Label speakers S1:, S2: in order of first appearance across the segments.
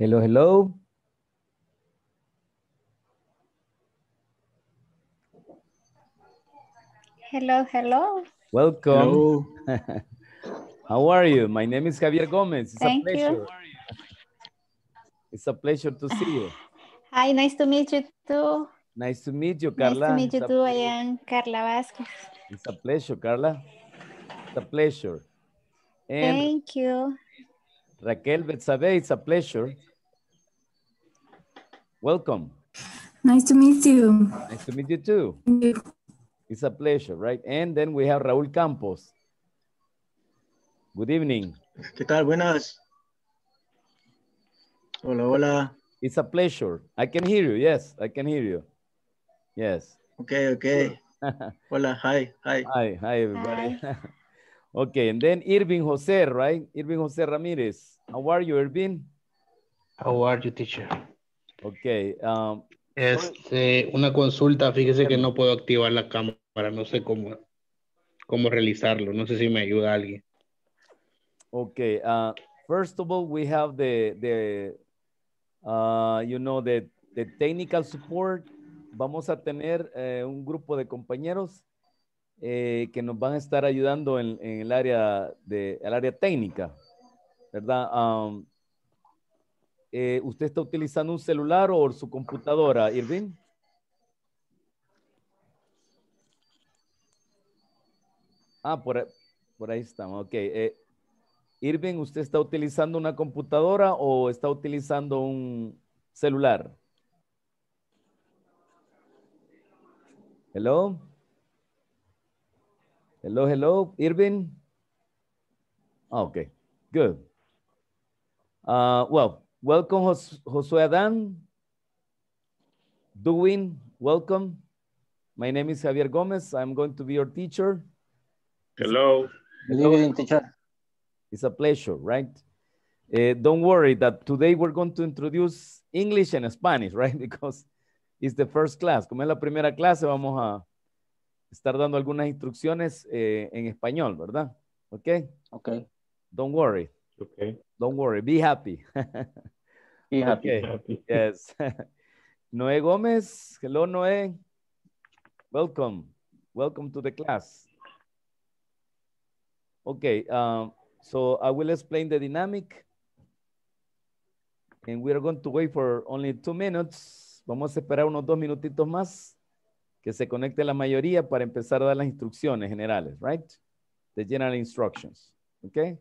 S1: Hello, hello.
S2: Hello, hello.
S1: Welcome. Hello. How are you? My name is Javier Gomez. It's Thank a pleasure. You. It's a pleasure to see you.
S2: Hi, nice to meet you too.
S1: Nice to meet you, Carla. Nice to meet you too.
S2: I am Carla Vasquez.
S1: It's a pleasure, Carla. It's a pleasure. And
S2: Thank you.
S1: Raquel Betsabe, it's a pleasure. Welcome.
S2: Nice to meet you.
S1: Nice to meet you too. It's a pleasure, right? And then we have Raúl Campos. Good evening. ¿Qué tal? Buenas. Hola, hola. It's a pleasure. I can hear you. Yes, I can hear you. Yes. Okay, okay. hola, hi, hi. Hi, hi, everybody. Hi. okay, and then Irving Jose, right? Irving Jose Ramirez. How are you, Irving? How are you, teacher? Ok. Um, este, una consulta, fíjese que no puedo activar la cámara, no sé cómo, cómo realizarlo, no sé si me ayuda alguien. Ok, uh, first of all, we have the, the uh, you know, the, the technical support. Vamos a tener eh, un grupo de compañeros eh, que nos van a estar ayudando en, en el, área de, el área técnica, ¿verdad? Um, eh, ¿usted está utilizando un celular o su computadora, Irvin. Ah, por, ahí estamos, ok. Eh, Irving, ¿usted está utilizando una computadora o está utilizando un celular? Hello. Hello, hello, Irving. Ok, ah, okay, good. Ah, well, Welcome, Josué Adán. Duwin, welcome. My name is Javier Gomez. I'm going to be your teacher. Hello. It's a pleasure, right? Eh, don't worry that today we're going to introduce English and Spanish, right? Because it's the first class. Como es la primera clase, vamos a estar dando algunas instrucciones eh, en español, ¿verdad? Okay. Okay. Don't worry. Okay. Don't worry, be happy. Be happy. Yes. Noé Gómez, hello Noé. Welcome. Welcome to the class. Okay, um, so I will explain the dynamic. And we are going to wait for only two minutes. Vamos a esperar unos dos minutitos más que se conecte la mayoría para empezar a dar las instrucciones generales, right? The general instructions, okay?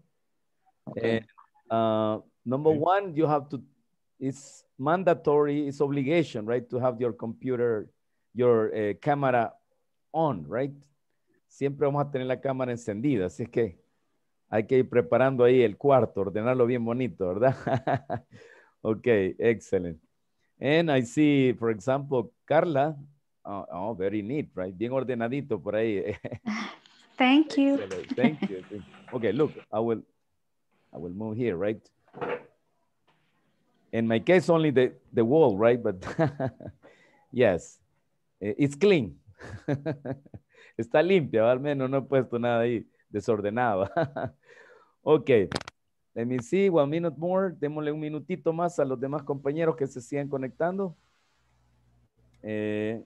S1: okay. Uh, number one, you have to, it's mandatory, it's obligation, right? To have your computer, your eh, camera on, right? Siempre vamos a tener la cámara encendida, así que hay que ir preparando ahí el cuarto, ordenarlo bien bonito, ¿verdad? ok, excellent. And I see, for example, Carla. Oh, oh very neat, right? Bien ordenadito por ahí.
S2: Thank you.
S1: Thank you. Okay, look, I will I will move here, right? In my case, only the, the wall, right? But yes, eh, it's clean. Está limpia, al menos no he puesto nada ahí desordenado. ok, let me see, one minute more. Démosle un minutito más a los demás compañeros que se siguen conectando. Eh,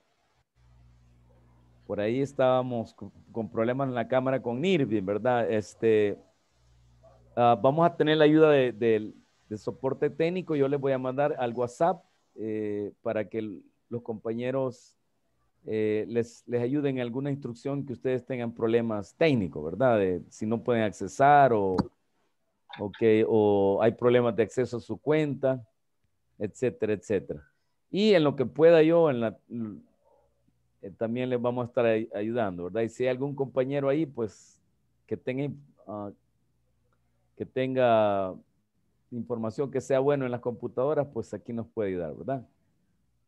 S1: por ahí estábamos con, problemas en la cámara con Irving, ¿verdad? Este, Ah, vamos a tener la ayuda de, soporte técnico. Yo les voy a mandar al WhatsApp eh, para que los compañeros eh, les, ayuden en alguna instrucción que ustedes tengan problemas técnicos, ¿verdad? si no pueden accesar o, hay problemas de acceso a su cuenta, etcétera, etcétera. Y en lo que pueda yo, eh, también les vamos a estar ayudando, ¿verdad? Y si hay algún compañero ahí, pues que tenga ah, que tenga información que sea bueno en las computadoras, pues aquí nos puede ayudar, ¿verdad?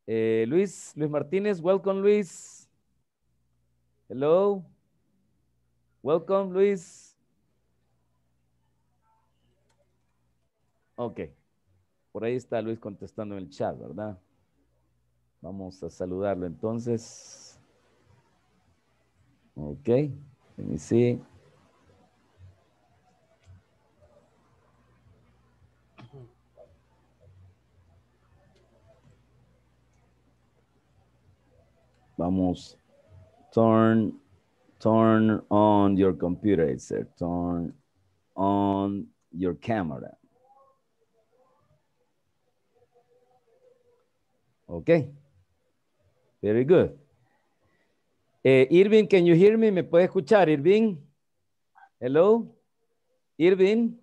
S1: Eh, Luis, Luis Martínez, welcome Luis. Hello. Welcome Luis. Ok. Por ahí está Luis contestando en el chat, ¿verdad? Vamos a saludarlo entonces. Ok. Let me see. Vamos. Turn, turn on your computer, it Turn on your camera. Okay. Very good. Eh, Irving, can you hear me? ¿Me puede escuchar, Irving? Hello? Irving?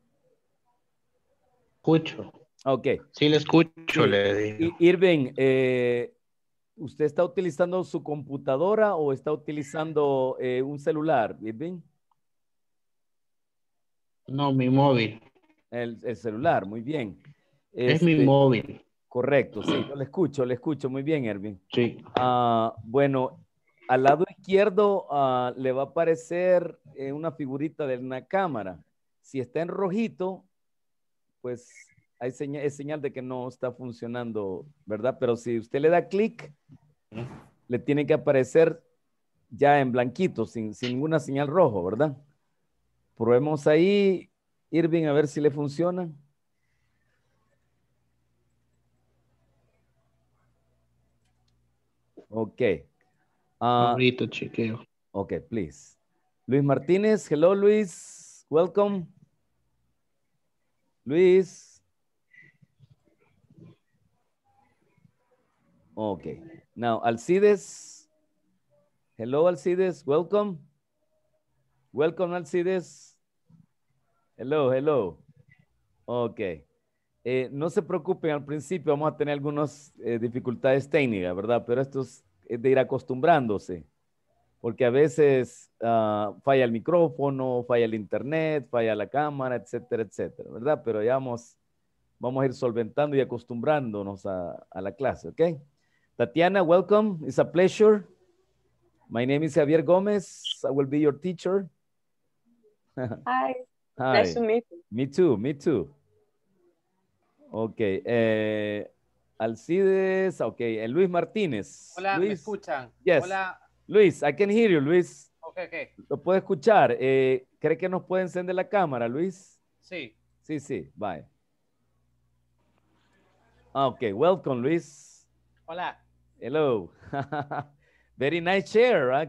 S1: Escucho. Ok. Sí, le escucho, le digo. Irving, eh, ¿Usted está utilizando su computadora o está utilizando eh, un celular, Irving? No, mi móvil. El, celular, muy bien. es mi este, móvil. Correcto, sí, lo escucho, le escucho muy bien, Irving. Sí. Ah, bueno, al lado izquierdo ah, le va a aparecer eh, una figurita de una cámara. Si está en rojito, pues es señal de que no está funcionando, ¿verdad? Pero si usted le da clic, le tiene que aparecer ya en blanquito, sin, ninguna señal rojo, ¿verdad? Probemos ahí, Irving, a ver si le funciona. Ok. Uh, Ahorita chequeo. Ok, please. Luis Martínez, hello Luis, welcome. Luis. Okay. Now, Alcides. Hello, Alcides. Welcome. Welcome, Alcides. Hello, hello. Okay. Eh, no se preocupen, al principio vamos a tener algunas eh, dificultades técnicas, ¿verdad? Pero esto es de ir acostumbrándose, porque a veces ah, falla el micrófono, falla el internet, falla la cámara, etcétera, etcétera, ¿verdad? Pero ya vamos, vamos a ir solventando y acostumbrándonos a, a la clase, ¿ok? Tatiana, welcome. It's a pleasure. My name is Javier Gómez, I will be your teacher. Hi.
S2: to
S1: Me too. Me too. Okay. Eh, Alcides. Okay. Eh, Luis Martínez. Hola, Luis. ¿me escuchan? Yes. Hola. Luis, I can hear you, Luis. Okay, okay. Lo puedo escuchar. Eh, ¿Cree que nos puede encender la cámara, Luis? Sí. Sí, sí. Bye. Ah, ok. Welcome, Luis. Hola. Hello. Very nice chair, right?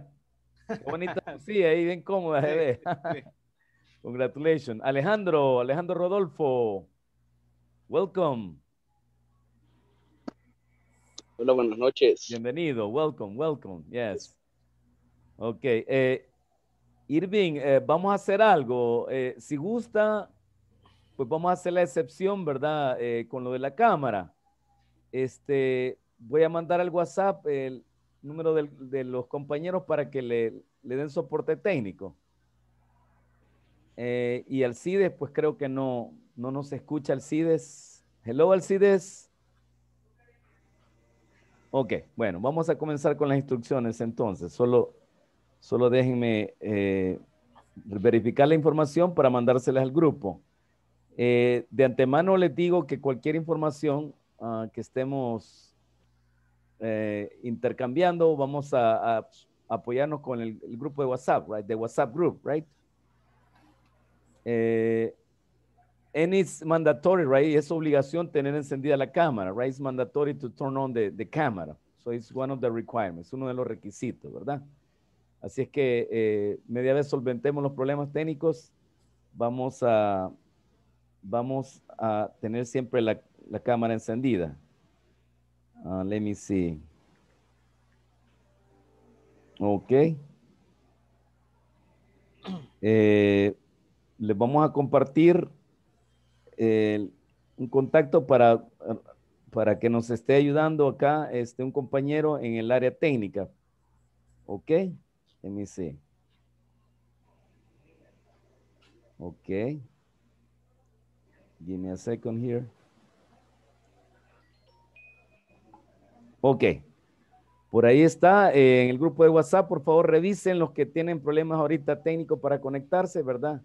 S1: bonita sí, ahí bien cómoda, Congratulations. Alejandro, Alejandro Rodolfo. Welcome. Hola, buenas noches. Bienvenido. Welcome, welcome. Yes. Ok. Eh, Irving, eh, vamos a hacer algo. Eh, si gusta, pues vamos a hacer la excepción, ¿verdad? con lo de la cámara. Este, voy a mandar al WhatsApp el número de los compañeros para que le, den soporte técnico. Eh, y y CIDES, pues creo que no, no nos escucha CIDES. Hello, CIDES? Ok, bueno, vamos a comenzar con las instrucciones entonces. Solo, solo déjenme eh, verificar la información para mandárselas al grupo. Eh, de antemano les digo que cualquier información ah, que estemos eh, intercambiando, vamos a, apoyarnos con el, grupo de WhatsApp, right? The WhatsApp group, right? Eh, and it's mandatory, right? Es obligación tener encendida la cámara, right? It's mandatory to turn on the, the camera. So it's one of the requirements, uno de los requisitos, ¿verdad? Así es que eh, media vez solventemos los problemas técnicos, vamos a, vamos a tener siempre la, la cámara encendida. Ah, let me see. Ok. Eh, les vamos a compartir un contacto para, para que nos esté ayudando acá este, un compañero en el área técnica. Ok. Let me see. Ok. Give me a second here. Ok. Por ahí está, eh, en el grupo de WhatsApp, por favor, revisen los que tienen problemas ahorita técnicos para conectarse, ¿verdad?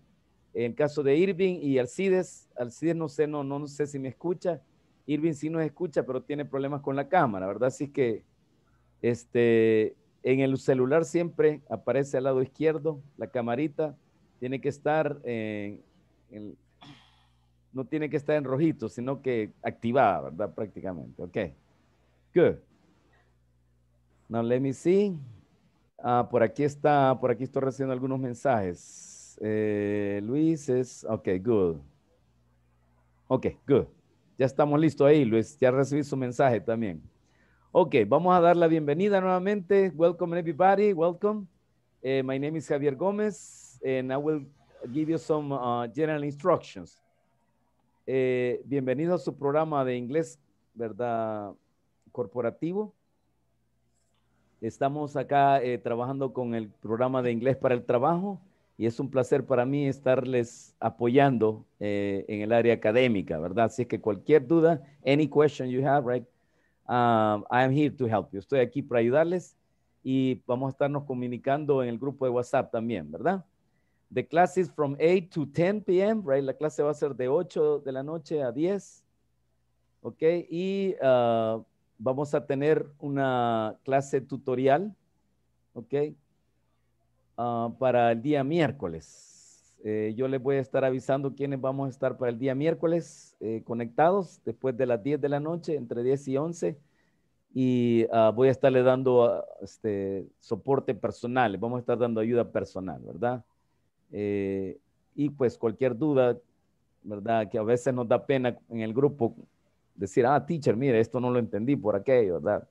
S1: En caso de Irving y Alcides, Alcides no sé, no, no, sé si me escucha. Irving sí nos escucha, pero tiene problemas con la cámara, ¿verdad? Así que este, en el celular siempre aparece al lado izquierdo la camarita, tiene que estar no tiene que estar en rojito, sino que activada, ¿verdad? Prácticamente, ok. Good. Now let me see. por aquí está, por aquí estoy recibiendo algunos mensajes. Eh, Luis es, ok, good. Ok, good. Ya estamos listos ahí, Luis. Ya recibí su mensaje también. Ok, vamos a dar la bienvenida nuevamente. Welcome everybody, welcome. Eh, my name is Javier Gómez and I will give you some uh, general instructions. Eh, bienvenido a su programa de inglés, ¿verdad? corporativo. Estamos acá eh, trabajando con el programa de inglés para el trabajo y es un placer para mí estarles apoyando eh, en el área académica, ¿verdad? Así que cualquier duda, any question you have, right? Um, I am here to help you. Estoy aquí para ayudarles y vamos a estarnos comunicando en el grupo de WhatsApp también, ¿verdad? The class is from 8 to 10 p.m., right? La clase va a ser de 8 de la noche a 10, ¿ok? Y uh, vamos a tener una clase tutorial, ¿ok? Ah, para el día miércoles. Eh, yo les voy a estar avisando quiénes vamos a estar para el día miércoles eh, conectados después de las 10 de la noche, entre 10 y 11. Y ah, voy a estarle dando ah, este, soporte personal, vamos a estar dando ayuda personal, ¿verdad? Eh, y pues cualquier duda, ¿verdad? Que a veces nos da pena en el grupo decir, ah, teacher, mire, esto no lo entendí por aquello, ¿verdad?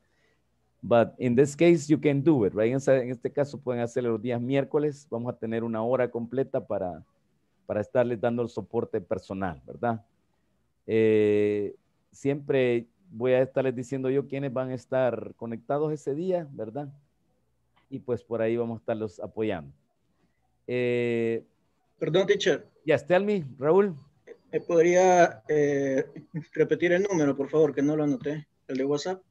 S1: But in this case, you can do it, right? En, este caso pueden hacerlo los días miércoles. Vamos a tener una hora completa para, para estarles dando el soporte personal, ¿verdad? Eh, siempre voy a estarles diciendo yo quiénes van a estar conectados ese día, ¿verdad? Y pues por ahí vamos a estarlos apoyando. Eh, Perdón, teacher. Yes, tell me, Raúl. ¿Podría eh, repetir el número, por favor, que no lo anoté? El de WhatsApp.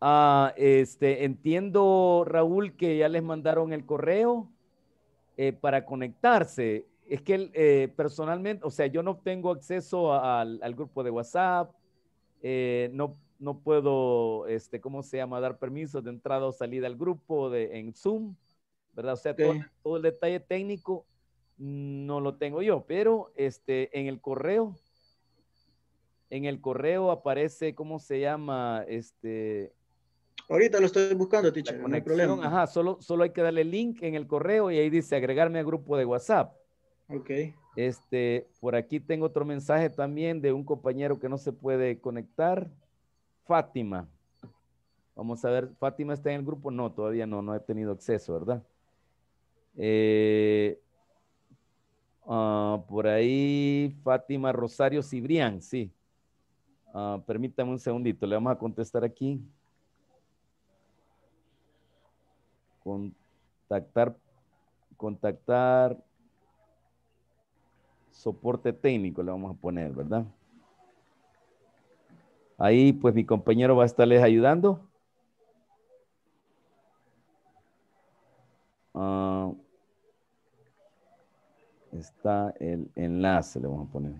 S1: Ah, este, entiendo, Raúl, que ya les mandaron el correo eh, para conectarse. Es que eh, personalmente, o sea, yo no tengo acceso al, grupo de WhatsApp, no, no puedo, este, ¿cómo se llama?, dar permisos de entrada o salida al grupo de, en Zoom, ¿verdad? O sea, todo el detalle técnico no lo tengo yo, pero este, en el correo, en el correo aparece, ¿cómo se llama? Este, Ahorita lo estoy buscando, Ticho. no hay problema. Ajá, solo, hay que darle link en el correo y ahí dice agregarme al grupo de WhatsApp. Ok. Este, por aquí tengo otro mensaje también de un compañero que no se puede conectar, Fátima. Vamos a ver, Fátima está en el grupo. No, todavía no, no he tenido acceso, ¿verdad? Eh, Ah, por ahí Fátima Rosario Cibrián, sí. Ah, permítame un segundito, le vamos a contestar aquí. Contactar, contactar soporte técnico le vamos a poner, ¿verdad? Ahí pues mi compañero va a estarles ayudando. ah está el enlace, le vamos a poner.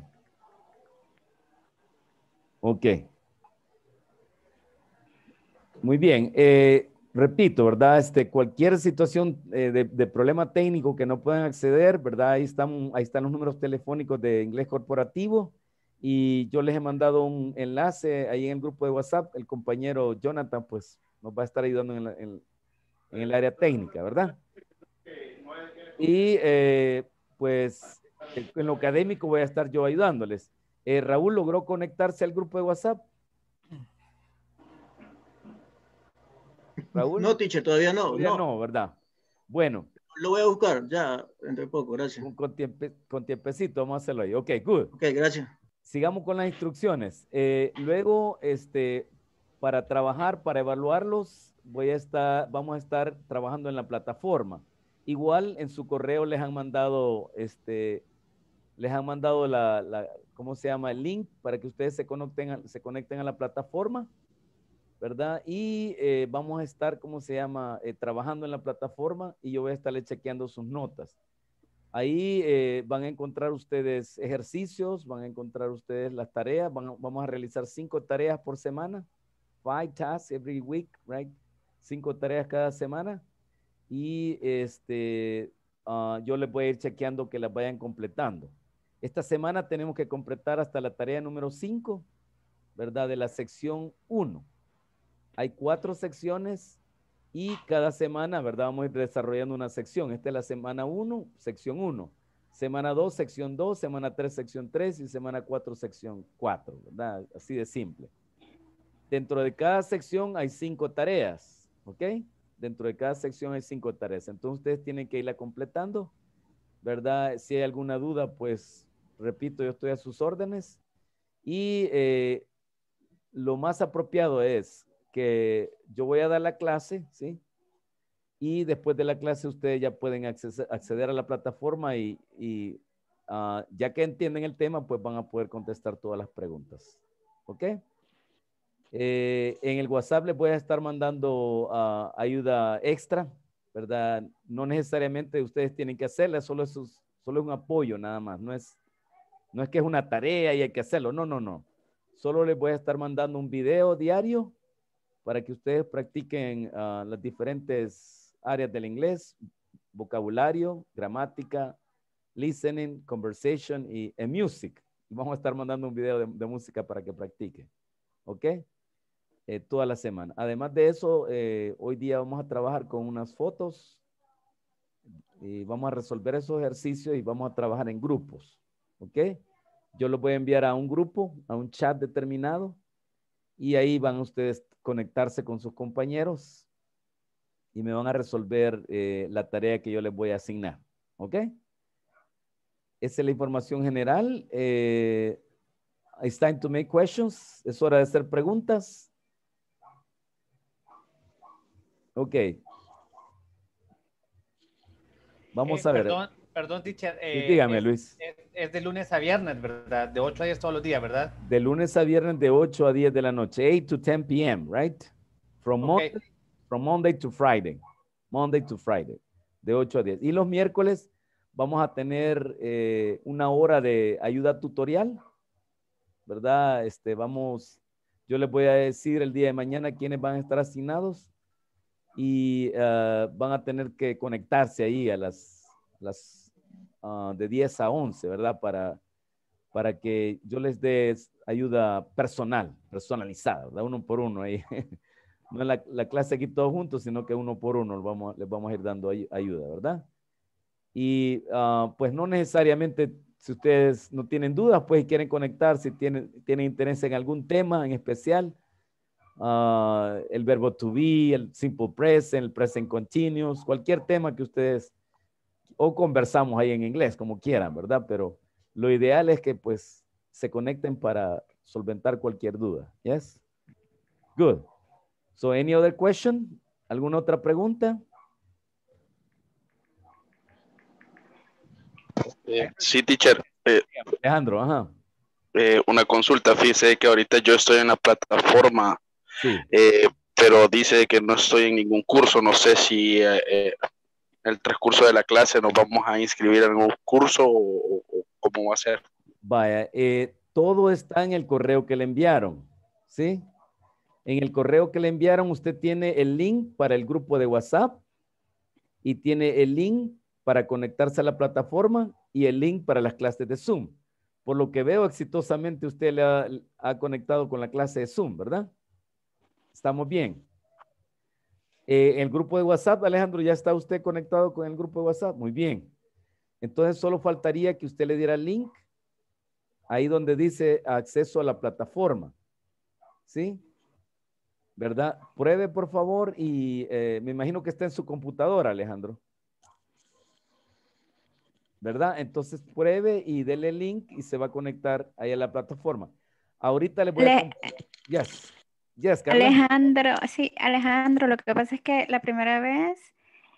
S1: Ok. Muy bien. Eh, repito, ¿verdad? Este, cualquier situación eh, de, problema técnico que no puedan acceder, ¿verdad? Ahí están, ahí están los números telefónicos de inglés corporativo y yo les he mandado un enlace ahí en el grupo de WhatsApp. El compañero Jonathan, pues, nos va a estar ayudando en, el área técnica, ¿verdad? Y eh, pues eh, en lo académico voy a estar yo ayudándoles. Eh, Raúl logró conectarse al grupo de WhatsApp. Raúl. No, teacher, todavía no. no. no. ¿verdad? Bueno. Lo voy a buscar ya entre poco, gracias. Con, tiempecito, vamos a hacerlo ahí. Ok, good. Ok, gracias. Sigamos con las instrucciones. Eh, luego, este, para trabajar, para evaluarlos, voy a estar, vamos a estar trabajando en la plataforma. Igual en su correo les han mandado, este, les han mandado la, la ¿cómo se llama? El link para que ustedes se conecten, a, se conecten a la plataforma, ¿verdad? Y eh, vamos a estar, ¿cómo se llama? Eh, trabajando en la plataforma y yo voy a estarle chequeando sus notas. Ahí eh, van a encontrar ustedes ejercicios, van a encontrar ustedes las tareas, vamos a realizar cinco tareas por semana, five tasks every week, right? Cinco tareas cada semana y este, ah, yo les voy a ir chequeando que las vayan completando. Esta semana tenemos que completar hasta la tarea número 5, ¿verdad? De la sección 1. Hay cuatro secciones y cada semana, ¿verdad? Vamos a ir desarrollando una sección. Esta es la semana 1, sección 1. Semana 2, sección 2, semana 3, sección 3 y semana 4, sección 4, ¿verdad? Así de simple. Dentro de cada sección hay cinco tareas, ¿ok? dentro de cada sección hay cinco tareas. Entonces ustedes tienen que irla completando, ¿verdad? Si hay alguna duda, pues repito, yo estoy a sus órdenes. Y eh, lo más apropiado es que yo voy a dar la clase, ¿sí? Y después de la clase ustedes ya pueden acceder a la plataforma y, ah, ya que entienden el tema, pues van a poder contestar todas las preguntas. ¿Ok? Eh, en el WhatsApp les voy a estar mandando ah, ayuda extra, ¿verdad? No necesariamente ustedes tienen que hacerla, solo es, solo un apoyo nada más, no es, no es que es una tarea y hay que hacerlo, no, no, no. Solo les voy a estar mandando un video diario para que ustedes practiquen ah, las diferentes áreas del inglés, vocabulario, gramática, listening, conversation y, y eh, music. Vamos a estar mandando un video de, de música para que practiquen. ¿Ok? Eh, toda la semana. Además de eso, eh, hoy día vamos a trabajar con unas fotos y vamos a resolver esos ejercicios y vamos a trabajar en grupos, ¿ok? Yo los voy a enviar a un grupo, a un chat determinado y ahí van ustedes conectarse con sus compañeros y me van a resolver eh, la tarea que yo les voy a asignar, ¿ok? Esa es la información general. it's time to make questions. Es hora de hacer preguntas. Ok. Vamos eh, a ver. Perdón, perdón eh, dígame, Luis. Es, de lunes a viernes, ¿verdad? De 8 a 10 todos los días, ¿verdad? De lunes a viernes de 8 a 10 de la noche. 8 to 10 p.m., right? From, Monday, from Monday to Friday. Monday to Friday. De 8 a 10. Y los miércoles vamos a tener eh, una hora de ayuda tutorial, ¿verdad? Este, vamos, yo les voy a decir el día de mañana quiénes van a estar asignados y eh, van a tener que conectarse ahí a las, ah, de 10 a 11, ¿verdad? Para, para que yo les dé ayuda personal, personalizada, ¿verdad? Uno por uno ahí. No es la, la, clase aquí todos juntos, sino que uno por uno les vamos, les vamos a ir dando ayuda, ¿verdad? Y ah, pues no necesariamente, si ustedes no tienen dudas, pues quieren conectarse, tienen, tienen interés en algún tema en especial, Ah, el verbo to be, el simple present, el present continuous, cualquier tema que ustedes o conversamos ahí en inglés, como quieran, ¿verdad? Pero lo ideal es que pues se conecten para solventar cualquier duda. Yes? Good. So any other question? ¿Alguna otra pregunta? Eh, sí, teacher. Eh, Alejandro, ajá. Eh, una consulta, fíjese que ahorita yo estoy en la plataforma eh, pero dice que no estoy en ningún curso, no sé si eh, eh, en el transcurso de la clase nos vamos a inscribir en un curso o, cómo va a ser. Vaya, todo está en el correo que le enviaron, ¿sí? En el correo que le enviaron usted tiene el link para el grupo de WhatsApp y tiene el link para conectarse a la plataforma y el link para las clases de Zoom. Por lo que veo, exitosamente usted le ha conectado con la clase de Zoom, ¿verdad? Estamos bien. Eh, el grupo de WhatsApp, Alejandro, ya está usted conectado con el grupo de WhatsApp. Muy bien. Entonces solo faltaría que usted le diera el link ahí donde dice acceso a la plataforma. ¿Sí? ¿Verdad? Pruebe, por favor, y eh, me imagino que está en su computadora, Alejandro. ¿Verdad? Entonces pruebe y dele el link y se va a conectar ahí a la plataforma. Ahorita le voy a... Yes. Alejandro,
S2: sí, Alejandro, lo que pasa es que la primera vez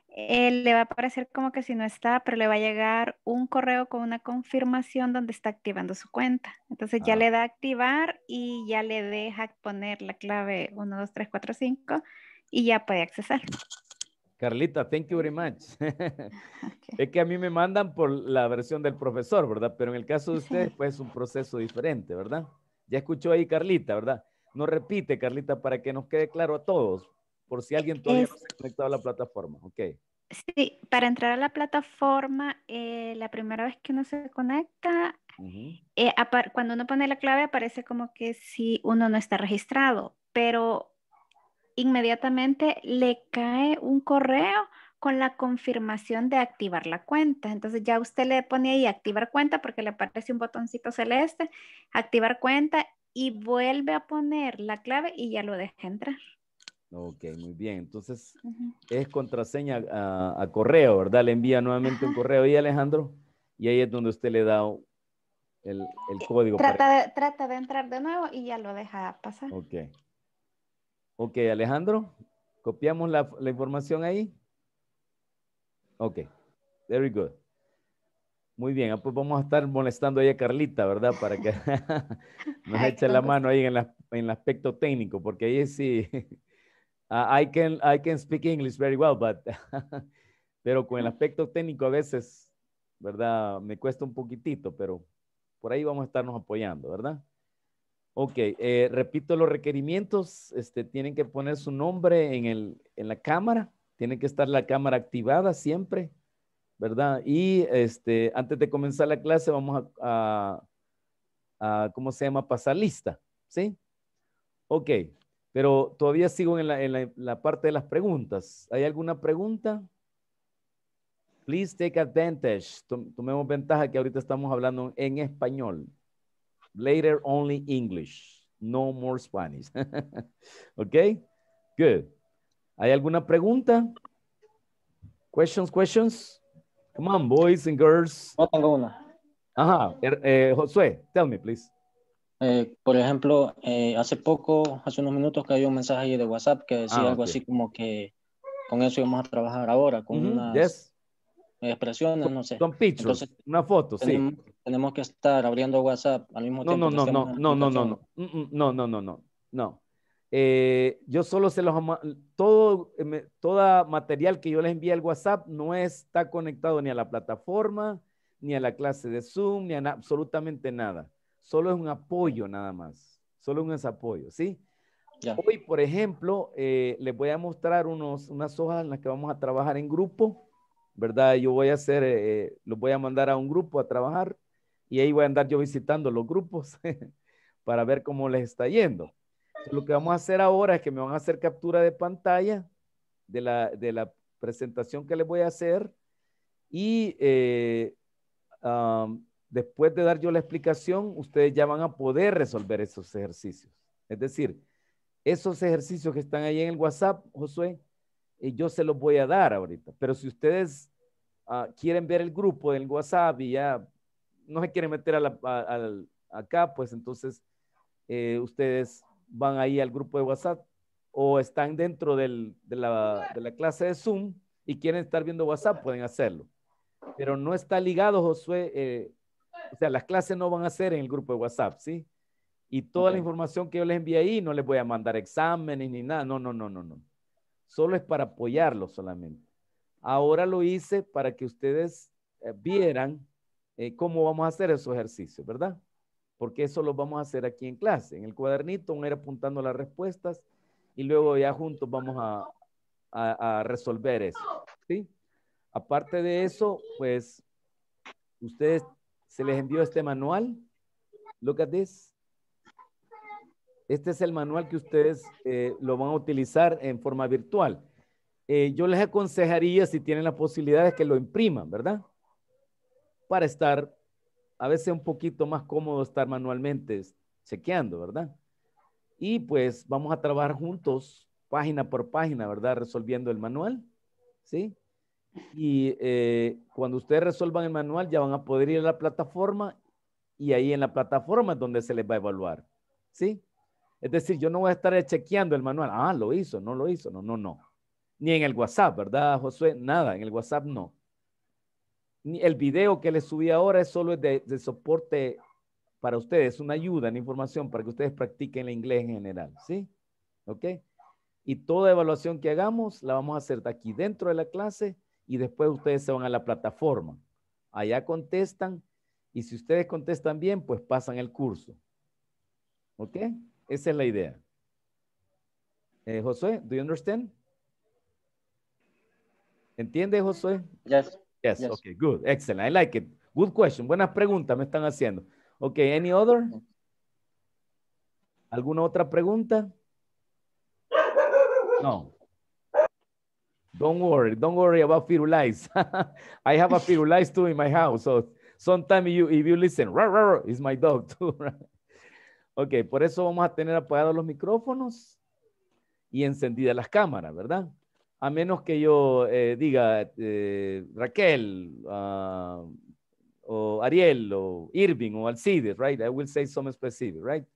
S2: eh, le va a parecer como que si no está, pero le va a llegar un correo con una confirmación donde está activando su cuenta. Entonces ya ah. le da activar y ya le deja poner la clave 1, 2, 3, 4, 5 y ya puede accesar.
S1: Carlita, thank you very much. Es que a mí me mandan por la versión del profesor, ¿verdad? Pero en el caso de usted, pues es un proceso diferente, ¿verdad? Ya escuchó ahí Carlita, ¿verdad? no repite, Carlita, para que nos quede claro a todos, por si alguien todavía no se ha conectado a la plataforma. Ok.
S2: Sí, para entrar a la plataforma, eh, la primera vez que uno se conecta, eh, cuando uno pone la clave aparece como que si uno no está registrado, pero inmediatamente le cae un correo con la confirmación de activar la cuenta. Entonces ya usted le pone ahí activar cuenta porque le aparece un botoncito celeste, activar cuenta y vuelve a poner la clave y ya lo deja entrar.
S1: Ok, muy bien. Entonces, es contraseña a, correo, ¿verdad? Le envía nuevamente un correo. ¿Y Alejandro? Y ahí es donde usted le da el, el eh, código. Trata,
S2: de, trata de entrar de nuevo y ya lo deja pasar.
S1: Ok. Ok, Alejandro, copiamos la, la información ahí. Ok, very good. Muy bien, ah, pues vamos a estar molestando ahí a Carlita, ¿verdad? Para que nos eche la mano ahí en, en el aspecto técnico, porque ahí sí, ah, I, can, I speak English very well, but, pero con el aspecto técnico a veces, ¿verdad? Me cuesta un poquitito, pero por ahí vamos a estarnos apoyando, ¿verdad? Ok, eh, repito los requerimientos, este, tienen que poner su nombre en, el, en la cámara, tiene que estar la cámara activada siempre ¿verdad? Y este, antes de comenzar la clase vamos a, ¿cómo se llama? Pasar lista, ¿sí? Ok, pero todavía sigo en la, la parte de las preguntas. ¿Hay alguna pregunta? Please take advantage. Tomemos ventaja que ahorita estamos hablando en español. Later only English. No more Spanish. ok, good. ¿Hay alguna pregunta? Questions, questions? Come on, boys and girls. No tengo una. Ajá, er, eh, Josué, tell me, please. Eh, por ejemplo, eh, hace poco, hace
S2: unos minutos cayó un mensaje ahí de WhatsApp que decía ah, algo así como que con eso íbamos a trabajar ahora, con una expresión, no sé. Con pictures,
S1: Entonces, una foto, sí. Tenemos que estar abriendo
S2: WhatsApp al mismo no, tiempo. No, mm, mm, no, no, no, no,
S1: no, no, no, no, no, no, no, no. Eh, yo solo se los todo eh, material que yo les envíe al WhatsApp no está conectado ni a la plataforma, ni a la clase de Zoom, ni a absolutamente nada. Solo es un apoyo nada más. Solo un apoyo, ¿sí? Hoy, por ejemplo, eh, les voy a mostrar unos, unas hojas en las que vamos a trabajar en grupo, ¿verdad? Yo voy a hacer, los voy a mandar a un grupo a trabajar y ahí voy a andar yo visitando los grupos para ver cómo les está yendo lo que vamos a hacer ahora es que me van a hacer captura de pantalla de la, presentación que les voy a hacer y eh, después de dar yo la explicación, ustedes ya van a poder resolver esos ejercicios. Es decir, esos ejercicios que están ahí en el WhatsApp, Josué, eh, yo se los voy a dar ahorita. Pero si ustedes ah, quieren ver el grupo del WhatsApp y ya no se quieren meter a acá, pues entonces eh, ustedes van ahí al grupo de WhatsApp o están dentro de, la, clase de Zoom y quieren estar viendo WhatsApp, pueden hacerlo. Pero no está ligado, Josué, eh, o sea, las clases no van a ser en el grupo de WhatsApp, ¿sí? Y toda la información que yo les envié ahí, no les voy a mandar exámenes ni nada, no, no, no, no, no. Solo es para apoyarlo solamente. Ahora lo hice para que ustedes eh, vieran eh, cómo vamos a hacer esos ejercicios, ¿verdad? porque eso lo vamos a hacer aquí en clase. En el cuadernito, un ir apuntando las respuestas y luego ya juntos vamos a, resolver eso. ¿sí? Aparte de eso, pues, ustedes se les envió este manual. Look at this. Este es el manual que ustedes eh, lo van a utilizar en forma virtual. Eh, yo les aconsejaría, si tienen la posibilidad, que lo impriman, ¿verdad? Para estar a veces un poquito más cómodo estar manualmente chequeando, ¿verdad? Y pues vamos a trabajar juntos, página por página, ¿verdad? Resolviendo el manual, ¿sí? Y eh, cuando ustedes resuelvan el manual, ya van a poder ir a la plataforma y ahí en la plataforma es donde se les va a evaluar, ¿sí? Es decir, yo no voy a estar chequeando el manual. Ah, lo hizo, no lo hizo, no, no, no. Ni en el WhatsApp, ¿verdad, Josué? Nada, en el WhatsApp no el video que les subí ahora es solo de, soporte para ustedes, una ayuda, una información para que ustedes practiquen el inglés en general, ¿sí? ¿Ok? Y toda evaluación que hagamos la vamos a hacer de aquí dentro de la clase y después ustedes se van a la plataforma. Allá contestan y si ustedes contestan bien, pues pasan el curso. ¿Ok? Esa es la idea. José, eh, Josué, ¿do you understand? ¿Entiende, José? Yes. Yes, okay, good, excellent. I like it. Good question. Buenas preguntas me están haciendo. Okay, any other? ¿Alguna otra pregunta? No. Don't worry, don't worry about firulais. I have a firulais too in my house, so sometimes you, if you listen, it's my dog too. Okay, por eso vamos a tener apagados los micrófonos y encendidas las cámaras, ¿verdad? a menos que yo eh, diga eh, Raquel ah, o Ariel o Irving o Alcides, right? I will say some specific, right?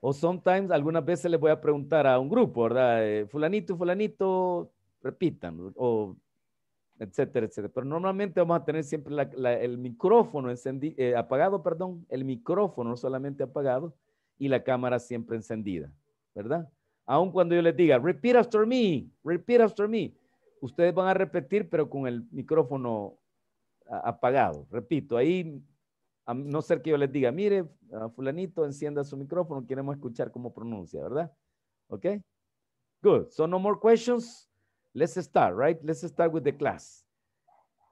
S1: O sometimes, algunas veces les voy a preguntar a un grupo, ¿verdad? Eh, fulanito, fulanito, repitan, o etcétera, etcétera. Pero normalmente vamos a tener siempre el micrófono apagado, perdón, el micrófono solamente apagado y la cámara siempre encendida, ¿verdad? Aun cuando yo les diga, repeat after me, repeat after me, ustedes van a repetir, pero con el micrófono apagado. Repito, ahí, no ser que yo les diga, mire, fulanito, encienda su micrófono, queremos escuchar cómo pronuncia, ¿verdad? ¿Ok? Good. So no more questions. Let's start, right? Let's start with the class.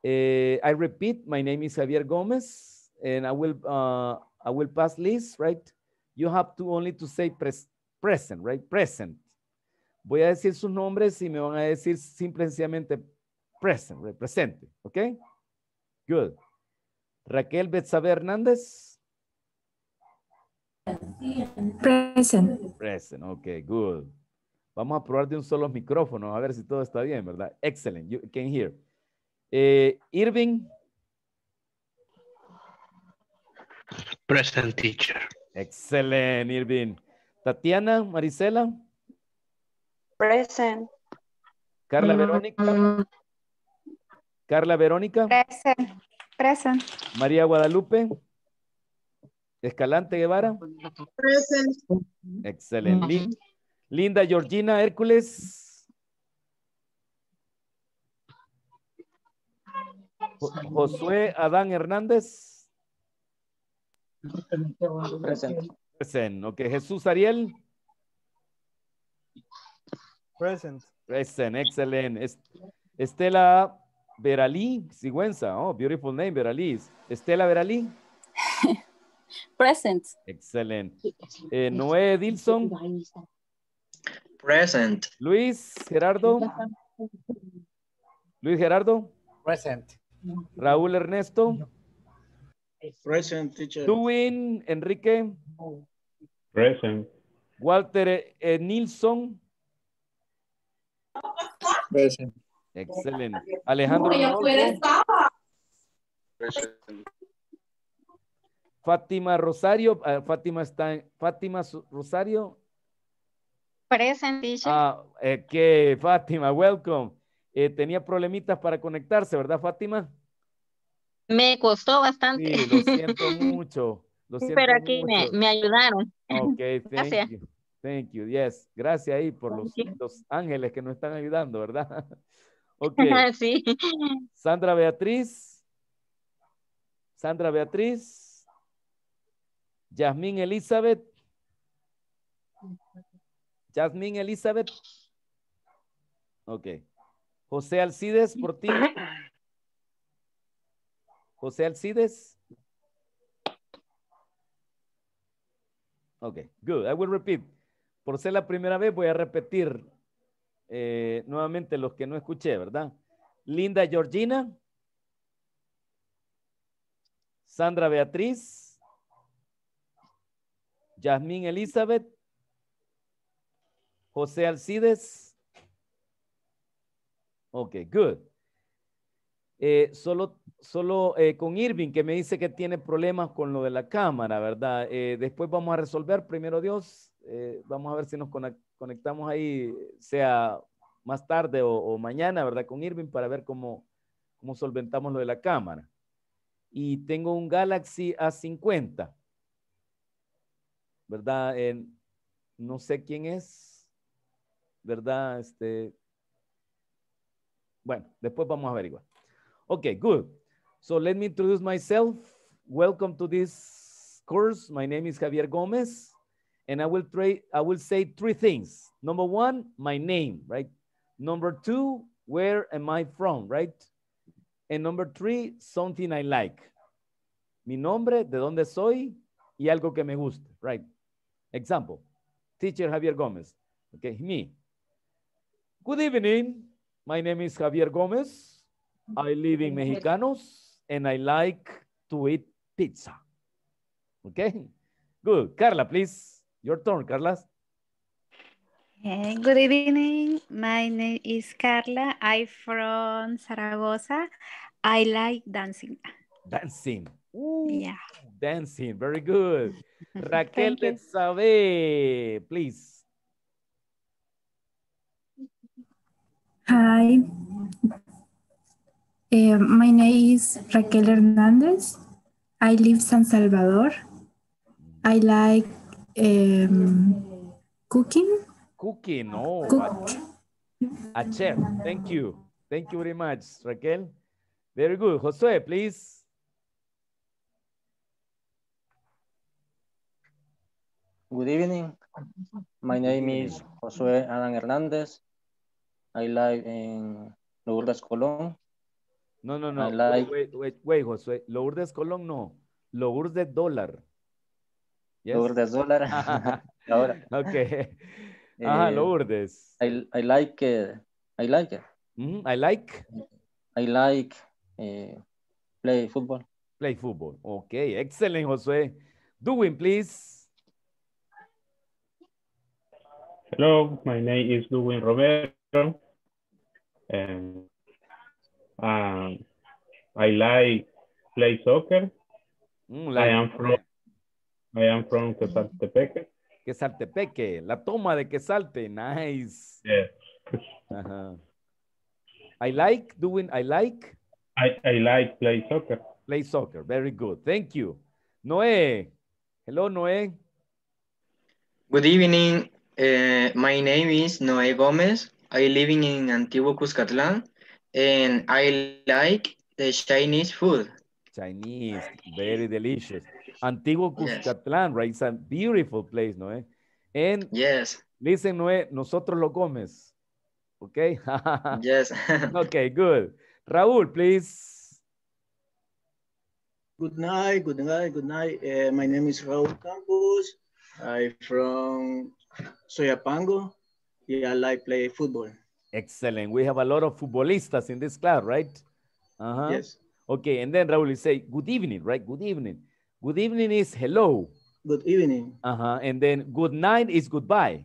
S1: Eh, I repeat, my name is Javier Gómez. and I will uh, I will pass this, right? You have to only to say press present, right? Present. Voy a decir sus nombres y me van a decir simple sencillamente present, right? presente, ¿ok? Good. Raquel Betsabe Hernández. Present. Present, ok, good. Vamos a probar de un solo micrófono, a ver si todo está bien, ¿verdad? Excelente. you can hear. Eh, Irving. Present teacher. Excellent, Irving. Tatiana, Marisela. Present. Carla mm. Verónica. Carla Verónica. Present. Present. María Guadalupe. Escalante Guevara.
S2: Present.
S1: Excelente. Mm. Linda Georgina Hércules.
S2: Josué
S1: Adán Hernández. Presente. Present. Ok, Jesús Ariel. Present. Present, excelente Estela Veralí, Sigüenza. Oh, beautiful name, Veralí. Estela Veralí. Present. excelente eh, Noé Dilson. Present. Luis Gerardo. Luis Gerardo. Present. Raúl Ernesto. Present, teacher. Enrique. Present. Walter eh, eh, Nilsson. Present. Excelente. Alejandro. Fátima Rosario. Ah, Fátima está Fátima Rosario. Present. Ah, que Fátima, welcome. Eh, tenía problemitas para conectarse, ¿verdad, Fátima?
S2: Me costó bastante. lo
S1: siento mucho pero aquí me,
S2: ayudaron.
S1: Ok, thank Gracias. you. Thank you, yes. Gracias ahí por los, ángeles que nos están ayudando, ¿verdad? Ok. Sandra Beatriz. Sandra Beatriz. Yasmín Elizabeth. Yasmín Elizabeth. Ok. José Alcides, por ti. José Alcides. Okay, good. I will repeat. Por ser la primera vez, voy a repetir eh, nuevamente los que no escuché, ¿verdad? Linda Georgina. Sandra Beatriz. Yasmín Elizabeth. José Alcides. Ok, good. Eh, solo, solo eh, con Irving, que me dice que tiene problemas con lo de la cámara, ¿verdad? Eh, después vamos a resolver, primero Dios, vamos a ver si nos conectamos ahí, sea más tarde o, mañana, ¿verdad? Con Irving para ver cómo, solventamos lo de la cámara. Y tengo un Galaxy A50, ¿verdad? no sé quién es, ¿verdad? Este, bueno, después vamos a averiguar. Okay, good. So let me introduce myself. Welcome to this course. My name is Javier Gomez, and I will, I will say three things. Number one, my name, right? Number two, where am I from, right? And number three, something I like. Mi nombre, de dónde soy, y algo que me gusta, right? Example, teacher Javier Gomez. Okay, me. Good evening. My name is Javier Gomez. I live in Mexicanos and I like to eat pizza. Okay, good. Carla, please. Your turn, Carla. Good
S2: evening. My name is Carla. I'm from Zaragoza. I like dancing. Dancing. Ooh, yeah.
S1: Dancing. Very good. Raquel Betsabe, please.
S2: Hi. Uh, my name is Raquel Hernandez. I live San Salvador. I like um, cooking.
S1: Cooking, oh. Cook. A chef, thank you. Thank you very much, Raquel. Very good. Josue, please. Good evening. My
S2: name is Josue Alan Hernandez. I live in Lourdes,
S1: Colón. No, no, no. Wait, wait, wait, Josué. Lourdes Colón no. Lourdes Dólar.
S2: Yes? Lourdes Dólar. Ahora. Ok.
S1: Ajá, Lourdes. Eh, I, like it. Eh, I like it. Mm, I like. I like eh, play football. Play football. Okay, excelente, José. Duwin, please. Hello, my name is Duwin Roberto. And I like play soccer. Mm, I am from I am from Quesaltepeque. Quesaltepeque, la toma de Quesalte, nice. I like doing, I like. I, I like play soccer. Play soccer, very good, thank you. Noé, hello Noé. Good evening, eh, my name is Noé Gómez. I live in Antiguo Cuscatlán. And I like the Chinese food. Chinese, very delicious. Antiguo Cuscatlán, yes. right? It's a beautiful place, no? Eh? And yes. Listen, Noé, nosotros lo comes. Okay? yes. okay, good. Raúl, please. Good night, good night, good night. Uh, my name is Raúl Campos.
S2: I'm from Soyapango. Yeah, I like play football.
S1: Excellent. We have a lot of futbolistas in this class, right? Uh -huh. Yes. Okay, and then Raul, you say good evening, right? Good evening. Good evening is hello. Good evening. Uh-huh. And then good night is goodbye.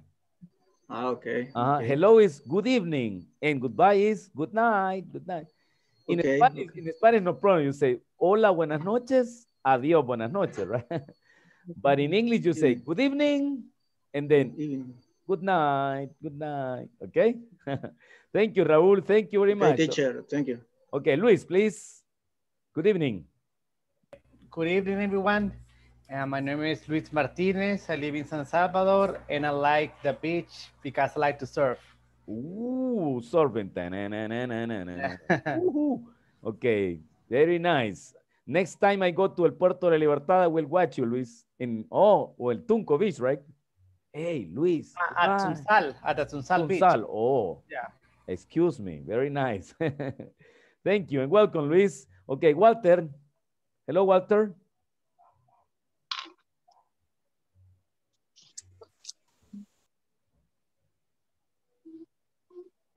S2: Ah, okay. Uh-huh. Okay. Hello
S1: is good evening. And goodbye is good night. Good night. In okay. Spanish, in Spanish, no problem. You say hola, buenas noches, adios, buenas noches, right? but in English, you say good evening, and then good, good night, good night. Okay. Thank you, Raul. Thank you very much. teacher. Thank you. Okay, Luis, please. Good evening. Good evening, everyone. Uh, my name is Luis Martinez. I live in San Salvador, and I like the beach because I like to surf. Ooh, surfing. okay, very nice. Next time I go to El Puerto de Libertad, I will watch you, Luis. In oh, or El Tunco Beach, right? Hey, Luis. Ah, at ah, Oh, yeah. excuse me. Very nice. Thank you and welcome, Luis. Okay, Walter. Hello, Walter.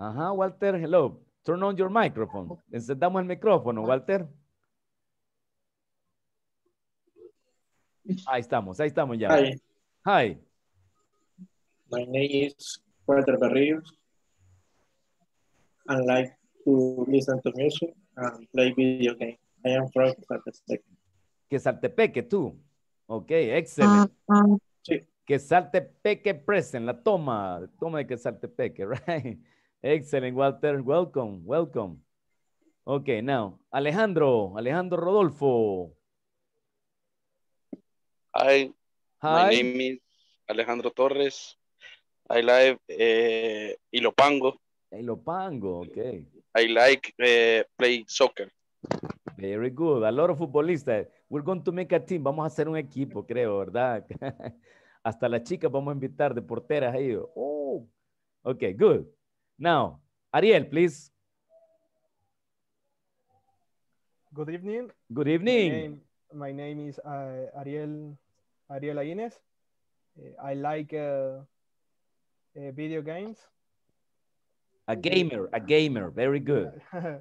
S1: Ajá, Walter, hello. Turn on your microphone. Encendamos el micrófono, Walter. Ahí estamos, ahí estamos ya. Hi. My name is Walter Barrios. I like to listen to music and play video games. I am from que saltepeque tú. Ok, ah, excelente. Ah. Sí. saltepeque present, la toma, toma de saltepeque, right? Excellent, Walter. Welcome, welcome. Okay, now, Alejandro, Alejandro Rodolfo. Hi, Hi. my name is Alejandro Torres. I like eh, Ilopango. Ilopango, ok. I like eh, play soccer. Very good. A lot of futbolistas. We're going to make a team. Vamos a hacer un equipo, creo, ¿verdad? Hasta las chicas vamos a invitar de porteras ahí. Oh, ok, good. Now, Ariel, please. Good evening. Good evening.
S2: My name, is uh, Ariel, Ariel Aguines. Eh, I like uh, Uh, video games.
S1: A gamer, a gamer, very good. uh,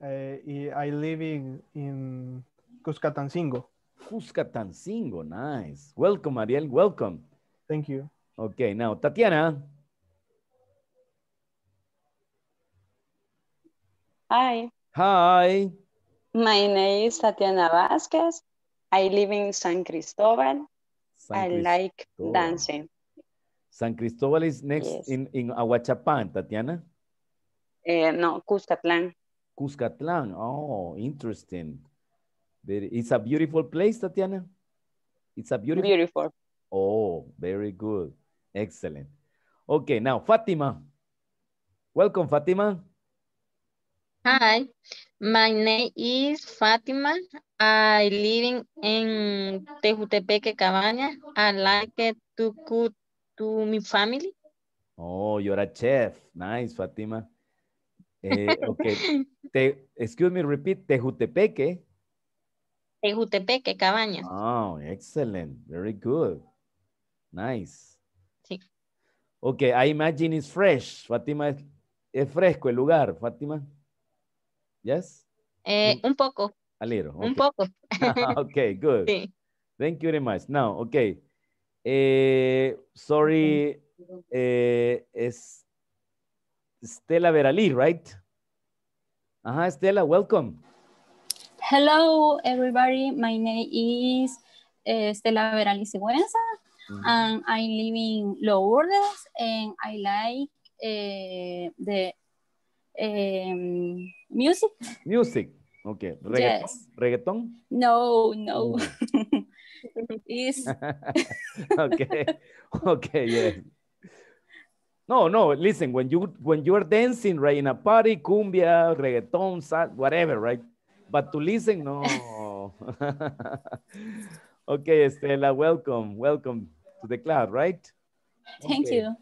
S1: I live in, in Cuscatancingo. Cuscatancingo, nice. Welcome, Ariel, welcome. Thank you. Okay, now Tatiana. Hi. Hi.
S2: My name is Tatiana Vasquez. I live in San Cristobal.
S1: San I like dancing. San Cristobal is next yes. in, in Aguachapan, Tatiana?
S2: Eh, no, Cuscatlán.
S1: Cuscatlán. Oh, interesting. It's a beautiful place, Tatiana. It's a beautiful. Beautiful. Oh, very good. Excellent. Okay, now Fatima. Welcome, Fatima.
S2: Hi, my name is Fatima. I live in Tejutepeque, Cabaña. I like to cook to my family.
S1: Oh, you're a chef. Nice, Fatima. Eh,
S2: okay.
S1: excuse me, repeat. Tejutepeque.
S2: Tejutepeque, cabaña.
S1: Oh, excellent. Very good. Nice. Sí. Okay, I imagine it's fresh. Fatima, es, fresco el lugar, Fatima. Yes?
S2: Eh, mm. un poco.
S1: A little. Un poco. Ah, okay, good. Thank you very much. Now, okay. Eh, sorry, eh, es Stella Verali, right? Aha, Stella, welcome.
S2: Hello, everybody. My name is eh, Stella Verali Sigüenza, mm -hmm. and I live in Lourdes, and I like eh, the um, music.
S1: Music, okay. Reggaeton? Yes. Reggaeton?
S2: No, no. Mm. is
S1: okay okay yeah no no listen when you when you are dancing right in a party cumbia reggaeton whatever right but to listen no okay estela welcome welcome to the club right thank okay. you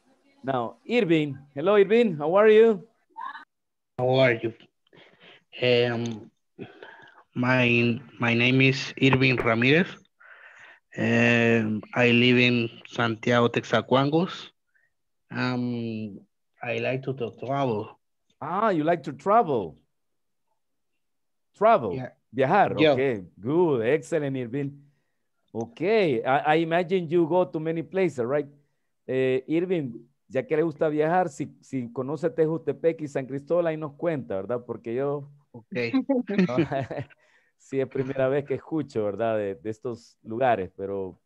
S1: now Irvin. hello Irvin. how are you how are you um my my name
S2: is Irvin ramirez
S1: Eh, I live in Santiago, Texacuangos. Um, I like to, travel. Ah, you like to travel. Travel. Viajar. Okay. Good. Excellent, Irvin. Okay. I, imagine you go to many places, right? Eh, Irvin, ya que le gusta viajar, si, si conoce Tejutepec y San Cristóbal, ahí nos cuenta, ¿verdad? Porque yo... Okay. sí es primera vez que escucho, ¿verdad? De, estos lugares, pero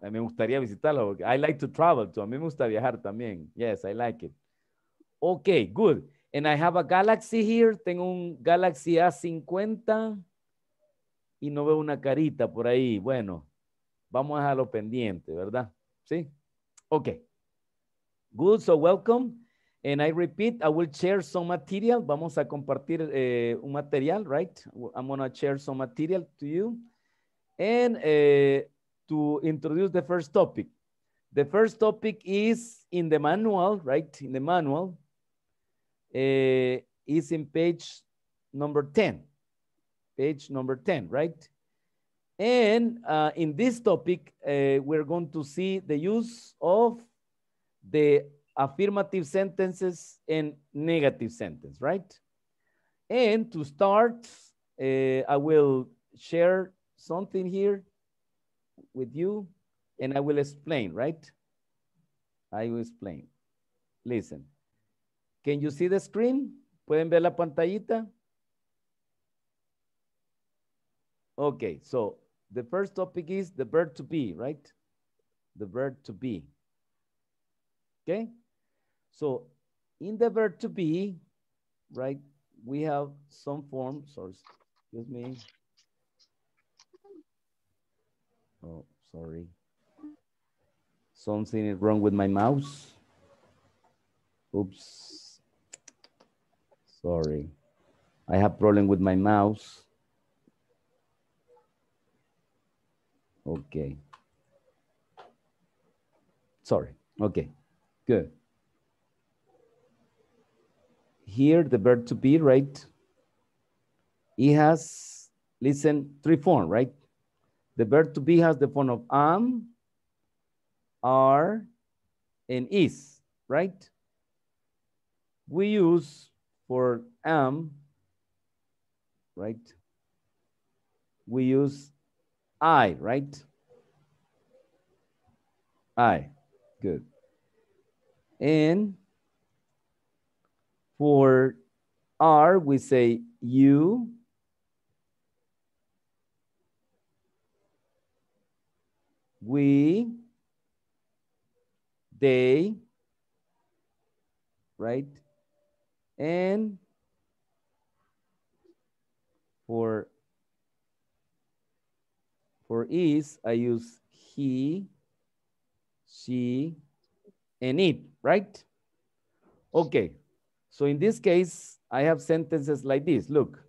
S1: me gustaría visitarlo. I like to travel too. A mí me gusta viajar también. Yes, I like it. Ok, good. And I have a Galaxy here. Tengo un Galaxy A50 y no veo una carita por ahí. Bueno, vamos a lo pendiente, ¿verdad? Sí. Ok. Good, so welcome. And I repeat, I will share some material. Vamos a compartir eh, un material, right? I'm gonna share some material to you. And eh, to introduce the first topic. The first topic is in the manual, right? In the manual, uh, is in page number 10, page number 10, right? And uh, in this topic, uh, we're going to see the use of the affirmative sentences and negative sentence, right? And to start, uh, I will share something here with you and I will explain, right? I will explain. Listen. Can you see the screen? ¿Pueden ver la pantallita? Okay, so the first topic is the verb to be, right? The verb to be. Okay? So in the verb to be, right, we have some form, sorry, excuse me. Oh, sorry. Something is wrong with my mouse. Oops. Sorry. I have problem with my mouse. Okay. Sorry. Okay. Good here the verb to be, right? It has, listen, three forms, right? The verb to be has the form of am, are, and is, right? We use for am, right? We use I, right? I, good. And for are, we say you. We, they, right? And for for is, I use he, she, and it, right? Okay, so in this case, I have sentences like this. Look,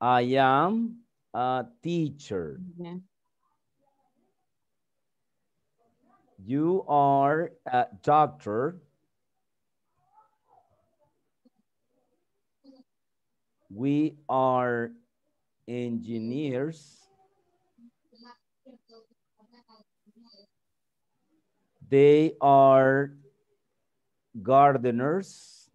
S1: I am a teacher. You are a doctor. We are engineers. They are gardeners,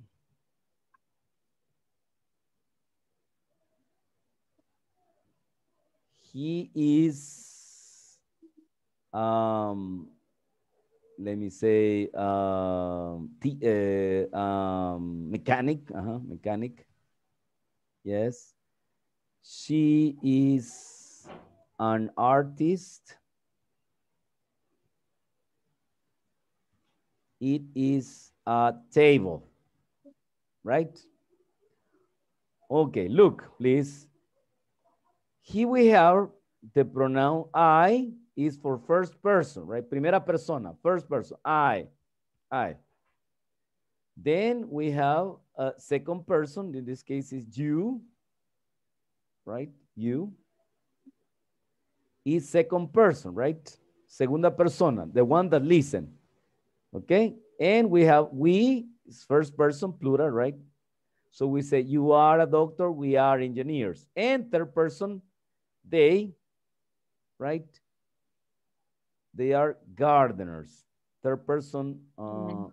S1: he is, um, let me say, uh, uh, um, mechanic, uh -huh, mechanic, yes. She is an artist. It is table, right? Okay, look, please. Here we have the pronoun I is for first person, right? Primera persona, first person, I, I. Then we have a second person, in this case is you, right? You is second person, right? Segunda persona, the one that listen, okay? And we have we, it's first person plural, right? So we say, you are a doctor, we are engineers. And third person, they, right? They are gardeners. Third person, uh,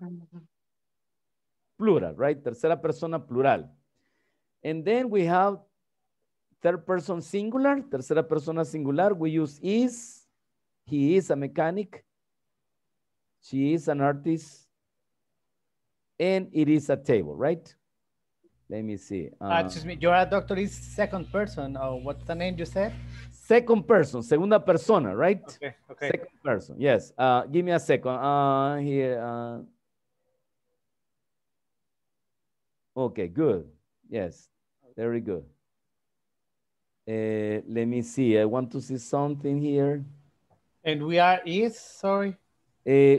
S1: plural, right? Tercera persona, plural. And then we have third person singular, tercera persona singular. We use is, he is a mechanic, she is an artist, and it is a table, right? Let me see. uh, excuse me, your doctor is second person. or what's the name you said? Second person, segunda persona, right? Okay, okay. Second person, yes. Uh, give me a second. Uh, here. Uh... Okay, good. Yes, very good. Uh, let me see. I want to see something here.
S2: And we are is, sorry.
S1: Uh,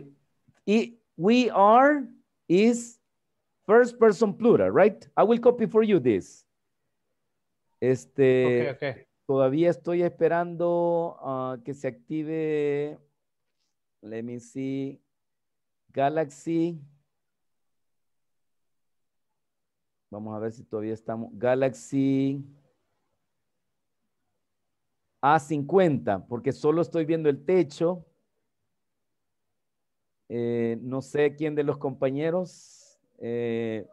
S1: it, we are is first person plural, right? I will copy for you this. Este, todavía estoy esperando ah, que se active, let me see, Galaxy. Vamos a ver si todavía estamos, Galaxy A50, porque solo estoy viendo el techo eh, no sé quién de los compañeros. Eh,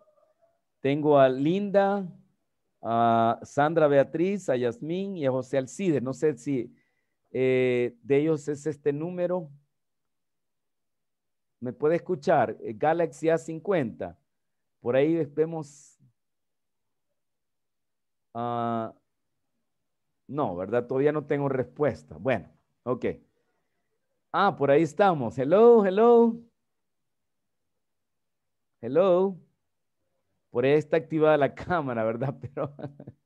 S1: tengo a Linda, a Sandra Beatriz, a Yasmín y a José Alcide. No sé si eh, de ellos es este número. ¿Me puede escuchar? Galaxy A50. Por ahí vemos. Ah, no, ¿verdad? Todavía no tengo respuesta. Bueno, ok. Ah, por ahí estamos. Hello, hello. Hello. Por ahí está activada la cámara, ¿verdad? Pero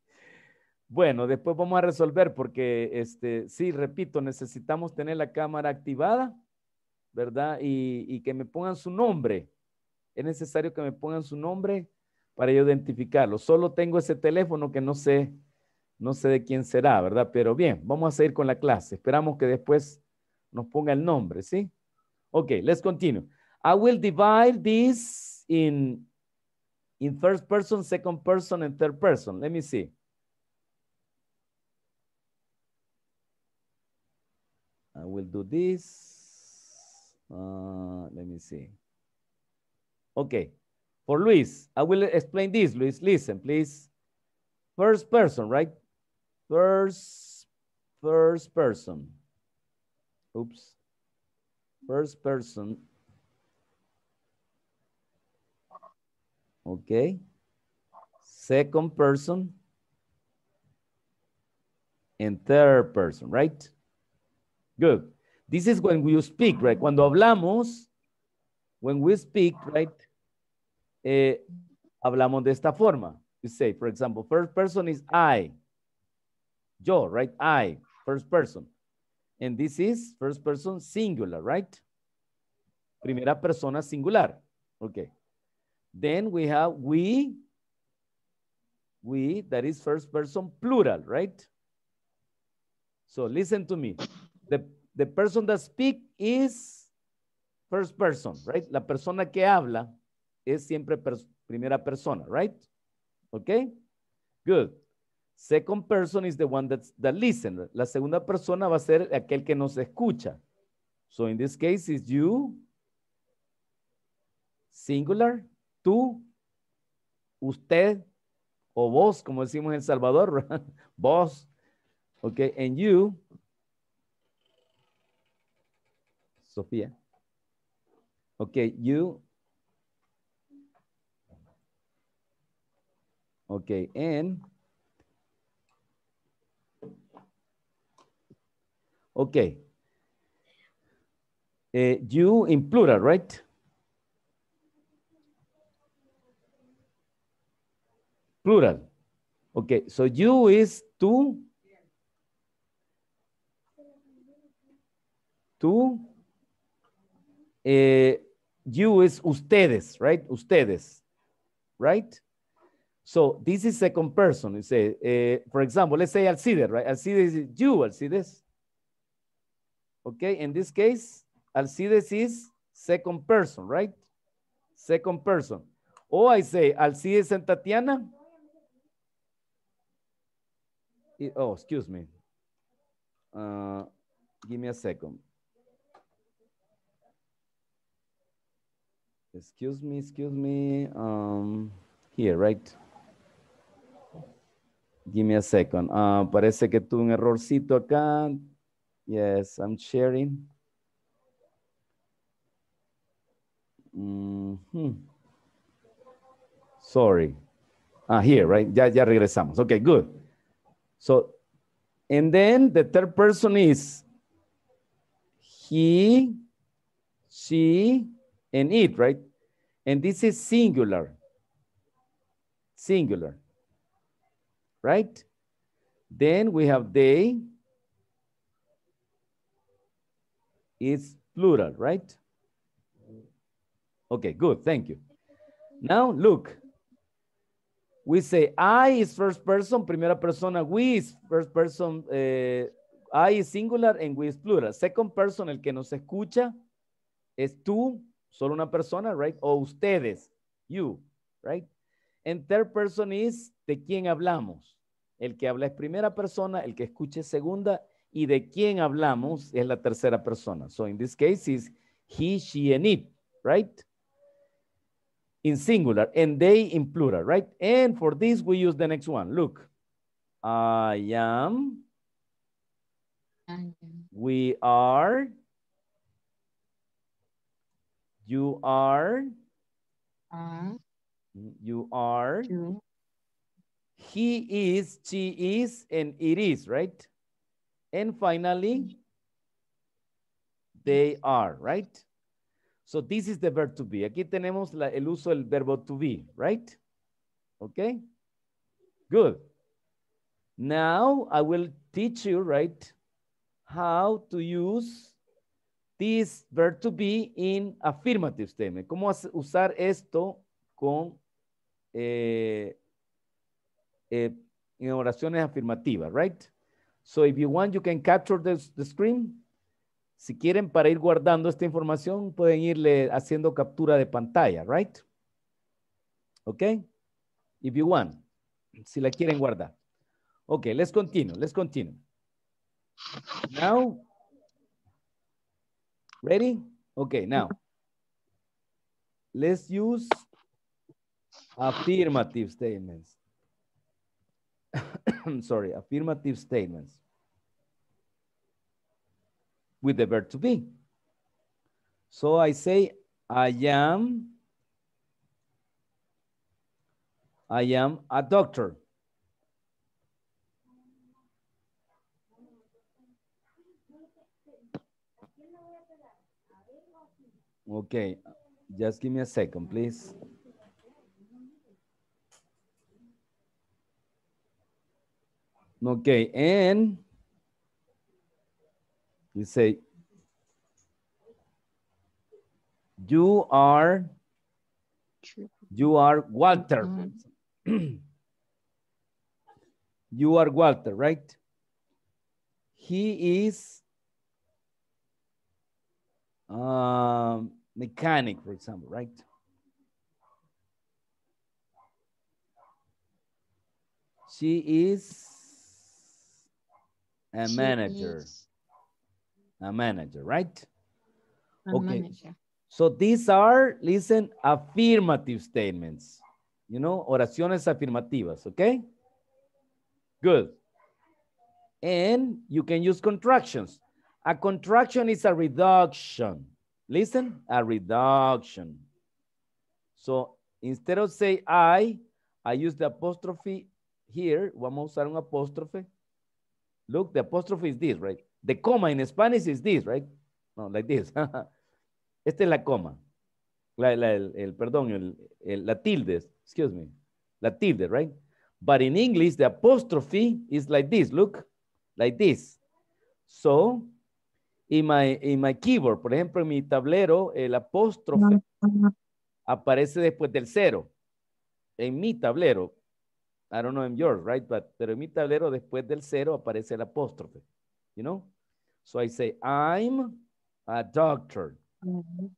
S1: bueno, después vamos a resolver porque, este, sí, repito, necesitamos tener la cámara activada, ¿verdad? Y, que me pongan su nombre. Es necesario que me pongan su nombre para yo identificarlo. Solo tengo ese teléfono que no sé, no sé de quién será, ¿verdad? Pero bien, vamos a seguir con la clase. Esperamos que después nos ponga el nombre, ¿sí? Ok, let's continue. I will divide this in, in first person, second person, and third person. Let me see. I will do this. Uh, let me see. Okay. For Luis, I will explain this. Luis, listen, please. First person, right? First, first person oops, first person. Okay. Second person. And third person, right? Good. This is when we speak, right? Cuando hablamos, when we speak, right? Eh, hablamos de esta forma. You say, for example, first person is I. Yo, right? I, first person. And this is first person singular, right? Primera persona singular. Okay. Then we have we, we, that is first person plural, right? So listen to me. The, the person that speak is first person, right? La persona que habla es siempre pers primera persona, right? Okay? Good. Second person is the one that's the listener. La segunda persona va a ser aquel que nos escucha. So in this case is you, singular, tú, usted o vos, como decimos en El Salvador, vos, ok, and you, Sofía, ok, you, ok, and Okay. Eh, you in plural, right? Plural. Okay, so you is tú. Tú. Eh, you is ustedes, right? Ustedes, right? So this is second person. You say, eh, for example, let's say Alcides, right? Alcides is you, Alcides. Okay, in this case, Alcides is second person, right? Second person. Oh, I say Alcides and Tatiana. Oh, excuse me. Uh, give me a second. Excuse me, excuse me. Um, here, right? Give me a second. Ah, parece que tuve un errorcito acá. Yes, I'm sharing. Mm -hmm. Sorry. Ah, here, right? Ya, ya regresamos. Okay, good. So, and then the third person is he, she, and it, right? And this is singular. Singular. Right? Then we have they, is plural, right? Okay, good, thank you. Now look, we say I is first person, primera persona, we is first person, eh, I is singular and we is plural. Second person, el que nos escucha, es tú, solo una persona, right? O ustedes, you, right? And third person is de quién hablamos. El que habla es primera persona, el que escucha es segunda y de quién hablamos es la tercera persona. So in this case is he, she, and it, right? In singular and they in plural, right? And for this we use the next one. Look, I am, we are, you are, you are, he is, she is, and it is, right? And finally, they are, right? So this is the verb to be. Aquí tenemos el uso del verbo to be, right? Okay, good. Now I will teach you, right, how to use this verb to be in affirmative statement. ¿Cómo usar esto con eh, eh, en oraciones afirmativas, right? So if you want, you can capture the, the screen. Si quieren, para ir guardando esta información, pueden irle haciendo captura de pantalla, right? Ok? If you want. Si la quieren guardar. Ok, let's continue, let's continue. Now, ready? Ok, now. Let's use affirmative statements. sorry, affirmative statements with the verb to be. So I say, I am, I am a doctor. Okay, just give me a second, please. Okay, And you say, you are, you are Walter. Mm-hmm. you are Walter, right? He is uh, mechanic, for example, right? She is a she manager. Is. A manager, right?
S2: A okay. Manager.
S1: So these are, listen, affirmative statements. You know, oraciones afirmativas, okay? Good. And you can use contractions. A contraction is a reduction. Listen, a reduction. So instead of say I, I use the apostrophe here. Vamos a usar un apostrophe. Look, the apostrophe is this, right? The coma in Spanish is this, right? No, like this. Esta es la coma. La, el, perdón, el, la tilde, excuse me. La tilde, right? But in English, the apostrophe is like this, look, like this. So, in my, in my keyboard, por ejemplo, en mi tablero, el apóstrofe aparece después del cero. En mi tablero, I don't know in yours, right? But, pero en mi tablero después del cero aparece el apóstrofe, you know? So I say, I'm a doctor. Mm -hmm.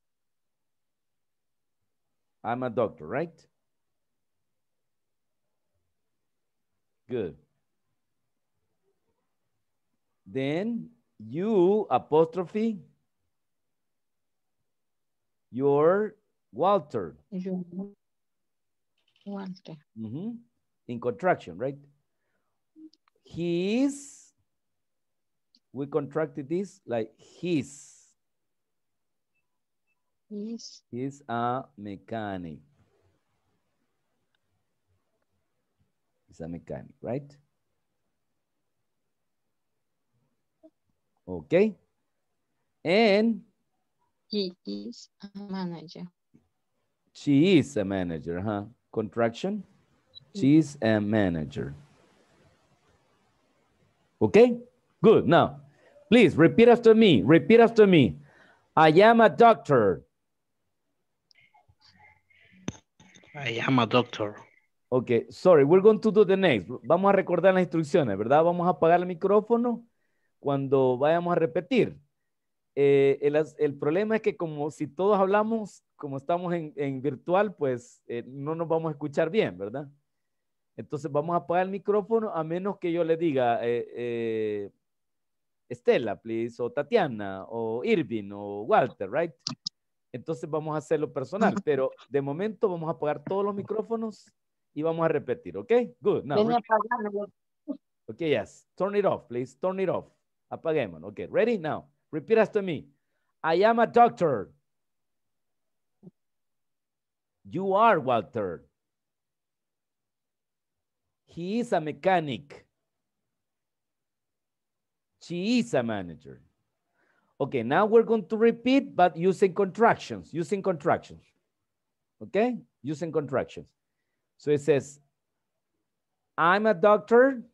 S1: I'm a doctor, right? Good. Then you apostrophe your Walter. Walter. Mm -hmm in contraction, right? His, we contracted this like his. He's, He's a mechanic. He's a mechanic, right? Okay. And he is a manager. She is a manager, huh? Contraction. She's a manager. Okay, good. Now, please repeat after me. Repeat after me. I am a doctor. I am a doctor. Okay, sorry, we're going to do the next. Vamos a recordar las instrucciones, ¿verdad? Vamos a apagar el micrófono cuando vayamos a repetir. Eh, el, problema es que como si todos hablamos, como estamos en, virtual, pues eh, no nos vamos a escuchar bien, ¿verdad? Entonces vamos a apagar el micrófono a menos que yo le diga eh, eh, Estela, please, o Tatiana, o Irvin, o Walter, right? Entonces vamos a hacerlo personal, pero de momento vamos a apagar todos los micrófonos y vamos a repetir, ¿ok? Good. ok, yes. Turn it off, please. Turn it off. Apaguemos. Ok, ready? Now, repeat after me. I am a doctor. You are Walter. He is a mechanic. She is a manager. Okay, now we're going to repeat, but using contractions, using contractions. Okay, using contractions. So it says, I'm a doctor.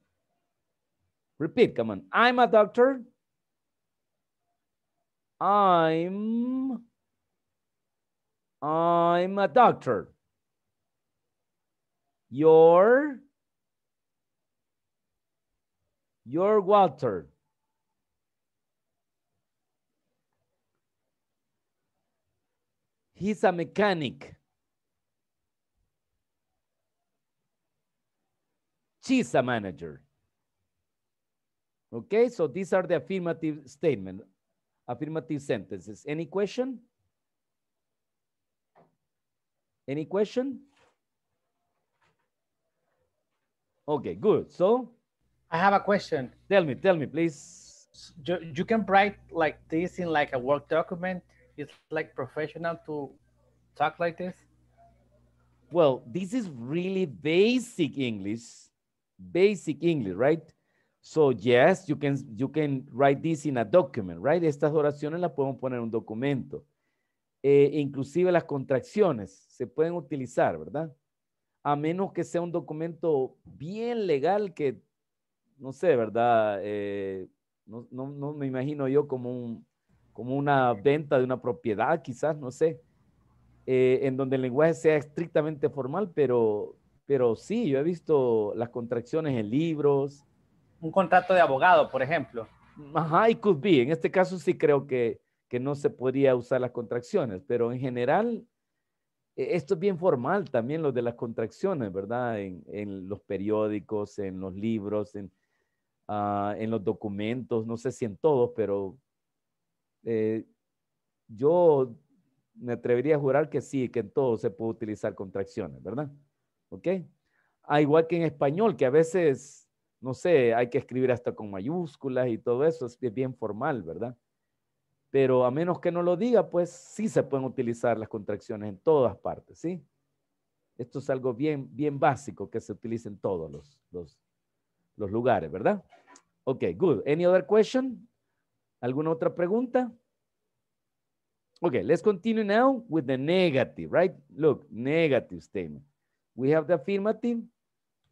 S1: Repeat, come on. I'm a doctor. I'm, I'm a doctor. You're, your Walter. He's a mechanic. She's a manager. Okay, so these are the affirmative statement, affirmative sentences. Any question? Any question? Okay, good. So I have a question. Tell me, tell me, please. You, can write like this in like a work document. It's like professional to talk like this. Well, this is really basic English, basic English, right? So yes, you can, you can write this in a document, right? Estas oraciones las podemos poner en un documento. Eh, inclusive las contracciones se pueden utilizar, ¿verdad? A menos que sea un documento bien legal que no sé, ¿verdad? Eh, no, no, me imagino yo como, un, como una venta de una propiedad, quizás, no sé, eh, en donde el lenguaje sea estrictamente formal, pero, pero sí, yo he visto las contracciones en libros. Un contrato de abogado, por ejemplo. Ajá, y could be. En este caso sí creo que, que no se podría usar las contracciones, pero en general e, esto es bien formal también, lo de las contracciones, ¿verdad? En, en, los periódicos, en los libros, en, Ah, en los documentos, no sé si en todos, pero eh, yo me atrevería a jurar que sí, que en todos se puede utilizar contracciones, ¿verdad? ¿Ok? A ah, igual que en español, que a veces, no sé, hay que escribir hasta con mayúsculas y todo eso, es bien formal, ¿verdad? Pero a menos que no lo diga, pues sí se pueden utilizar las contracciones en todas partes, ¿sí? Esto es algo bien, bien básico que se utilicen en todos los, los, los lugares, ¿verdad? Ok, good. Any other question? ¿Alguna otra pregunta? Okay, let's continue now with the negative, right? Look, negative statement. We have the affirmative.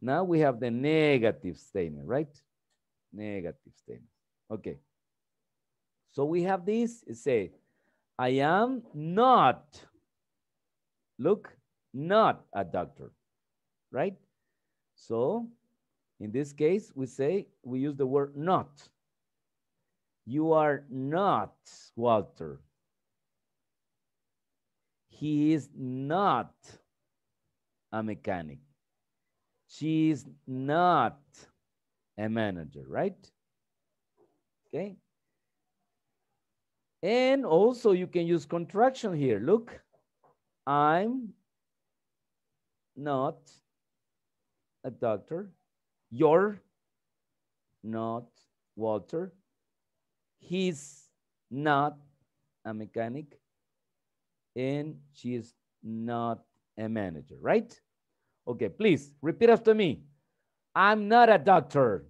S1: Now we have the negative statement, right? Negative statement. Okay. So we have this. It says, I am not, look, not a doctor, right? So in this case, we say, we use the word not. You are not Walter. He is not a mechanic. She is not a manager, right? Okay. And also you can use contraction here. Look, I'm not a doctor. You're not Walter. He's not a mechanic. And she is not a manager, right? Okay, please repeat after me. I'm not a doctor.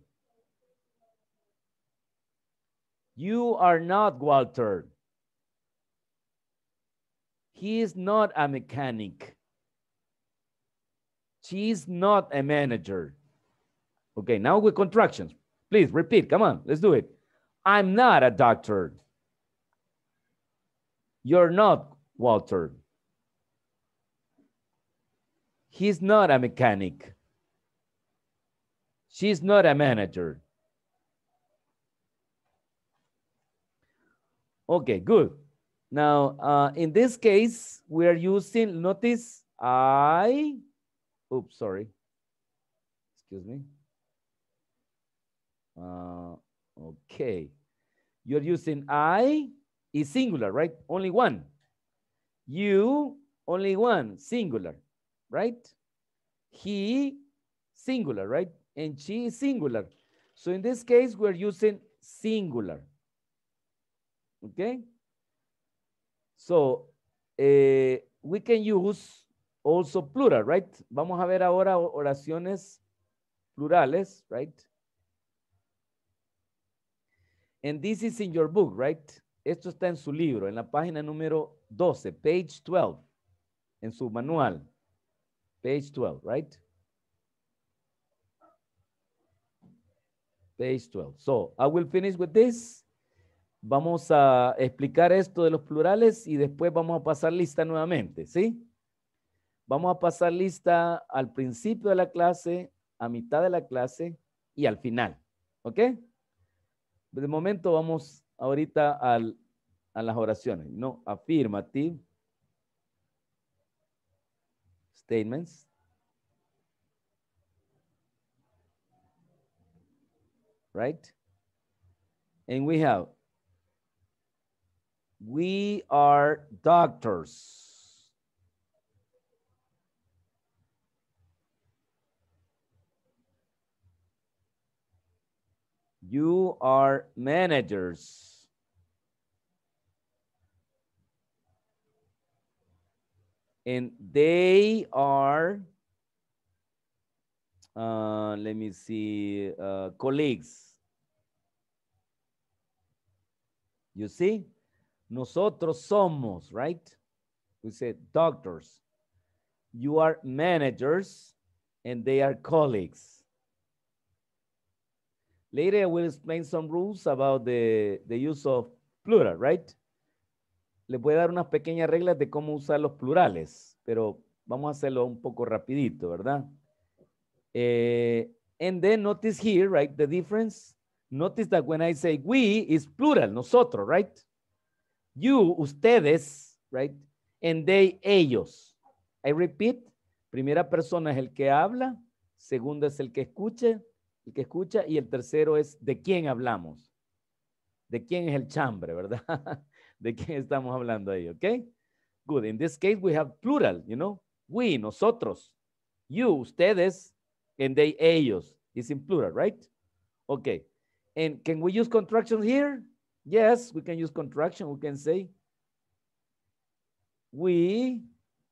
S1: You are not Walter. He is not a mechanic. She is not a manager. Okay, now with contractions. Please repeat. Come on, let's do it. I'm not a doctor. You're not Walter. He's not a mechanic. She's not a manager. Okay, good. Now, uh, in this case, we are using, notice I, oops, sorry. Excuse me. Uh, okay. You're using I is singular, right? Only one. You, only one, singular, right? He, singular, right? And she is singular. So in this case, we're using singular. Okay? So, eh, we can use also plural, right? Vamos a ver ahora oraciones plurales, right? And this is in your book, right? Esto está en su libro, en la página número 12, page 12, en su manual. Page 12, right? Page 12. So, I will finish with this. Vamos a explicar esto de los plurales y después vamos a pasar lista nuevamente, ¿sí? Vamos a pasar lista al principio de la clase, a mitad de la clase y al final, ¿ok? De momento vamos ahorita al, a las oraciones, ¿no? afirmative statements. Right? And we have, we are doctors. You are managers. And they are, uh, let me see, uh, colleagues. You see? Nosotros somos, right? We said doctors. You are managers and they are colleagues. Later, I will explain some rules about the, use of plural, right? Les voy a dar unas pequeñas reglas de cómo usar los plurales, pero vamos a hacerlo un poco rapidito, ¿verdad? Eh, and then notice here, right, the difference. Notice that when I say we, is plural, nosotros, right? You, ustedes, right? And they, ellos. I repeat, primera persona es el que habla, segunda es el que escucha, el que escucha, y el tercero es de quién hablamos, de quién es el chambre, ¿verdad? de quién estamos hablando ahí, ¿ok? Good. In this case, we have plural, you know, we, nosotros, you, ustedes, and they, ellos. It's in plural, right? Okay. And can we use contraction here? Yes, we can use contraction. We can say, we,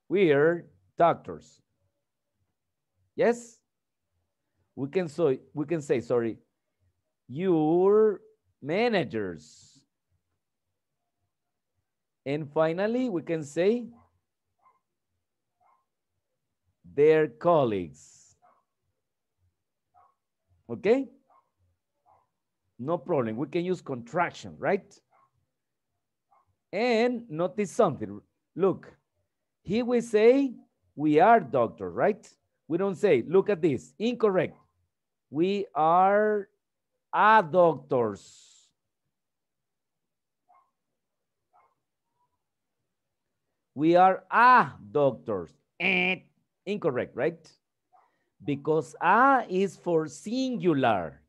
S1: we're doctors. Yes? we can so we can say sorry your managers and finally we can say their colleagues okay no problem we can use contraction right and notice something look here we say we are doctor right we don't say look at this incorrect we are a doctors. We are a doctors. And eh, incorrect, right? Because a is for singular,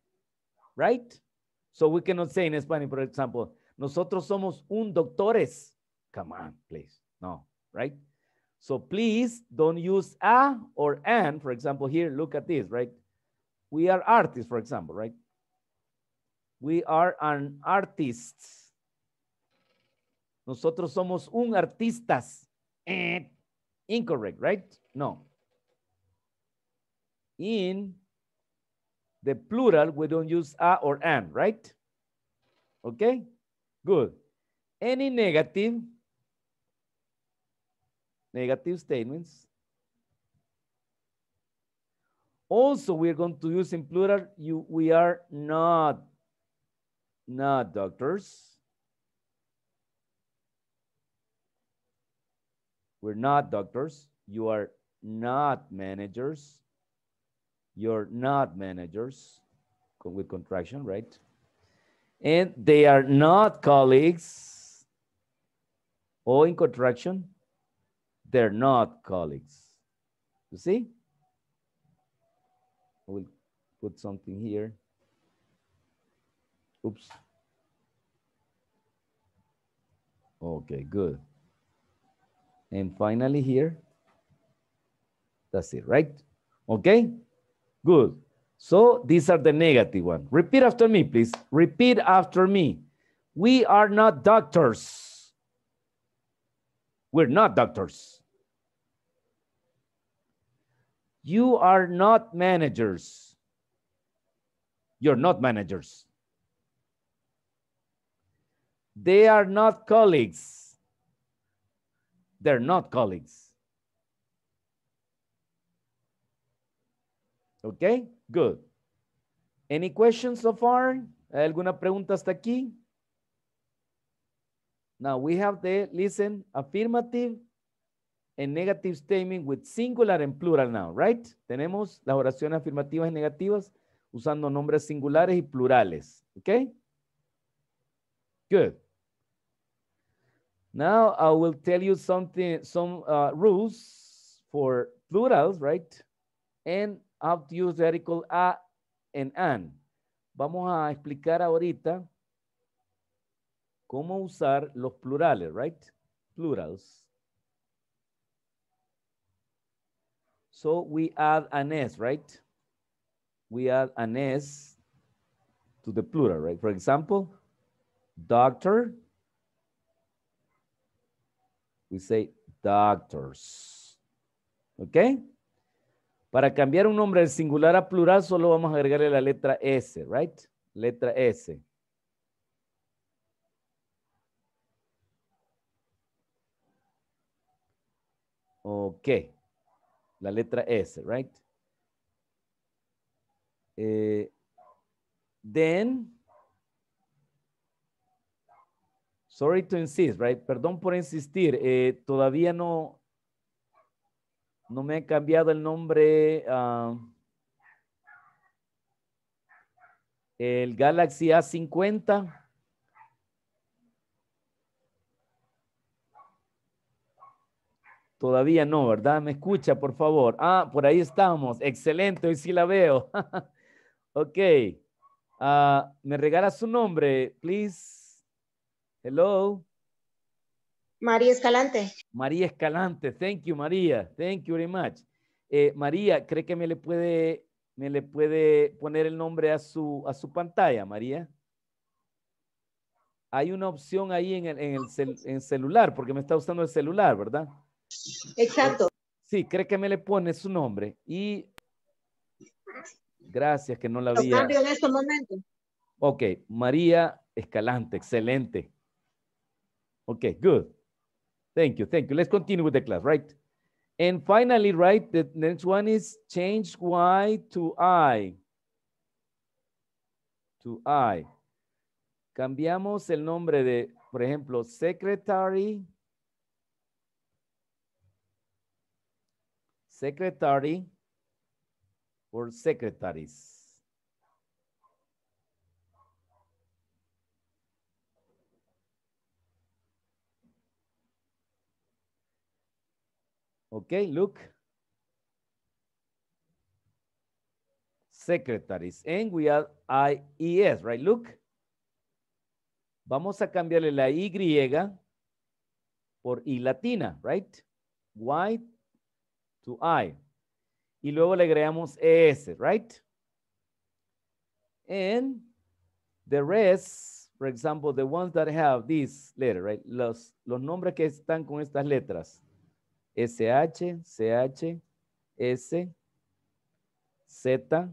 S1: right? So we cannot say in Spanish, for example, nosotros somos un doctores. Come on, please. No, right? So please don't use a or an. For example, here, look at this, right? We are artists, for example, right? We are an artist. Nosotros somos un artistas. Eh, incorrect, right? No. In the plural, we don't use a or an, right? Okay, good. Any negative, negative statements also, we're going to use in plural, you, we are not, not doctors. We're not doctors. You are not managers. You're not managers with contraction, right? And they are not colleagues. Or in contraction, they're not colleagues. You see? We'll put something here. Oops. Okay, good. And finally here, that's it, right? Okay, good. So these are the negative one. Repeat after me, please. Repeat after me. We are not doctors. We're not doctors. You are not managers. You're not managers. They are not colleagues. They're not colleagues. Okay, good. Any questions so far? ¿Alguna pregunta hasta aquí? Now we have the listen affirmative a negative statement with singular and plural now, right? Tenemos las oraciones afirmativas y negativas usando nombres singulares y plurales, okay? Good. Now I will tell you something, some uh, rules for plurals, right? And how to use the article a and an. Vamos a explicar ahorita cómo usar los plurales, right? Plurals. So we add an S, right? We add an S to the plural, right? For example, doctor. We say doctors. okay Para cambiar un nombre del singular a plural, solo vamos a agregarle la letra S, right? Letra S. okay la letra S, right? Eh, then, sorry to insist, right? Perdón por insistir, eh, todavía no, no me he cambiado el nombre. Um, el Galaxy A50. Todavía no, ¿verdad? Me escucha, por favor. Ah, por ahí estamos. Excelente, hoy sí la veo. ok. Ah, ¿Me regala su nombre, please? Hello. María Escalante. María Escalante. Thank you, María. Thank you very much. Eh, María, ¿cree que me le, puede, me le puede poner el nombre a su, a su pantalla, María? Hay una opción ahí en el, en celular, porque me está usando el celular, ¿verdad? Exacto. Sí, cree que me le pone su nombre y gracias que no la había. en este Ok, María Escalante, excelente. Ok, good. Thank you, thank you. Let's continue with the class, right? And finally, right, the next one is change Y to I. To I. Cambiamos el nombre de, por ejemplo, secretary secretary or secretaries. Okay, look. Secretaries. And we add IES, right? Look. Vamos a cambiarle la Y por I latina, right? White to I. Y luego le agregamos ES, right? And the rest, for example, the ones that have this letter, right? Los, los nombres que están con estas letras. SH, CH, S, Z,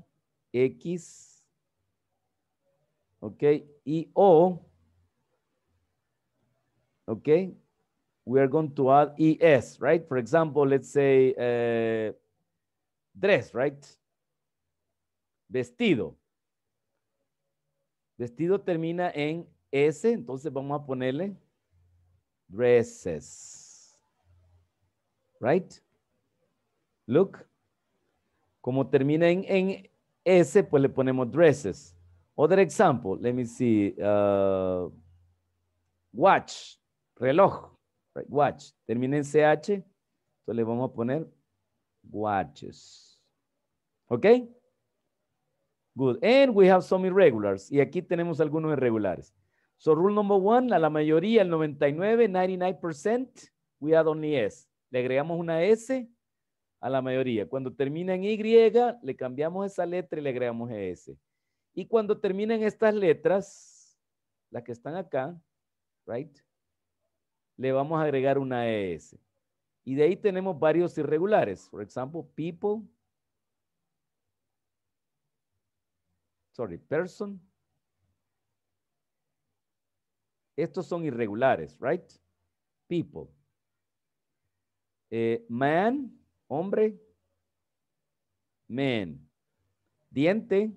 S1: X, okay? y O, okay? we are going to add es, right? For example, let's say eh, dress, right? Vestido. Vestido termina en S, entonces vamos a ponerle dresses. Right? Look. Como termina en, S, pues le ponemos dresses. Other example, let me see. Eh, watch, reloj. Watch. Termina en CH. Entonces le vamos a poner watches. ¿Ok? Good. And we have some irregulars. Y aquí tenemos algunos irregulares. So rule number one, a la mayoría, el 99, 99%, we add only S. Le agregamos una S a la mayoría. Cuando termina en Y, le cambiamos esa letra y le agregamos e S. Y cuando terminan estas letras, las que están acá, right? le vamos a agregar una ES. Y de ahí tenemos varios irregulares. Por ejemplo, people. Sorry, person. Estos son irregulares, right? People. Eh, man, hombre. Man. Diente.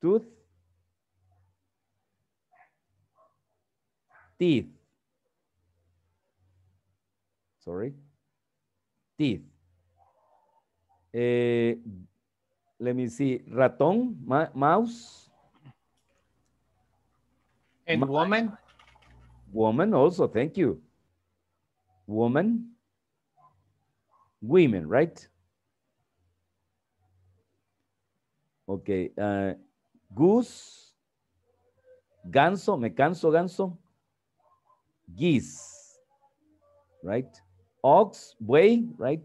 S1: Tooth. Teeth. sorry, teeth. Eh, let me see, ratón, ma mouse. And ma woman? Woman also, thank you. Woman, women, right? Okay, uh, goose, ganso, me canso, ganso, geese, right? ox, buey, right?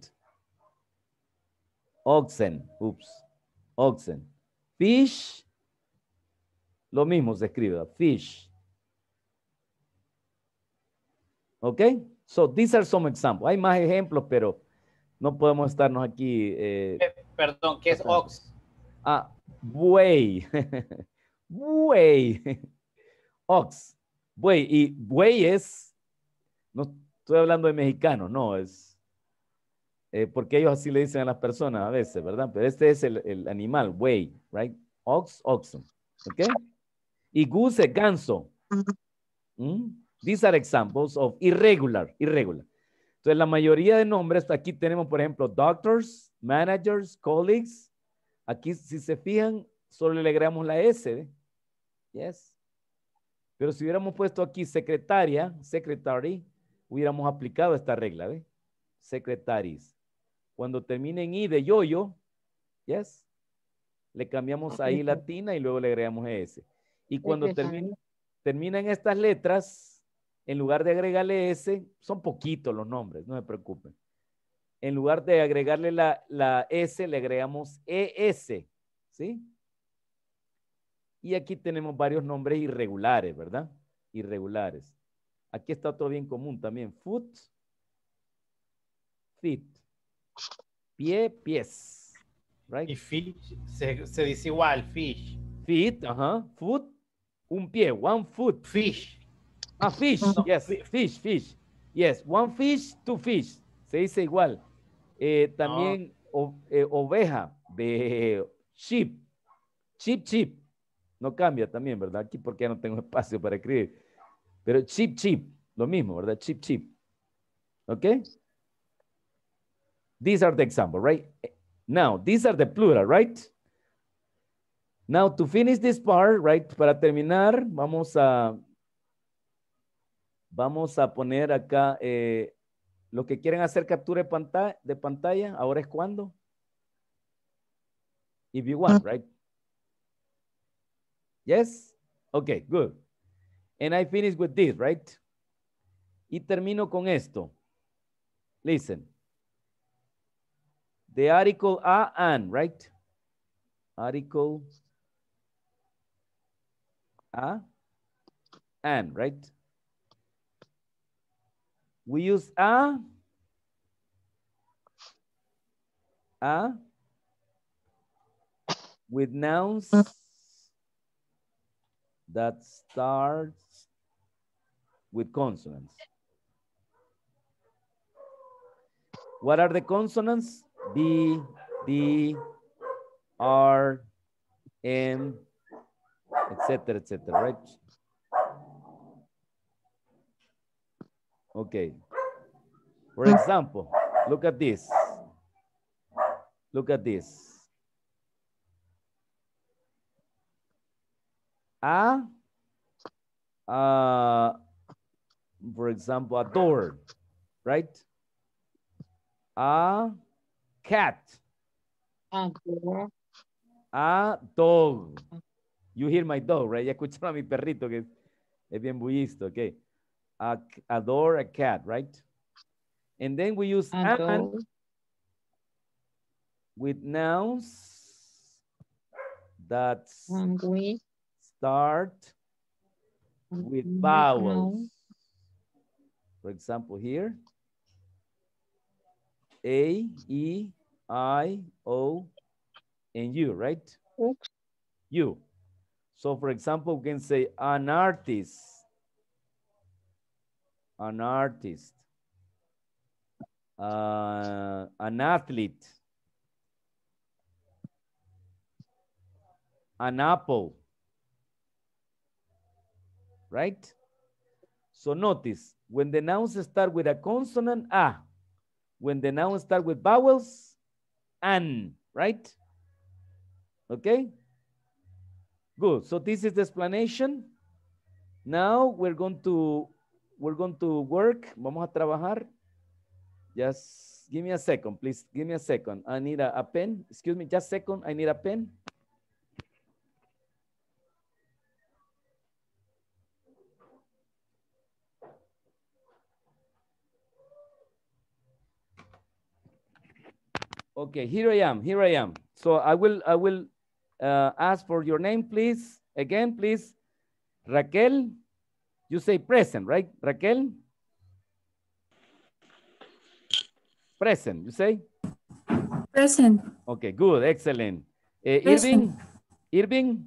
S1: Oxen, oops, oxen. Fish, lo mismo se escribe, fish. ¿Ok? So, these are some examples. Hay más ejemplos, pero no podemos estarnos aquí. Eh, eh, perdón, ¿qué es ox? Ah, buey. buey. Ox. Buey. Y buey es, no, estoy hablando de mexicano, no, es eh, porque ellos así le dicen a las personas a veces, ¿verdad? Pero este es el, animal, way, right? Ox, oxen, ¿ok? Y goose, ganso. These are examples of irregular, irregular. Entonces, la mayoría de nombres, aquí tenemos, por ejemplo, doctors, managers, colleagues. Aquí, si se fijan, solo le agregamos la S. Yes. Pero si hubiéramos puesto aquí secretaria, secretary, hubiéramos aplicado esta regla, ¿ve? Secretaris. Cuando termine en I de yoyo, ¿yes? Le cambiamos ahí latina y luego le agregamos ES. Y cuando termine, terminan estas letras, en lugar de agregarle e S, son poquitos los nombres, no se preocupen. En lugar de agregarle la, la e S, le agregamos ES, ¿sí? Y aquí tenemos varios nombres irregulares, ¿verdad? Irregulares. Aquí está todo bien común también. Foot, feet. Pie, pies. Y fish se, dice igual, fish. Feet, Foot, un pie. One foot. Fish. Ah, fish. Yes, fish, fish. Yes, one fish, two fish. Se dice igual. Eh, también eh, oveja de sheep. Sheep, sheep. No cambia también, ¿verdad? Aquí porque no tengo espacio para escribir. Pero chip, chip, lo mismo, ¿verdad? Chip, chip. ¿Ok? These are the example, right? Now, these are the plural, right? Now, to finish this part, right? Para terminar, vamos a, vamos a poner acá, eh, lo que quieren hacer captura de pantalla, de pantalla, ahora es cuando. If you want, ah. right? Yes? Okay, good. And I finish with this, right? Y termino con esto. Listen. The article a and, right? Article a and, right? We use a, a with nouns that starts with consonants. What are the consonants? B, D, R, M, etc., etc., right? Okay. For hmm. example, look at this. Look at this. A, uh, for example, a door, right? A cat. A dog. A dog. You hear my dog, right? Ya escucharon a mi perrito que es bien bullisto, okay? A, a door, a cat, right? And then we use a an with nouns that start with vowels. For example, here, A, E, I, O, and U, right? U. So for example, we can say an artist, an artist, uh, an athlete, an apple, right? So notice, when the nouns start with a consonant, a. When the nouns start with vowels, an, right? Okay? Good, so this is the explanation. Now we're going to, we're going to work, vamos a trabajar. Just give me a second, please, give me a second. I need a, a pen, excuse me, just a second, I need a pen. Okay, here I am, here I am. So I will, I will uh, ask for your name, please. Again, please. Raquel, you say present, right? Raquel? Present, you say? Present. Okay, good, excellent. Uh, Irving? Irving?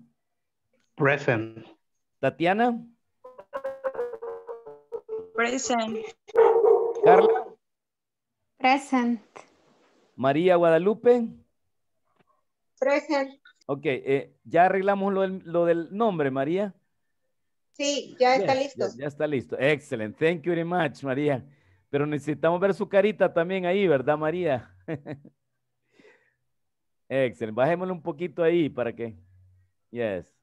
S1: Present. Tatiana?
S2: Present. Carla? Present.
S1: María Guadalupe. Present. Ok, eh, ya arreglamos lo del, nombre, María.
S2: Sí, ya está listo.
S1: Ya, está listo. excelente. Thank you very much, María. Pero necesitamos ver su carita también ahí, ¿verdad, María? Excelente, Bajémosle un poquito ahí para que. Yes.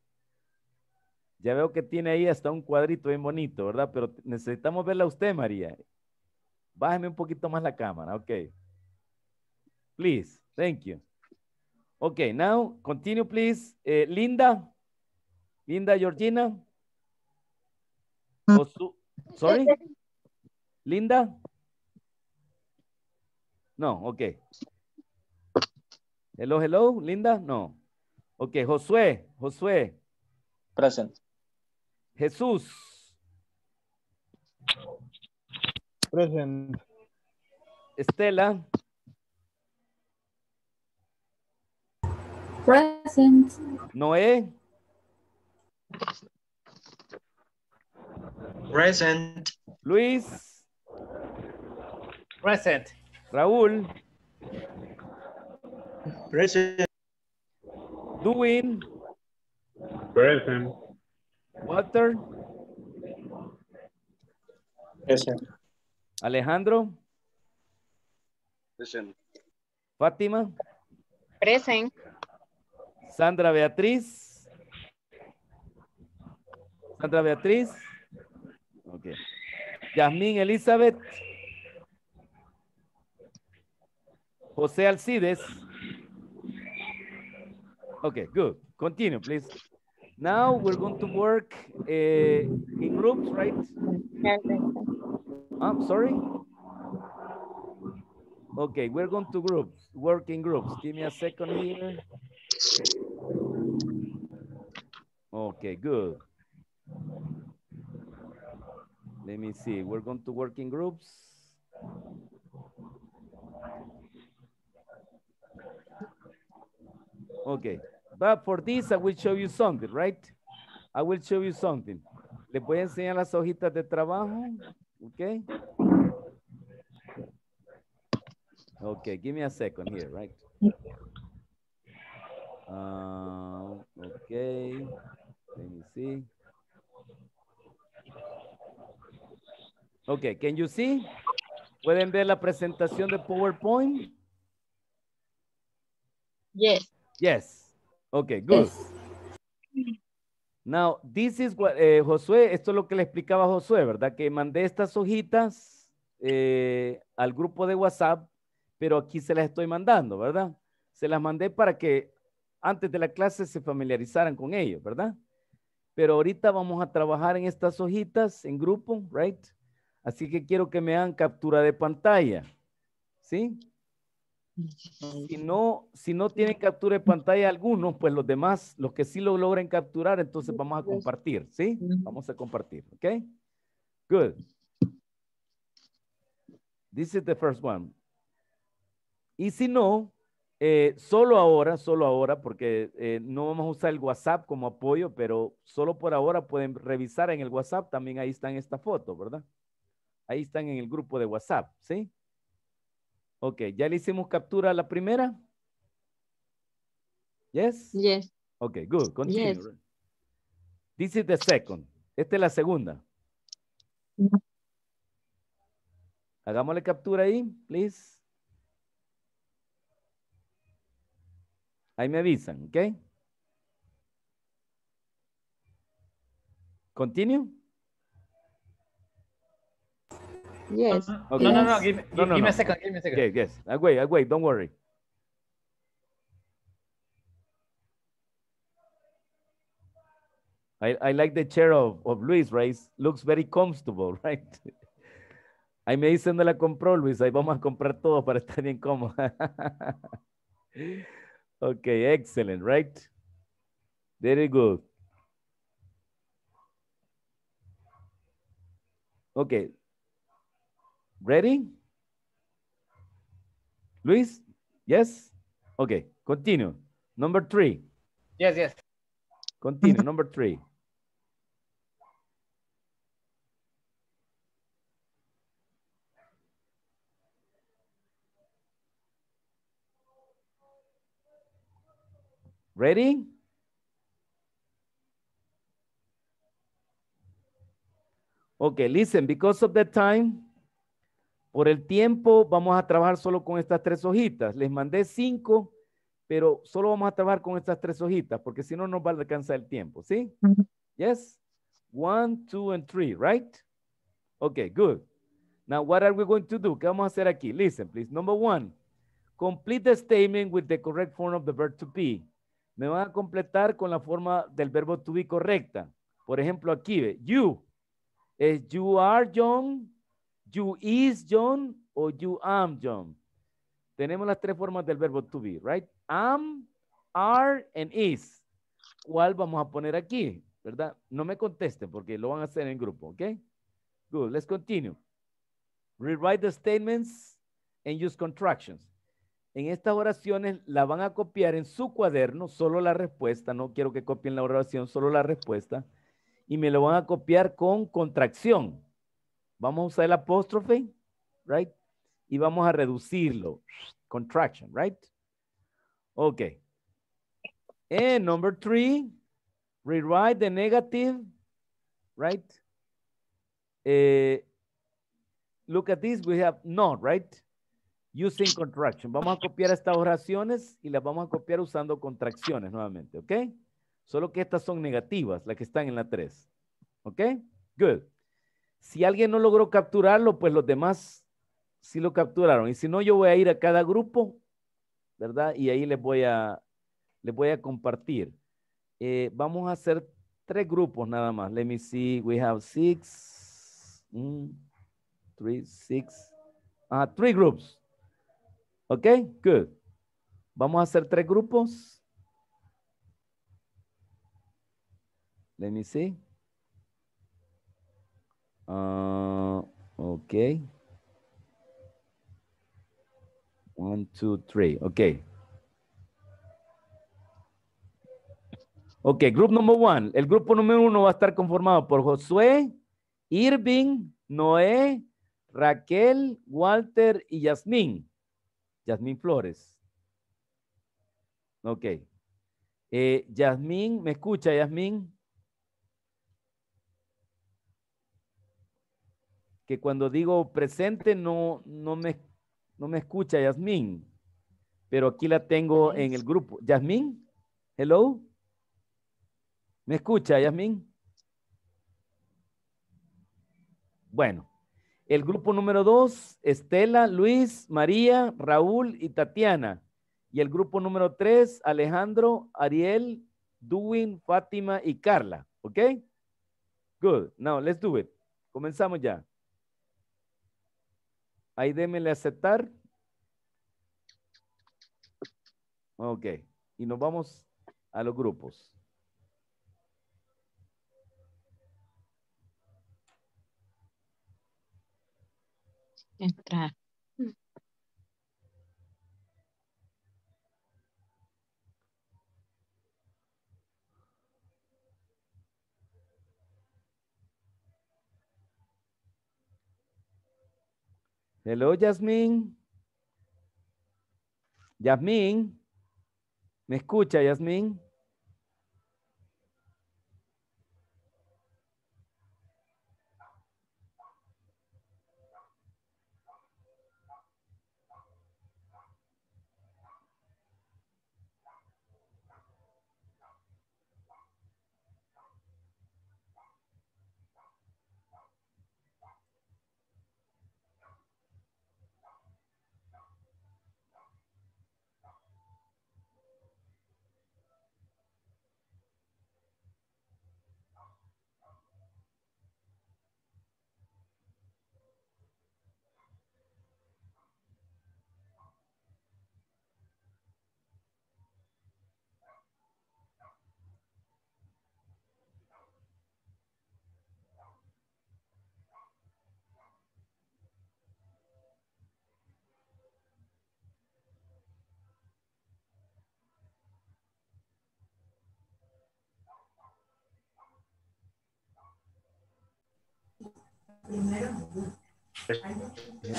S1: Ya veo que tiene ahí hasta un cuadrito bien bonito, ¿verdad? Pero necesitamos verla a usted, María. Bájeme un poquito más la cámara, ok. Please. Thank you. Okay, now continue, please. Eh, Linda. Linda Georgina. Mm. Sorry? Linda? No, okay. Hello, hello, Linda? No. Okay, Josué, Josué. Present. Jesús. Present. Estela.
S2: Present.
S1: Noé. Present. Luis. Present. Raúl. Present. Doing. Present. Walter. Present. Alejandro. Present. Fátima. Present. Sandra Beatriz. Sandra Beatriz. Ok. Yasmín Elizabeth. José Alcides. Okay, good. Continue, please. Now we're going to work uh, in groups, right? I'm ah, sorry? Okay, we're going to groups, work in groups. Give me a second here. Okay, good. Let me see. We're going to work in groups. Okay. But for this, I will show you something, right? I will show you something. Le voy a enseñar las hojitas de trabajo. Okay. Okay, give me a second here, right? Uh, okay. Ok, Okay, can you see? ¿Pueden ver la presentación de PowerPoint? Yes. Yes. Ok, good. Now, this is what, eh, Josué, esto es lo que le explicaba a Josué, ¿verdad? Que mandé estas hojitas eh, al grupo de WhatsApp, pero aquí se las estoy mandando, ¿verdad? Se las mandé para que antes de la clase se familiarizaran con ellos, ¿verdad? pero ahorita vamos a trabajar en estas hojitas en grupo, right? Así que quiero que me hagan captura de pantalla, ¿sí? Si no, si no tienen captura de pantalla algunos, pues los demás, los que sí lo logren capturar, entonces vamos a compartir, ¿sí? Vamos a compartir, ¿ok? Good. This is the first one. Y si no, eh, solo ahora, solo ahora, porque eh, no vamos a usar el WhatsApp como apoyo, pero solo por ahora pueden revisar en el WhatsApp, también ahí están esta foto, ¿verdad? Ahí están en el grupo de WhatsApp, ¿sí? Ok, ¿ya le hicimos captura a la primera? Yes? Yes. Ok, good, continue. This is the second. Esta es la segunda. Hagámosle captura ahí, please. Ahí me avisan, ¿ok? Continue?
S2: Yes. Okay. Ah, no, no, no. Give, no, no, me a second. Give me a second. Yes, yes. I
S1: ah, wait, ah, wait. Don't worry. I, I like the chair of, of Luis, right? Looks very comfortable, right? Ahí me dicen, no la compró Luis, ahí vamos a comprar todo para estar bien cómodo. Okay, excellent, right? Very good. Okay. Ready? Luis? Yes? Okay, continue. Number three. Yes, yes. Continue, number three. Ready? Ok, listen, because of the time, por el tiempo vamos a trabajar solo con estas tres hojitas. Les mandé cinco, pero solo vamos a trabajar con estas tres hojitas porque si no nos va a alcanzar el tiempo, ¿sí? Yes? One, two, and three, right? Ok, good. Now, what are we going to do? ¿Qué vamos a hacer aquí? Listen, please. Number one, complete the statement with the correct form of the verb to be me van a completar con la forma del verbo to be correcta. Por ejemplo, aquí ve, you. Es you are John, you is John o you am John. Tenemos las tres formas del verbo to be, right? Am, are, and is. ¿Cuál vamos a poner aquí? ¿Verdad? No me contesten porque lo van a hacer en grupo, ¿ok? Good, let's continue. Rewrite the statements and use contractions en estas oraciones la van a copiar en su cuaderno, solo la respuesta, no quiero que copien la oración, solo la respuesta, y me lo van a copiar con contracción. Vamos a usar el apóstrofe, right? Y vamos a reducirlo, contraction, right? Ok. And number three, rewrite the negative, right? Eh, look at this, we have not, right? using contraction. Vamos a copiar estas oraciones y las vamos a copiar usando contracciones nuevamente, ¿ok? Solo que estas son negativas, las que están en la 3. ¿Ok? Good. Si alguien no logró capturarlo, pues los demás sí lo capturaron. Y si no, yo voy a ir a cada grupo, ¿verdad? Y ahí les voy a, les voy a compartir. Eh, vamos a hacer tres grupos nada más. Let me see. We have six. Mm, three, six. Ah, three groups. Ok, good. Vamos a hacer tres grupos. Let me see. Uh, ok. One, two, three. Ok. Ok, group number one. El grupo número uno va a estar conformado por Josué, Irving, Noé, Raquel, Walter y Yasmin. Yasmín Flores. Ok. Eh, Yasmín, ¿me escucha, Yasmín? Que cuando digo presente no, no, me, no me escucha, Yasmín. Pero aquí la tengo en el grupo. Yasmín, hello. ¿Me escucha, Yasmín? Bueno, el grupo número dos, Estela, Luis, María, Raúl y Tatiana. Y el grupo número tres, Alejandro, Ariel, Duwin, Fátima y Carla. ¿Ok? Good. Now, let's do it. Comenzamos ya. Ahí démele aceptar. Ok. Y nos vamos a los grupos.
S2: entrar. Mm.
S1: Hello, Yasmín. Yasmín. ¿Me escucha, Yasmín?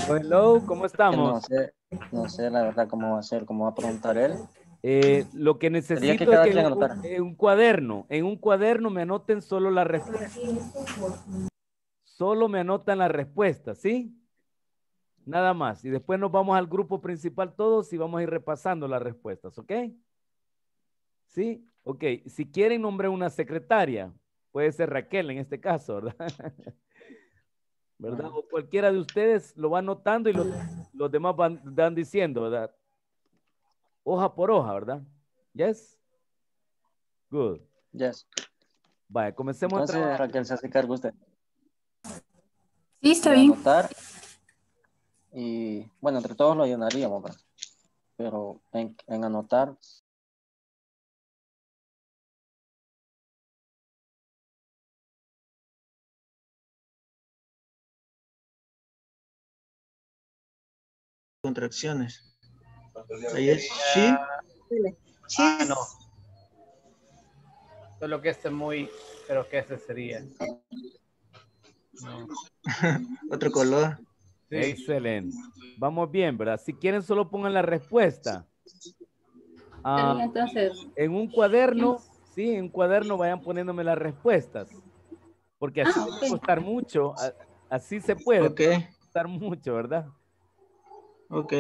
S1: Hello, ¿cómo estamos? No sé,
S2: la verdad cómo va a ser, cómo va a preguntar él.
S1: Eh, lo que necesito es que en un, cuaderno, en un cuaderno me anoten solo la respuesta. Solo me anotan la respuesta, ¿sí? Nada más. Y después nos vamos al grupo principal todos y vamos a ir repasando las respuestas, ¿ok? ¿Sí? Ok. Si quieren, nombre una secretaria. Puede ser Raquel en este caso, ¿verdad? ¿verdad? O cualquiera de ustedes lo va notando y los, demás van, diciendo, ¿verdad? Hoja por hoja, ¿verdad? ¿Yes? Good. Yes. Vaya, comencemos. Entonces, a Raquel, se hace cargo usted. Sí, está bien. Y bueno, entre todos lo llenaríamos, ¿verdad? Pero en, en anotar contracciones.
S2: Ahí es sí. Ah,
S1: no. Solo que este muy, pero que ese sería. Otro color. Excelente. Vamos bien, ¿verdad? Si quieren, solo pongan la respuesta. Ah, entonces, en un cuaderno, sí, en un cuaderno vayan poniéndome las respuestas. Porque así costar ah, mucho. Así se puede. Costar mucho, ¿verdad? Ok.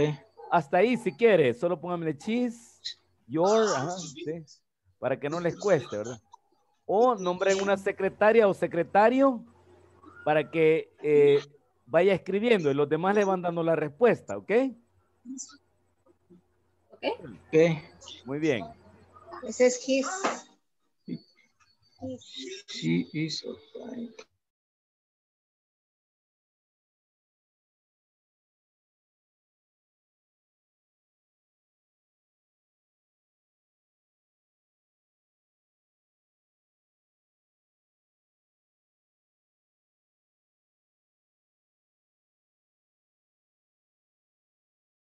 S1: Hasta ahí si quieres, solo pónganle cheese, your, ah, para que no les cueste, ¿verdad? O nombren una secretaria o secretario para que eh, vaya escribiendo y los demás le van dando la respuesta, ¿ok? Ok. Muy bien.
S2: Ese es his.
S1: She is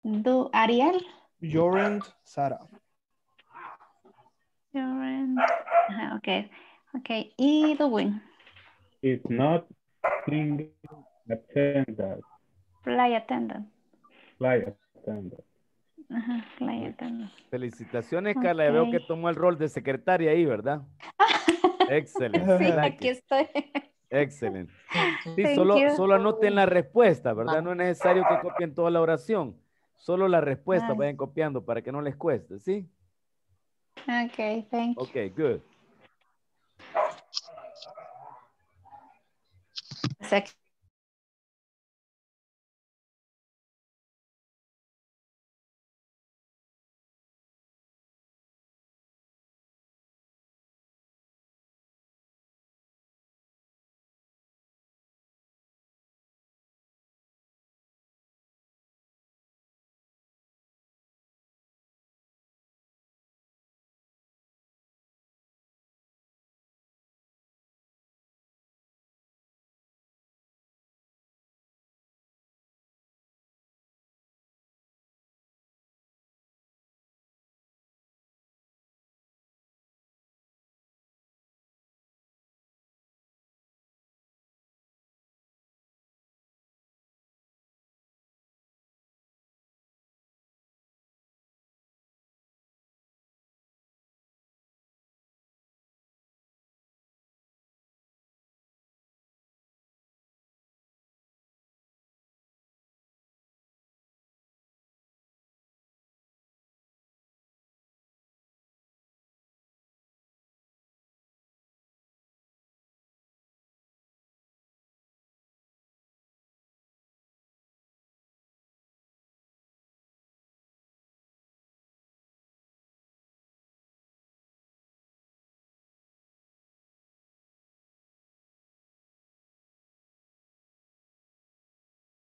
S1: Do
S2: Ariel. Jorend Sara. Jorend. Okay. Okay. Y Duwin. It's not in attendant. Fly attendant.
S1: Fly attendant.
S2: Ajá, attendant.
S1: Felicitaciones, Carla. Veo que tomó el rol de secretaria ahí, ¿verdad? Excelente. Sí, aquí estoy. Excelente. Sí, solo, solo anoten la respuesta, ¿verdad? No es necesario que copien toda la oración. Solo la respuesta vayan copiando para que no les cueste, ¿sí?
S2: Ok, thank
S1: you. Ok, good.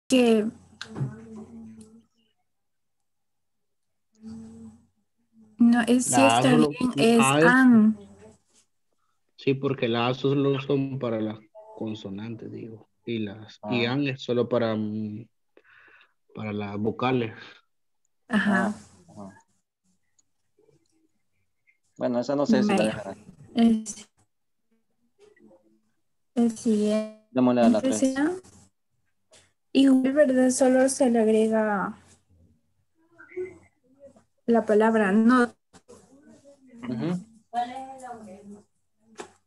S1: que
S2: no es si bien, es an. Sí, porque las solo son para las consonantes, digo. Y las y ah. an es solo para, mm, para las vocales. Ah, ajá. Bueno, esa no sé si la dejarán. El, siguiente. la Igual, ¿verdad? Solo se le agrega la palabra no.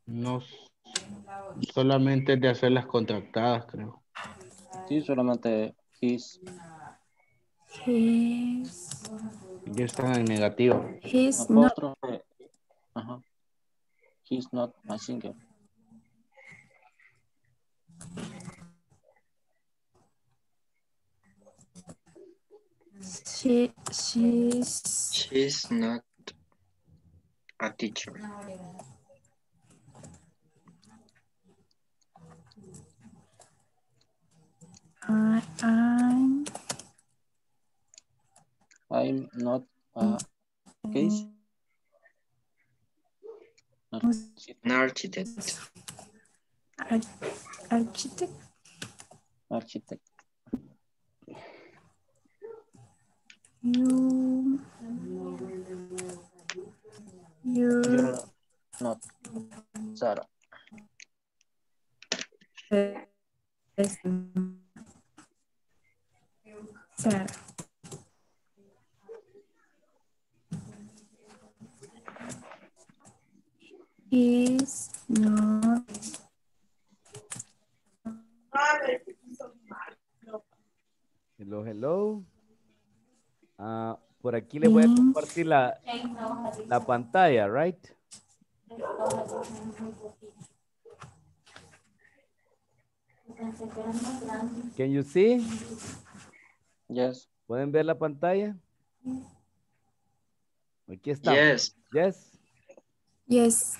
S2: No, solamente de hacerlas las contractadas, creo. Sí, solamente his. His.
S1: Ya está en negativo.
S2: His eh, not. He's not my singer. She she's she's not a teacher. I I'm I'm not a case. An architect. Architect. Architect. You. You. are not. sorry Sarah. Is not.
S1: Hello, hello. Ah, por aquí le voy a mm. compartir la, pantalla, right? Can you see? ¿Pueden ver la pantalla? Aquí está. Yes. Yes.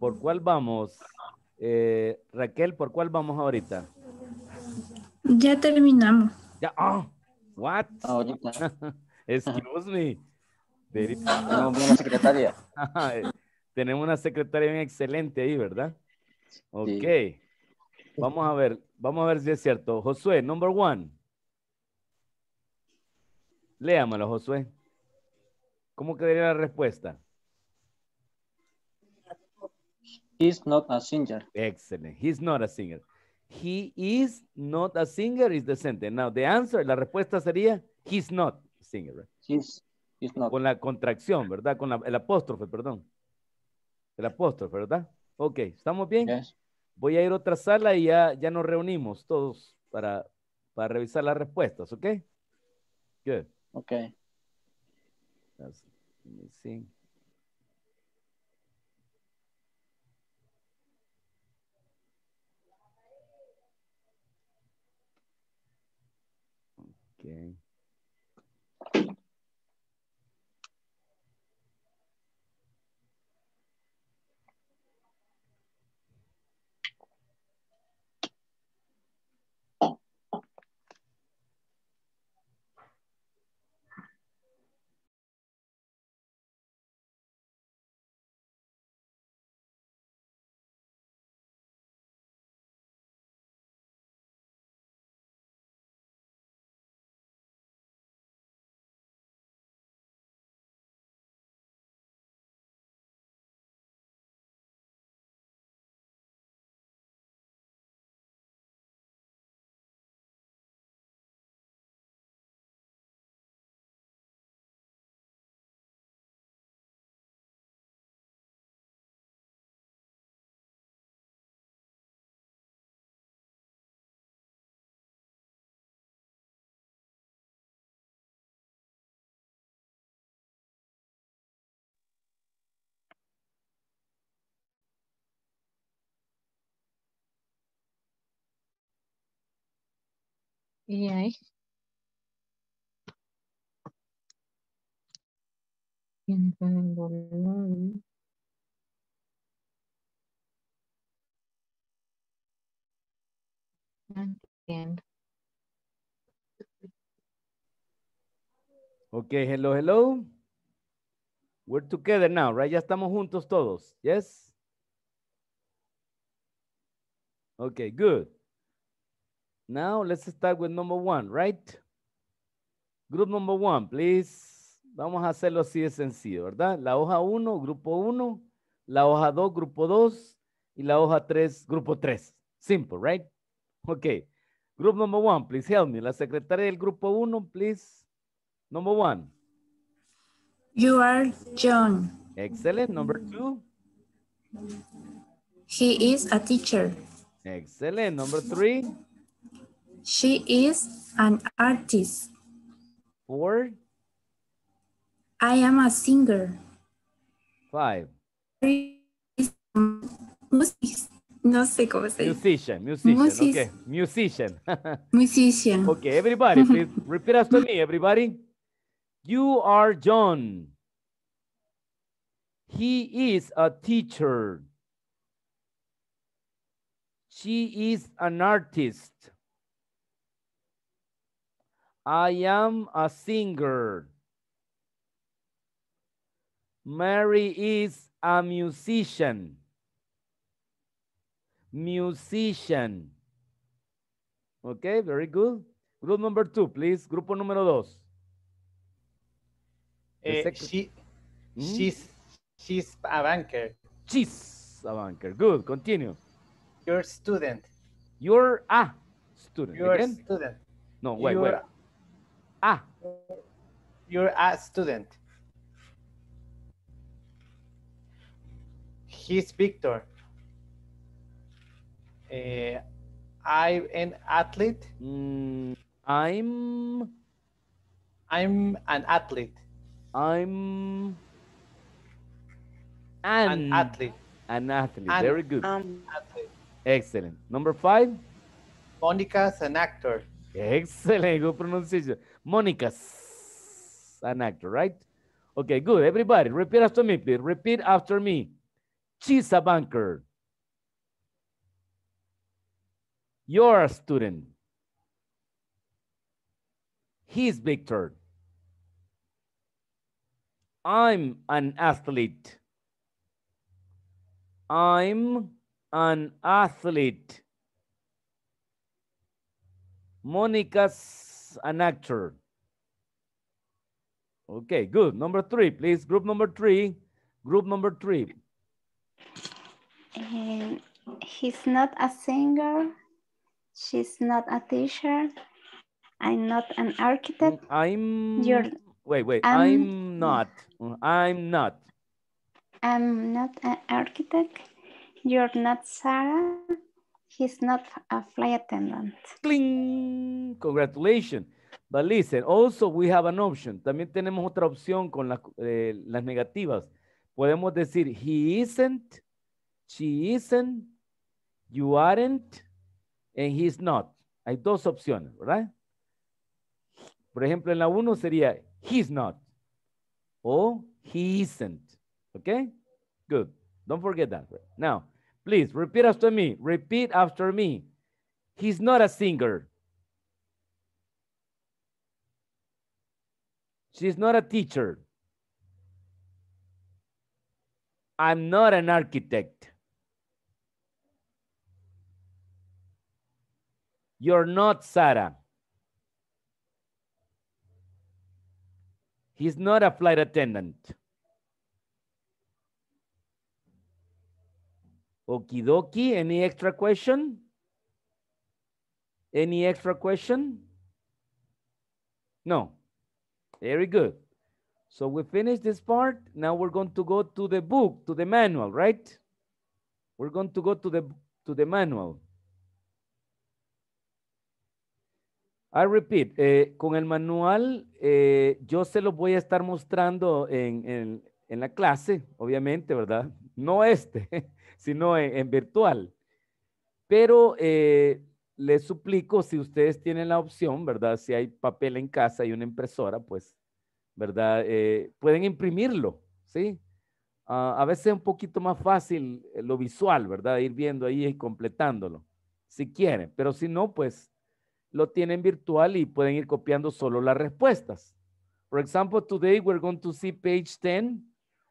S1: ¿Por cuál vamos? Eh, Raquel, ¿por cuál vamos ahorita?
S2: Ya terminamos.
S1: Ya, ah. What? Ah, pues. Excuse me. Tenemos una secretaria. Tenemos una secretaria bien excelente ahí, ¿verdad? Ok. Vamos a ver, vamos a ver si es cierto. Josué, number one. Léamelo, Josué. ¿Cómo quedaría la respuesta? He's not a singer. Excelente. He's not a singer. He is not a singer is the sentence. Now the answer, la respuesta sería he's not a singer. He's, not. Con la contracción, ¿verdad? Con el apóstrofe, perdón. El apóstrofe, ¿verdad? Ok, ¿estamos bien? Voy a ir a otra sala y ya, nos reunimos todos para, para revisar las respuestas, ¿ok? Good. Ok. let me see.
S2: gang. Y ahí.
S1: Ok, hello, hello. We're together now, right? Ya estamos juntos todos. Yes? Ok, good. Now let's start with number one, right? Group number one, please. Vamos a hacerlo así de sencillo, ¿verdad? La hoja uno, grupo uno; la hoja dos, grupo dos; y la hoja tres, grupo 3. Simple, right? Okay. Group number one, please help me. La secretaria del grupo uno, please. Number one. You are John. Excellent. Number two.
S2: He is a teacher.
S1: Excellent. Number three.
S2: She is an artist. Four. I am a singer.
S1: Five. No sé cómo se dice. Musician, musician, okay. Musician. musician. Okay, everybody, please repeat after me, everybody. You are John. He is a teacher. She is an artist. I am a singer. Mary is a musician. Musician. Okay, very good. Group number two, please. Grupo número dos. Eh, she, hmm? she's, she's a banker. She's a banker. Good, continue. Your student. You're a student. You're a student. No, wait, You're wait. Ah, you're a student. He's Victor. Uh, I'm an athlete. Mm, I'm. I'm an athlete. I'm. An, an athlete. An athlete. An, Very good. Um, athlete. Excellent. Number five. Monica's an actor. Excellent. Good pronunciation. Monica's an actor, right? Okay, good. Everybody, repeat after me, please. Repeat after me. She's a banker. You're a student. He's Victor. I'm an athlete. I'm an athlete. Monica's an actor. Okay, good. Number three, please. Group number three. Group number three.
S2: Um, he's not a singer. She's not a teacher. I'm not an architect. Mm,
S1: I'm. You're. Wait, wait. I'm, I'm not. I'm not.
S2: I'm not an architect. You're not Sarah. He's not a flight attendant. Cling.
S1: Congratulations. But listen, also we have an option. También tenemos otra opción con eh, las, negativas. Podemos decir, he isn't, she isn't, you aren't, and he's not. Hay dos opciones, ¿verdad? Por ejemplo, en la uno sería, he's not, o he isn't. Okay? Good. Don't forget that. Now, Please repeat after me. Repeat after me. He's not a singer. She's not a teacher. I'm not an architect. You're not Sarah. He's not a flight attendant. Okie dokie. Any extra question? Any extra question? No. Very good. So we finished this part. Now we're going to go to the book, to the manual, right? We're going to go to the to the manual. I repeat, eh, con el manual eh, yo se lo voy a estar mostrando en, en, en la clase, obviamente, ¿verdad? No este, sino en, virtual. Pero eh, les suplico, si ustedes tienen la opción, ¿verdad? Si hay papel en casa y una impresora, pues, ¿verdad? Eh, pueden imprimirlo, ¿sí? Ah, a veces es un poquito más fácil eh, lo visual, ¿verdad? Ir viendo ahí y completándolo, si quieren. Pero si no, pues lo tienen virtual y pueden ir copiando solo las respuestas. Por ejemplo, today we're going to see page 10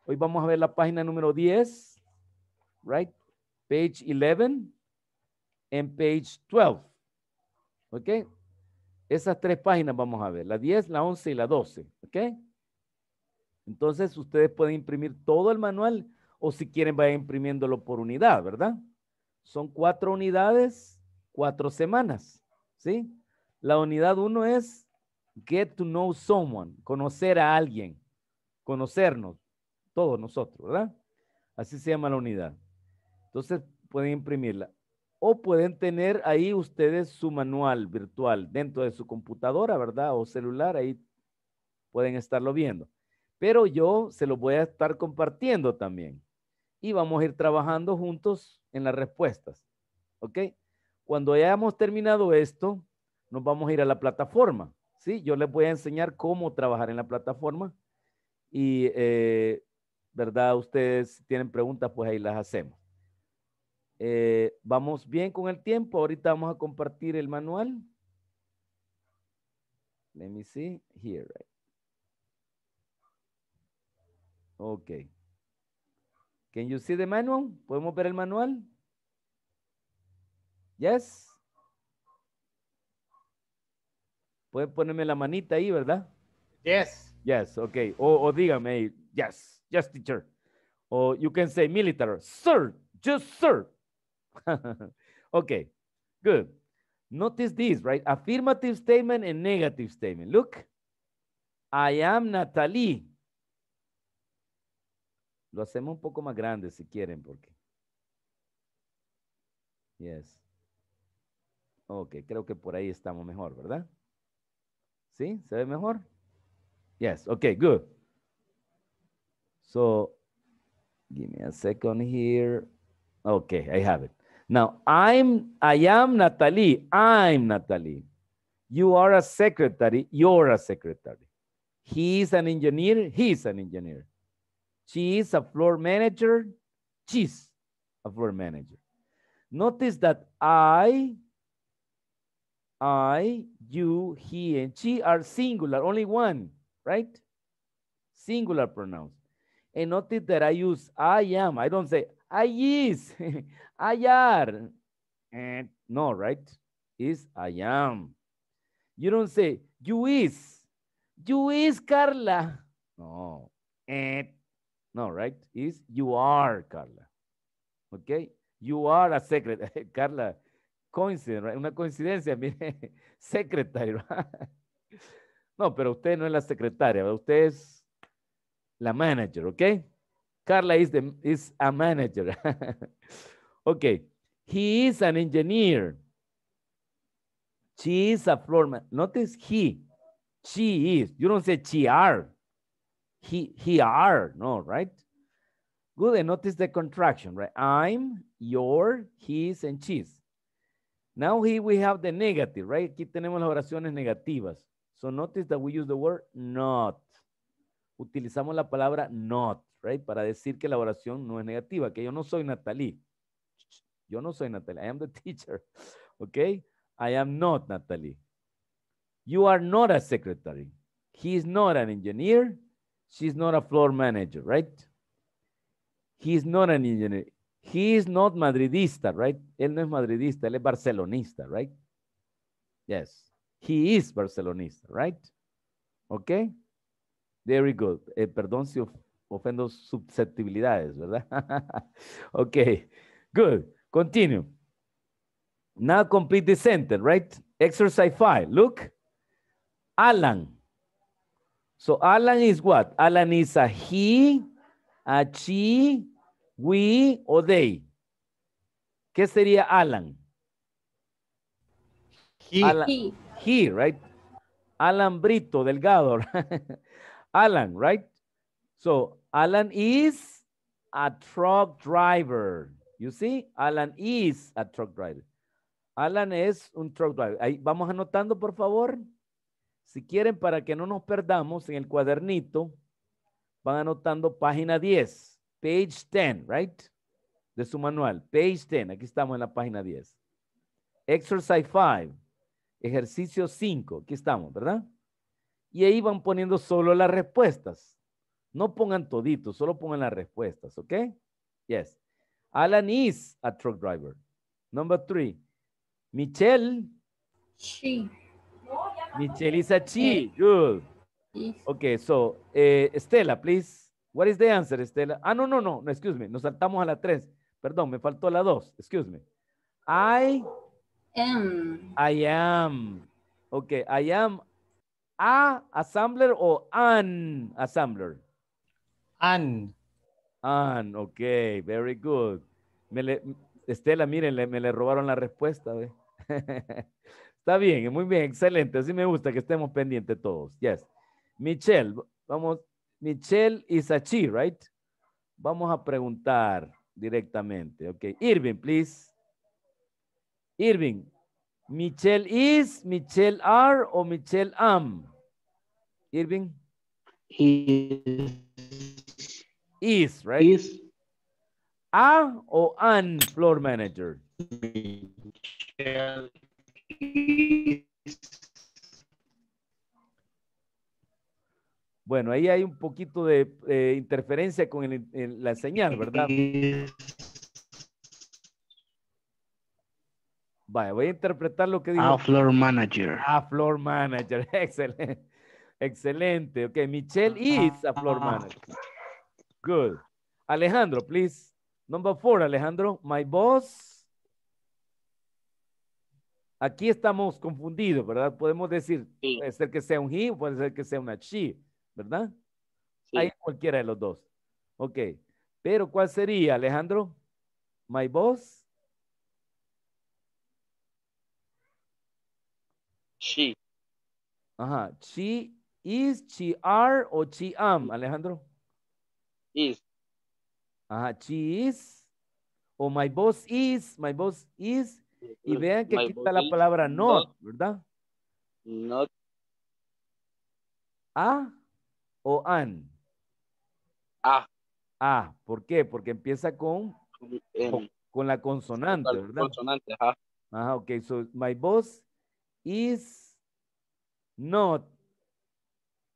S1: Hoy vamos a ver la página número 10, right? Page 11 and page 12. ¿Ok? Esas tres páginas vamos a ver, la 10, la 11 y la 12. ¿Ok? Entonces ustedes pueden imprimir todo el manual o si quieren vayan imprimiéndolo por unidad, ¿verdad? Son cuatro unidades, cuatro semanas, ¿sí? La unidad uno es get to know someone, conocer a alguien, conocernos, todos nosotros, ¿verdad? Así se llama la unidad. Entonces pueden imprimirla. O pueden tener ahí ustedes su manual virtual dentro de su computadora, ¿verdad? O celular, ahí pueden estarlo viendo. Pero yo se los voy a estar compartiendo también. Y vamos a ir trabajando juntos en las respuestas. ¿Ok? Cuando hayamos terminado esto, nos vamos a ir a la plataforma. ¿Sí? Yo les voy a enseñar cómo trabajar en la plataforma. Y eh, ¿verdad? Ustedes tienen preguntas, pues ahí las hacemos. Eh, vamos bien con el tiempo. Ahorita vamos a compartir el manual. Let me see here. Right? Ok. Can you see the manual? ¿Podemos ver el manual? Yes. Pueden ponerme la manita ahí, ¿verdad? Yes. Yes, ok. O, o dígame, yes. Just teacher. O you can say military, sir, just sir. okay, good. Notice this, right? Affirmative statement and negative statement. Look, I am Natalie. Lo hacemos un poco más grande si quieren, porque. Yes. Ok, creo que por ahí estamos mejor, ¿verdad? ¿Sí? ¿Se ve mejor? Yes, Okay. good. So give me a second here. Okay, I have it. Now, I'm, I am Natalie. I'm Natalie. You are a secretary. You're a secretary. He is an engineer. He's an engineer. She is a floor manager. She's a floor manager. Notice that I, I, you, he, and she are singular, only one, right? Singular pronouns. and notice that I use I am. I don't say I is, I are. And no, right? Is I am. You don't say you is. You is Carla. No. no, right? Is you are Carla. Okay? You are a secret. Carla, coincidence, Una coincidencia, mire, secretary. no, pero usted no es la secretaria, usted es la manager, okay? Carla is, the, is a manager. okay, he is an engineer. She is a floor man. Notice he, she is. You don't say she are. He, he are, no, right? Good, and notice the contraction, right? I'm, your, his, and she's. Now here we have the negative, right? Aquí tenemos las oraciones negativas. So notice that we use the word not. utilizamos la palabra not, right? Para decir que la oración no es negativa, que yo no soy Natalie. Yo no soy Natalie. I am the teacher. okay I am not Natalie. You are not a secretary. He is not an engineer. She is not a floor manager, right? He is not an engineer. He is not madridista, right? Él no es madridista, él es barcelonista, right? Yes. He is barcelonista, right? Okay? Very good. Eh, perdón si ofendo susceptibilidades, ¿verdad? ok, good. Continue. Now complete the sentence, right? Exercise five. Look, Alan. So Alan is what? Alan is a he, a she, we o they. ¿Qué sería Alan? He. Alan, he. he right? Alan Brito Delgado. Alan, right? So Alan is a truck driver. You see, Alan is a truck driver. Alan es un truck driver. Ahí vamos anotando, por favor. Si quieren, para que no nos perdamos en el cuadernito, van anotando página 10, page 10, right? De su manual, page 10. Aquí estamos en la página 10. Exercise 5, ejercicio 5. Aquí estamos, ¿verdad? y ahí van poniendo solo las respuestas. No pongan toditos, solo pongan las respuestas, ¿ok? Yes. Alan is a truck driver. Number three. Michelle. She. Michelle is a she. Eh, Good. Okay, so, eh, Estela, please. What is the answer, Estela? Ah, no, no, no, no, excuse me. Nos saltamos a la tres. Perdón, me faltó la dos. Excuse me. I am. I am. Okay, I am a assembler o an assembler? An. An, ok, very good. Estela, miren, me le robaron la respuesta. Está bien, muy bien, excelente. Así me gusta que estemos pendientes todos. Yes. Michelle, vamos, Michelle a chi, right? Vamos a preguntar directamente. Ok, Irving, please. Irving, Michelle is, Michelle are o Michelle am? Irving? Is. Is, right? Is. a o an floor manager? Bueno, ahí hay un poquito de interferencia con la señal, ¿verdad? Vaya, voy a interpretar lo que dijo. A floor manager. A floor manager, excelente. Excelente. Ok, Michelle ah, ah, is a floor ah, manager. Good. Alejandro, please. Number four, Alejandro. My boss. Aquí estamos confundidos, ¿verdad? Podemos decir, puede ser que sea un he, puede ser que sea una she, ¿verdad? Hay cualquiera de los dos. Ok. Pero, ¿cuál sería, Alejandro? My boss. She. Ajá, she ¿Is she are o she am, Alejandro? Is. Ajá, she is. O my boss is, my boss is. Y mm-hmm. vean que aquí está la palabra not, ¿verdad? Not. A o an. A. A. ¿Por qué? Porque empieza con, con, la consonante, la ¿verdad? Consonante, ajá. Ajá, ok. So, my boss is not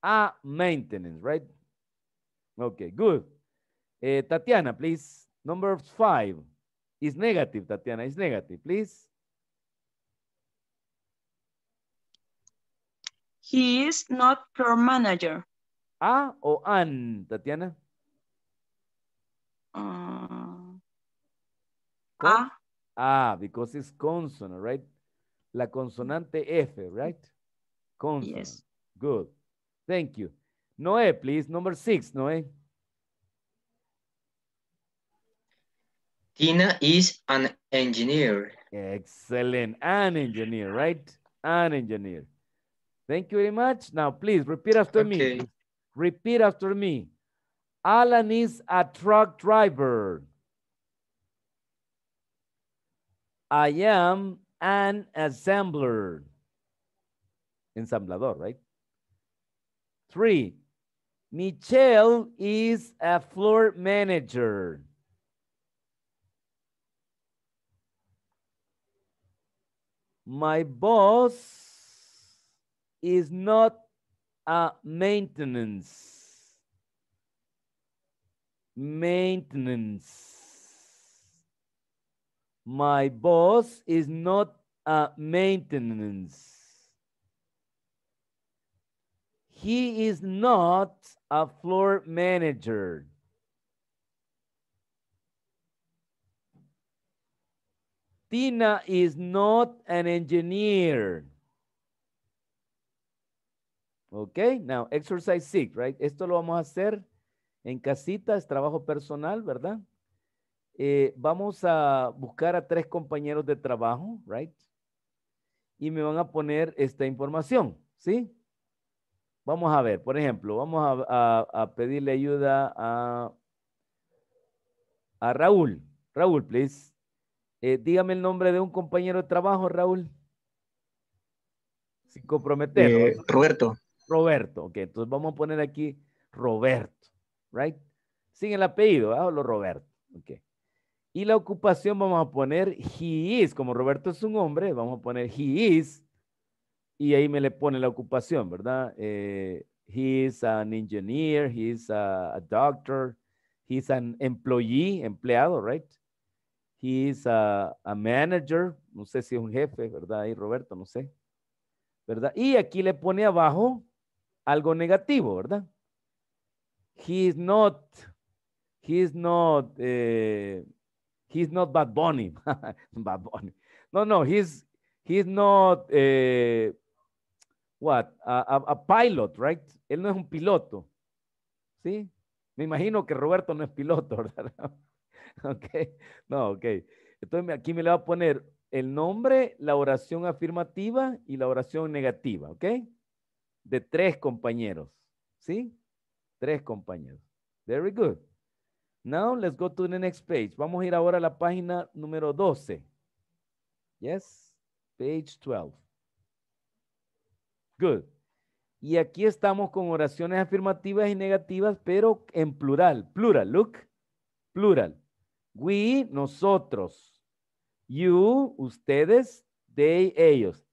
S1: a maintenance, right? Okay, good. Uh, Tatiana, please. Number five is negative, Tatiana. Is negative, please. He is not your manager. A o an, Tatiana? Uh, a. Ah, because it's consonant, right? La consonante F, right? Consonant. Yes. Good. Thank you. Noe, please, number six, Noe. Tina is an engineer. Excellent. An engineer, right? An engineer. Thank you very much. Now, please repeat after okay. me. Repeat after me. Alan is a truck driver. I am an assembler. Ensamblador, right? Three, Michelle is a floor manager. My boss is not a maintenance. Maintenance. My boss is not a maintenance. He is not a floor manager. Tina is not an engineer. Ok, now exercise six, right? Esto lo vamos a hacer en casita, es trabajo personal, ¿verdad? Eh, vamos a buscar a tres compañeros de trabajo, right? Y me van a poner esta información, ¿sí? Vamos a ver, por ejemplo, vamos a, pedirle ayuda a, Raúl. Raúl, please. Eh, dígame el nombre de un compañero de trabajo, Raúl. Sin comprometer. Eh, Roberto. Roberto, ok. Entonces vamos a poner aquí Roberto, right? Sin el apellido, hablo ¿ah? Roberto, ok. Y la ocupación vamos a poner he is, como Roberto es un hombre, vamos a poner he is y ahí me le pone la ocupación, ¿verdad? Eh, he is an engineer, he is a, doctor, he is an employee, empleado, right? He is a, manager, no sé si es un jefe, ¿verdad? Ahí Roberto, no sé, ¿verdad? Y aquí le pone abajo algo negativo, ¿verdad? He is not, he is not, eh, he is not Bad Bunny, Bad Bunny. No, no, he's, not eh, what? A, pilot, right? Él no es un piloto. ¿Sí? Me imagino que Roberto no es piloto, ¿verdad? ok. No, ok. Entonces aquí me le va a poner el nombre, la oración afirmativa y la oración negativa, ¿ok? De tres compañeros. ¿Sí? Tres compañeros. Very good. Now let's go to the next page. Vamos a ir ahora a la página número 12. Yes, page 12. Y aquí estamos con oraciones afirmativas y negativas, pero en plural. Plural, look. Plural. We, nosotros. You, ustedes. They, ellos.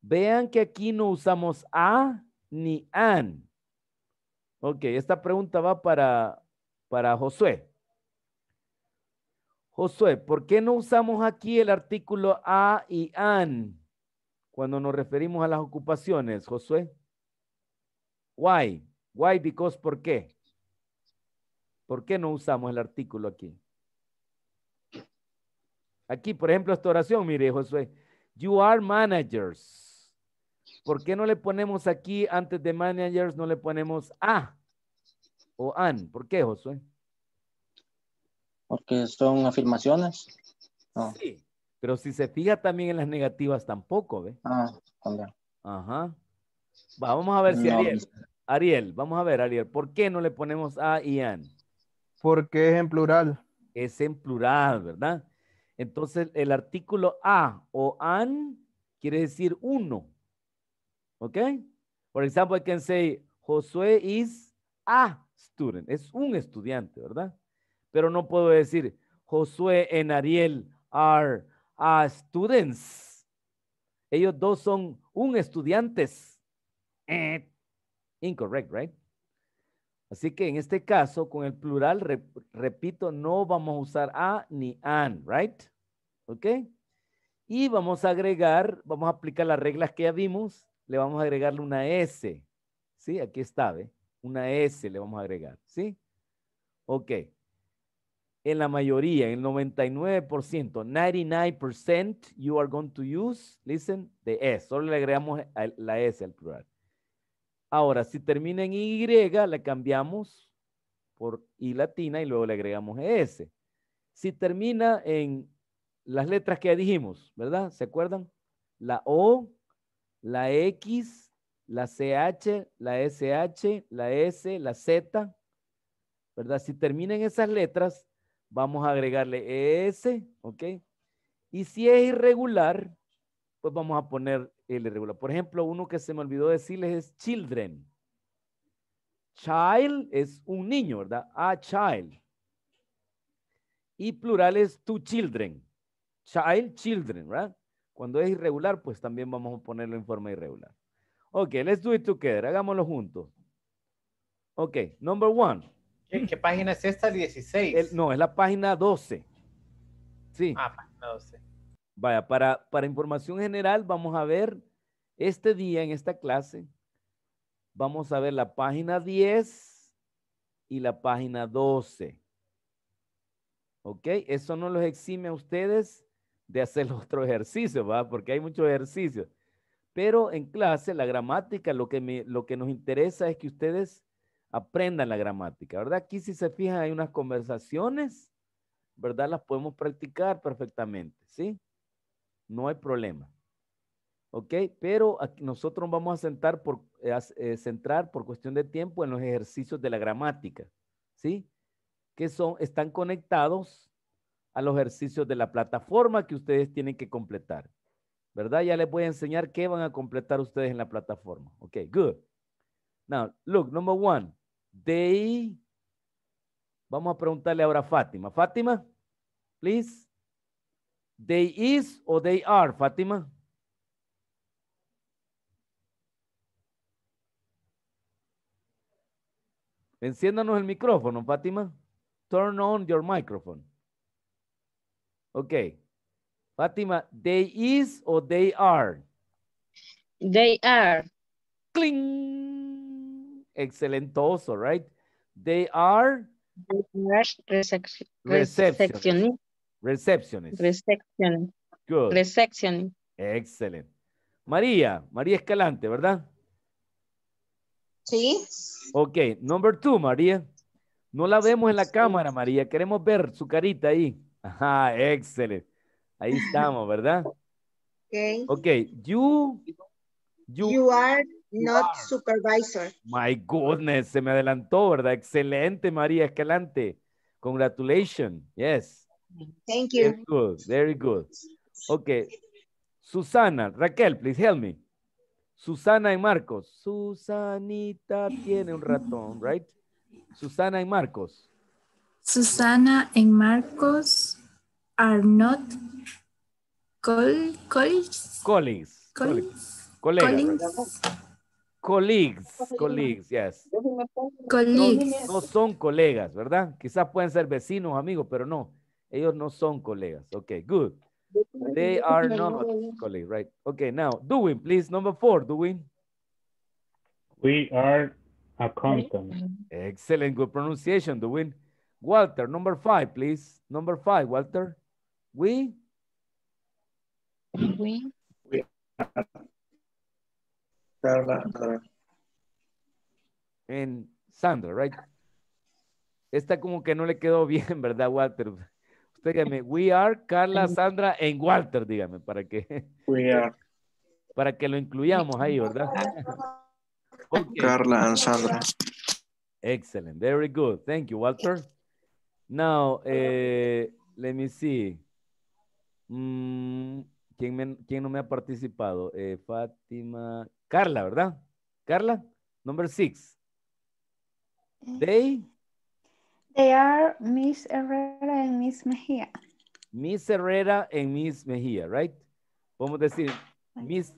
S1: Vean que aquí no usamos a ni an. Ok, esta pregunta va para, para Josué. Josué, ¿por qué no usamos aquí el artículo a y an? cuando nos referimos a las ocupaciones, Josué? Why? Why? Because, ¿por qué? ¿Por qué no usamos el artículo aquí? Aquí, por ejemplo, esta oración, mire, Josué. You are managers. ¿Por qué no le ponemos aquí, antes de managers, no le ponemos a o an? ¿Por qué, Josué?
S2: Porque son afirmaciones.
S1: Sí, pero si se fija también en las negativas, tampoco, ¿ve? Ah, Ajá. vamos a ver si Ariel. Ariel, vamos a ver, Ariel, ¿por qué no le ponemos a Ian? Porque es en plural. Es en plural, ¿verdad? Entonces, el artículo a o an quiere decir uno. ¿Ok? Por ejemplo, I can say, Josué is a student. Es un estudiante, ¿verdad? Pero no puedo decir, Josué en Ariel are a students. Ellos dos son un estudiantes. Eh, incorrect, right? Así que en este caso, con el plural, repito, no vamos a usar a ni an, right? ¿Ok? Y vamos a agregar, vamos a aplicar las reglas que ya vimos, le vamos a agregarle una S. ¿Sí? Aquí está, ¿ve? Una S le vamos a agregar, ¿sí? Ok en la mayoría, en el 99%, 99% you are going to use, listen, the S. Solo le agregamos la S al plural. Ahora, si termina en Y, la cambiamos por I latina y luego le agregamos S. Si termina en las letras que ya dijimos, ¿verdad? ¿Se acuerdan? La O, la X, la CH, la SH, la S, la Z, ¿verdad? Si termina en esas letras, vamos a agregarle S, ¿ok? Y si es irregular, pues vamos a poner el irregular. Por ejemplo, uno que se me olvidó decirles es children. Child es un niño, ¿verdad? A child. Y plural es two children. Child, children, ¿verdad? Cuando es irregular, pues también vamos a ponerlo en forma irregular. Ok, let's do it together. Hagámoslo juntos. Ok, number one. ¿Qué, página es esta? 16. no, es la página 12. Sí. Ah, página 12. Vaya, para, información general, vamos a ver este día en esta clase, vamos a ver la página 10 y la página 12. ¿Ok? Eso no los exime a ustedes de hacer otro ejercicio, ¿va? Porque hay muchos ejercicios. Pero en clase, la gramática, lo que, lo que nos interesa es que ustedes aprendan la gramática, ¿verdad? Aquí si se fijan hay unas conversaciones, ¿verdad? Las podemos practicar perfectamente, ¿sí? No hay problema. ¿Ok? Pero nosotros vamos a sentar eh, eh, centrar por cuestión de tiempo en los ejercicios de la gramática, ¿sí? Que son, están conectados a los ejercicios de la plataforma que ustedes tienen que completar, ¿verdad? Ya les voy a enseñar qué van a completar ustedes en la plataforma. Ok, good. Now, look, number one. They. Vamos a preguntarle ahora a Fátima. Fátima, please. They is o they are, Fátima. Enciéndanos el micrófono, Fátima. Turn on your microphone. Ok. Fátima, they is o they are? They are. Cling excelentoso, right? They are receptionists. Receptionist. Good. Excellent. María, María Escalante, ¿verdad? Sí. Ok, number two, María. No la vemos en la cámara, María. Queremos ver su carita ahí. Ajá, excelente. Ahí estamos, ¿verdad? Ok. you, you are Not
S2: supervisor.
S1: My goodness, se me adelantó, ¿verdad? Excelente, María Escalante. Congratulations. Yes. Thank you. Very good. Very Okay. Susana, Raquel, please help me. Susana y Marcos. Susanita tiene un ratón, right? Susana y Marcos.
S2: Susana y Marcos are not colleagues. Colleagues.
S1: Colleagues. Colleagues. Colleagues, colleagues, yes. Colleagues. No, son colegas, ¿verdad? Quizás pueden ser vecinos, amigos, pero no. Ellos no son colegas. Ok, good. They are not colleagues, right? Okay, now, doing, please. Number four, doing. We are accountants. Excellent, good pronunciation, doing. Walter, number five, please. Number five, Walter. We? We. We are Carla, En Sandra, right? Esta como que no le quedó bien, ¿verdad, Walter? Usted dígame, we are Carla, Sandra en Walter, dígame, para que. We are. Para que lo incluyamos ahí, ¿verdad? Carla and Sandra. Excellent. Very good. Thank you, Walter. Now, eh, let me see. Mm, ¿quién, no me ha participado? Eh, Fátima, Carla, ¿verdad? Carla, number six. Eh. They?
S2: They are Miss Herrera and Miss Mejía.
S1: Miss Herrera and Miss Mejía, right? a decir Miss,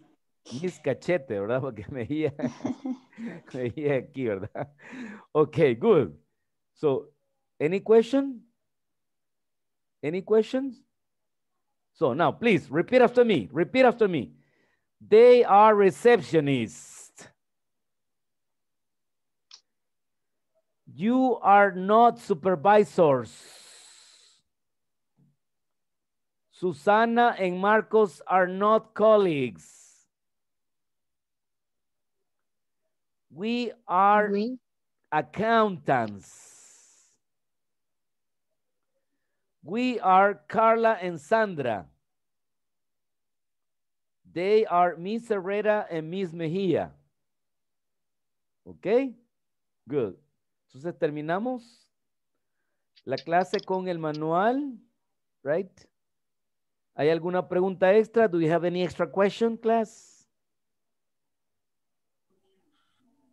S1: Miss Cachete, ¿verdad? Porque Mejía, Mejía aquí, ¿verdad? Okay, good. So, any question? Any questions? So now, please, repeat after me. Repeat after me. They are receptionists. You are not supervisors. Susana and Marcos are not colleagues. We are oui. accountants. We are Carla and Sandra. They are Miss Herrera and Miss Mejía. ¿Ok? Good. Entonces terminamos la clase con el manual, right? ¿Hay alguna pregunta extra? Do you have any extra question, class?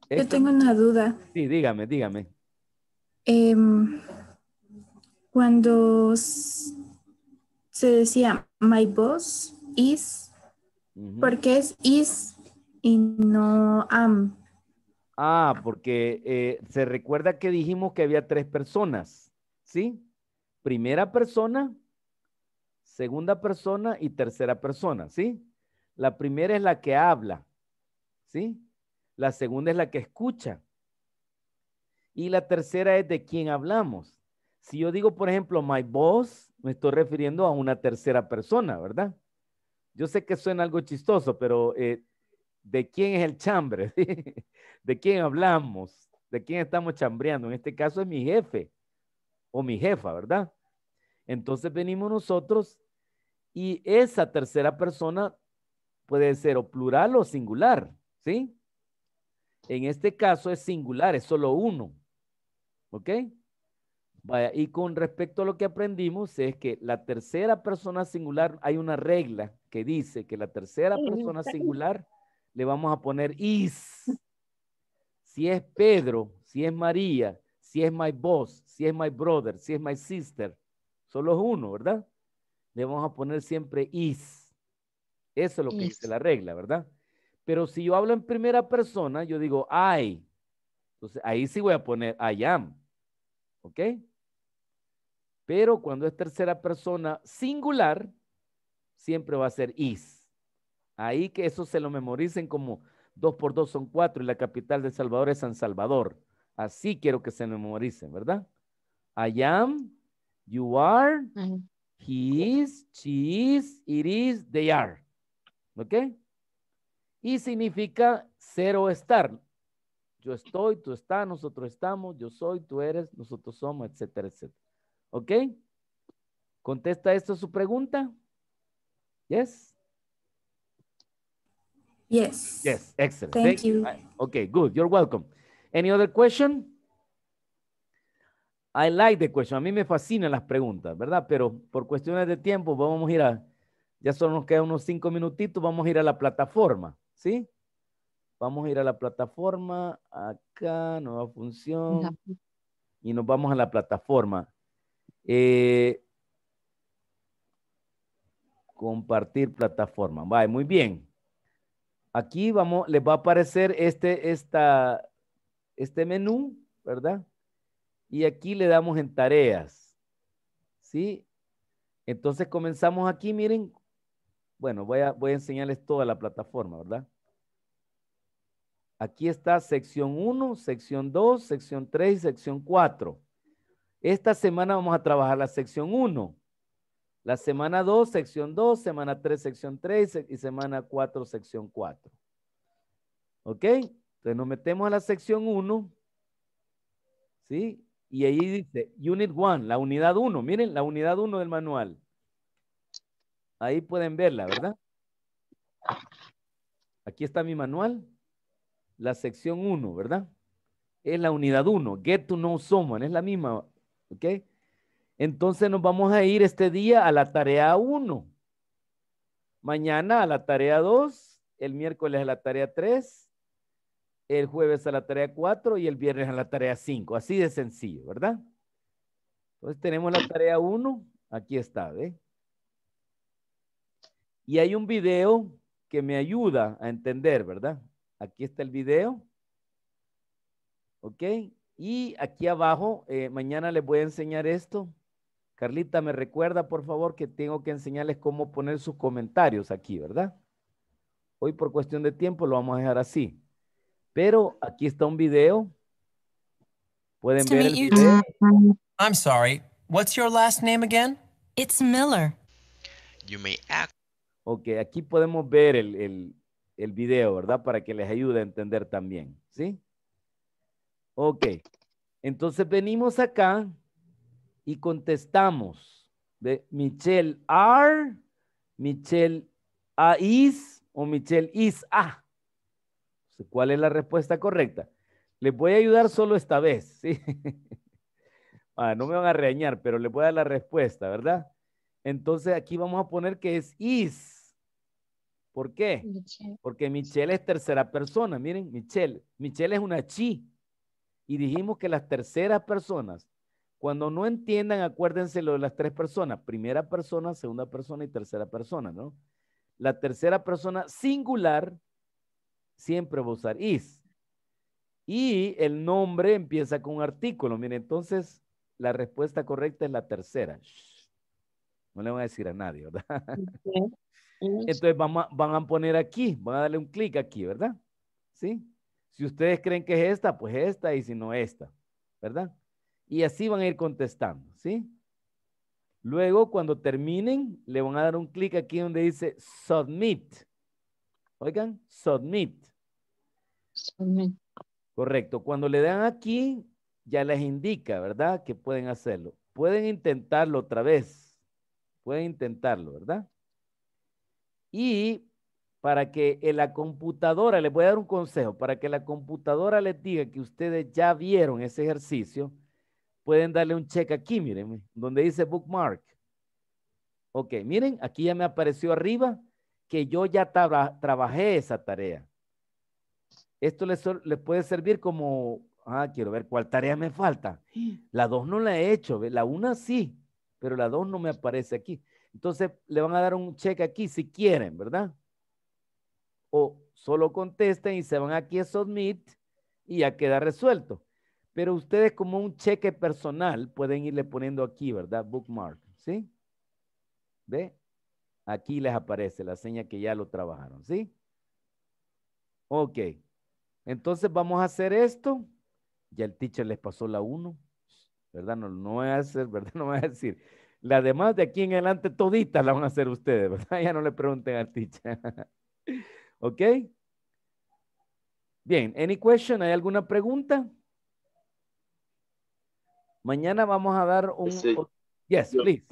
S1: Yo tengo
S2: una duda.
S1: Sí, dígame, dígame.
S2: Em, cuando se decía my boss is porque es is y no am.
S1: Ah, porque eh, se recuerda que dijimos que había tres personas, ¿sí? Primera persona, segunda persona y tercera persona, ¿sí? La primera es la que habla, ¿sí? La segunda es la que escucha. Y la tercera es de quién hablamos. Si yo digo, por ejemplo, my boss, me estoy refiriendo a una tercera persona, ¿verdad? Yo sé que suena algo chistoso, pero eh, ¿de quién es el chambre? ¿De quién hablamos? ¿De quién estamos chambreando? En este caso es mi jefe o mi jefa, ¿verdad? Entonces venimos nosotros y esa tercera persona puede ser o plural o singular, ¿sí? En este caso es singular, es solo uno, ¿ok? y con respecto a lo que aprendimos es que la tercera persona singular, hay una regla que dice que la tercera persona singular le vamos a poner is. Si es Pedro, si es María, si es my boss, si es my brother, si es my sister, solo es uno, ¿verdad? Le vamos a poner siempre is. Eso es lo que dice la regla, ¿verdad? Pero si yo hablo en primera persona, yo digo I. Entonces ahí sí voy a poner I am. ¿Ok? Pero cuando es tercera persona singular, siempre va a ser is. Ahí que eso se lo memoricen como dos por dos son cuatro y la capital de Salvador es San Salvador. Así quiero que se memoricen, ¿verdad? I am, you are, he is, she is, it is, they are. ¿Ok? Y significa ser o estar. Yo estoy, tú estás, nosotros estamos, yo soy, tú eres, nosotros somos, etcétera, etcétera. ¿Ok? ¿Contesta esto su pregunta? Yes? Yes. Yes, excellent. Thank, you. Okay, good. You're welcome. Any other question? I like the question. A mí me fascinan las preguntas, ¿verdad? Pero por cuestiones de tiempo vamos a ir a, ya solo nos quedan unos cinco minutitos, vamos a ir a la plataforma, ¿sí? Vamos a ir a la plataforma, acá, nueva función, y nos vamos a la plataforma. Eh, compartir plataforma. Vale, muy bien. Aquí vamos, les va a aparecer este, esta, este menú, ¿verdad? Y aquí le damos en tareas. ¿Sí? Entonces comenzamos aquí, miren. Bueno, voy a, voy a enseñarles toda la plataforma, ¿verdad? Aquí está sección 1, sección 2, sección 3 y sección 4. Esta semana vamos a trabajar la sección 1, la semana 2, sección 2, semana 3, sección 3 y semana 4, sección 4. ¿Ok? Entonces nos metemos a la sección 1, ¿sí? Y ahí dice Unit 1, la unidad 1. Miren, la unidad 1 del manual. Ahí pueden verla, ¿verdad? Aquí está mi manual, la sección 1, ¿verdad? Es la unidad 1, Get to Know Someone, es la misma ¿Ok? Entonces nos vamos a ir este día a la tarea 1. Mañana a la tarea 2, el miércoles a la tarea 3, el jueves a la tarea 4 y el viernes a la tarea 5. Así de sencillo, ¿verdad? Entonces tenemos la tarea 1, aquí está, ¿ve? Y hay un video que me ayuda a entender, ¿verdad? Aquí está el video. ¿Ok? Y aquí abajo, eh, mañana les voy a enseñar esto. Carlita, me recuerda, por favor, que tengo que enseñarles cómo poner sus comentarios aquí, ¿verdad? Hoy por cuestión de tiempo lo vamos a dejar así. Pero aquí está un video. Pueden ver I'm sorry.
S2: What's your last name again? It's Miller.
S1: You may act. Ok, aquí podemos ver el, el, el video, ¿verdad? Para que les ayude a entender también, ¿sí? Ok, entonces venimos acá y contestamos. De Michelle are, Michelle a is o Michelle is a. ¿Cuál es la respuesta correcta? Les voy a ayudar solo esta vez, ah, no me van a regañar, pero les voy a dar la respuesta, ¿verdad? Entonces aquí vamos a poner que es is. ¿Por qué? Porque Michelle es tercera persona. Miren, Michelle. Michelle es una chi. Y dijimos que las terceras personas, cuando no entiendan, acuérdense lo de las tres personas, primera persona, segunda persona y tercera persona, ¿no? La tercera persona singular siempre va a usar is. Y el nombre empieza con un artículo. Miren, entonces la respuesta correcta es la tercera. No le van a decir a nadie, ¿verdad? Entonces van a, van a poner aquí, van a darle un clic aquí, ¿verdad? ¿Sí? Si ustedes creen que es esta, pues esta, y si no, esta, ¿verdad? Y así van a ir contestando, ¿sí? Luego, cuando terminen, le van a dar un clic aquí donde dice Submit. Oigan, Submit. Submit. Correcto. Cuando le dan aquí, ya les indica, ¿verdad? Que pueden hacerlo. Pueden intentarlo otra vez. Pueden intentarlo, ¿verdad? Y para que la computadora, les voy a dar un consejo, para que la computadora les diga que ustedes ya vieron ese ejercicio, pueden darle un check aquí, miren, donde dice bookmark. Ok, miren, aquí ya me apareció arriba que yo ya trabajé esa tarea. Esto les, puede servir como, ah, quiero ver cuál tarea me falta. La dos no la he hecho, la una sí, pero la dos no me aparece aquí. Entonces le van a dar un check aquí si quieren, ¿verdad? o solo contesten y se van aquí a submit y ya queda resuelto. Pero ustedes como un cheque personal pueden irle poniendo aquí, ¿verdad? Bookmark, ¿sí? ¿Ve? Aquí les aparece la seña que ya lo trabajaron, ¿sí? Ok. Entonces vamos a hacer esto. Ya el teacher les pasó la 1, ¿verdad? No, no voy a hacer, ¿verdad? No voy a decir. Las demás de aquí en adelante toditas la van a hacer ustedes, ¿verdad? Ya no le pregunten al teacher. ¿Ok? Bien, any question? ¿Hay alguna pregunta? Mañana vamos a dar un... Sí. Yes, yo, please.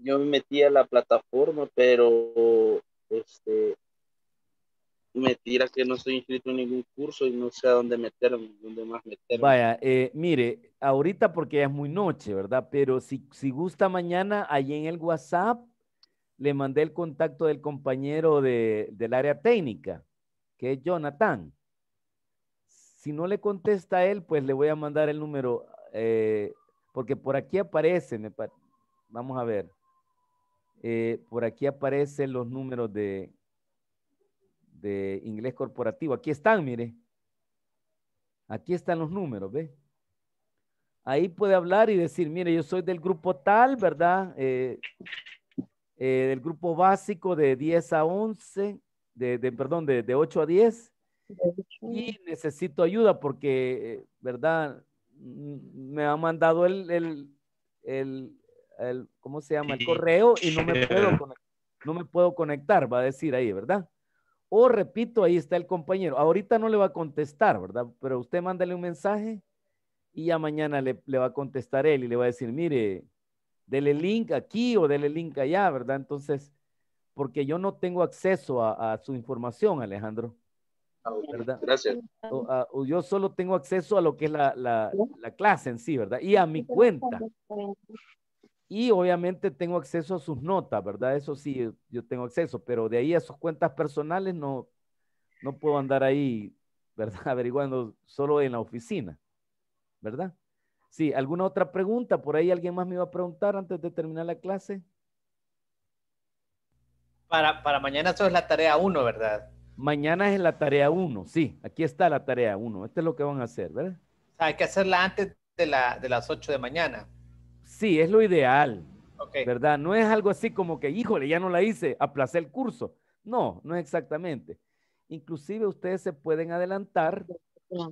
S1: Yo me metí a la plataforma, pero este me tira que no estoy inscrito en ningún curso y no sé a dónde meterme, dónde más meterme. Vaya, eh, mire, ahorita porque ya es muy noche, ¿verdad? Pero si, si gusta mañana, ahí en el WhatsApp le mandé el contacto del compañero de, del área técnica, que es Jonathan. Si no le contesta a él, pues le voy a mandar el número, eh, porque por aquí aparece, vamos a ver, eh, por aquí aparecen los números de, de inglés corporativo. Aquí están, mire. Aquí están los números, ¿ve? Ahí puede hablar y decir, mire, yo soy del grupo tal, ¿verdad? Eh, eh, del grupo básico de 10 a 11, de, perdón, de, 8 a 10. Y necesito ayuda porque, eh, ¿verdad? Me ha mandado el, el, el, ¿cómo se llama? El correo y no me puedo conectar, no me puedo conectar va a decir ahí, ¿verdad? O repito, ahí está el compañero. Ahorita no le va a contestar, ¿verdad? Pero usted mándale un mensaje y ya mañana le va a contestar él y le va a decir, mire, dele link aquí o dele link allá, ¿verdad? Entonces, porque yo no tengo acceso a, su información, Alejandro. Ah, Gracias. yo solo tengo acceso a lo que es la, la, clase en sí, ¿verdad? Y a mi cuenta. Y obviamente tengo acceso a sus notas, ¿verdad? Eso sí, yo tengo acceso, pero de ahí a sus cuentas personales no, no puedo andar ahí, ¿verdad? Averiguando solo en la oficina, ¿verdad? Sí, ¿alguna otra pregunta? Por ahí alguien más me iba a preguntar antes de terminar la clase. Para, mañana eso es la tarea 1, ¿verdad? Mañana es la tarea 1, sí. Aquí está la tarea 1. Esto es lo que van a hacer, ¿verdad? hay que hacerla antes de, las 8 de mañana. Sí, es lo ideal. ¿Verdad? No es algo así como que, híjole, ya no la hice, aplacé el curso. No, no es exactamente. Inclusive ustedes se pueden adelantar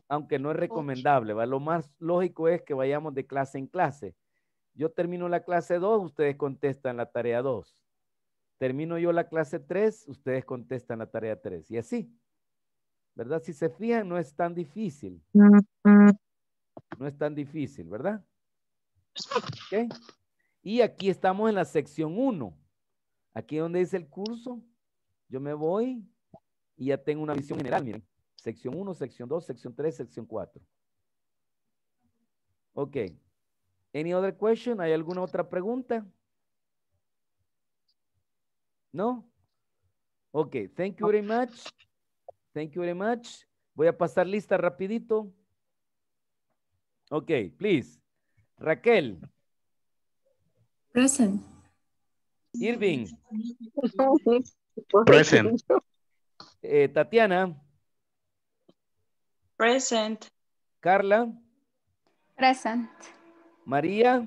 S1: aunque no es recomendable, ¿va? Lo más lógico es que vayamos de clase en clase. Yo termino la clase 2, ustedes contestan la tarea 2. Termino yo la clase 3, ustedes contestan la tarea 3. Y así. ¿Verdad? Si se fijan, no es tan difícil. No es tan difícil, ¿verdad? Y aquí estamos en la sección 1. Aquí donde dice el curso, yo me voy y ya tengo una visión general, miren. Sección 1, sección 2, sección 3, sección 4. Ok. Any other question? ¿Hay alguna otra pregunta? ¿No? Ok, thank you very much. Thank you very much. Voy a pasar lista rapidito. Ok, please. Raquel. Present. Irving. Present. Eh, Tatiana. Present. Carla. Present. María.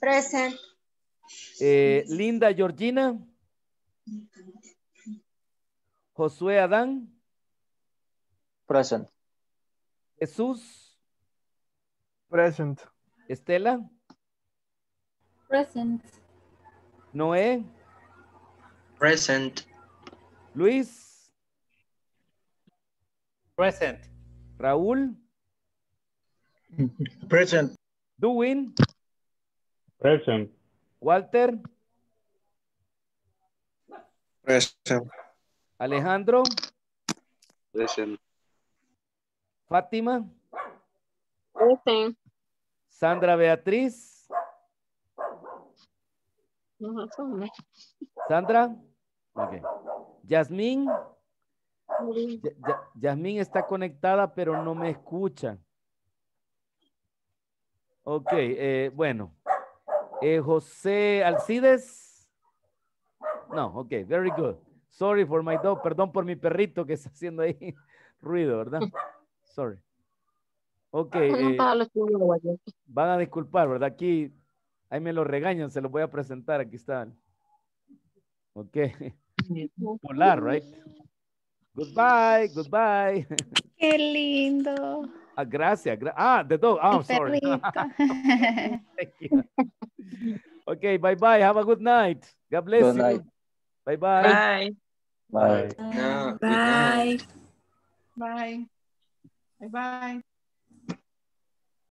S1: Present. Eh, Linda Georgina. Josué Adán. Present. Jesús. Present. Estela. Present. Noé. Present. Luis. Present. Raúl. Present. Duwin. Present. Walter. Present. Alejandro. Present. Fátima. Present. Sandra Beatriz. Sandra. Okay. Yasmín. Yasmín está conectada, pero no me escucha. Ok, eh, bueno. Eh, José Alcides. No, ok, very good. Sorry for my dog. Perdón por mi perrito que está haciendo ahí ruido, ¿verdad? Sorry. Ok. Eh, van a disculpar, ¿verdad? Aquí, ahí me lo regañan, se los voy a presentar. Aquí están. Ok. Polar, right? Goodbye, goodbye.
S2: Qué lindo.
S1: Ah, gracias. Gra ah, the dog. Oh, sorry.
S2: Thank you.
S1: Okay, bye-bye. Have a good night. God bless good you. Bye-bye. Bye. Bye. Bye.
S2: Bye. Bye. Bye. Bye.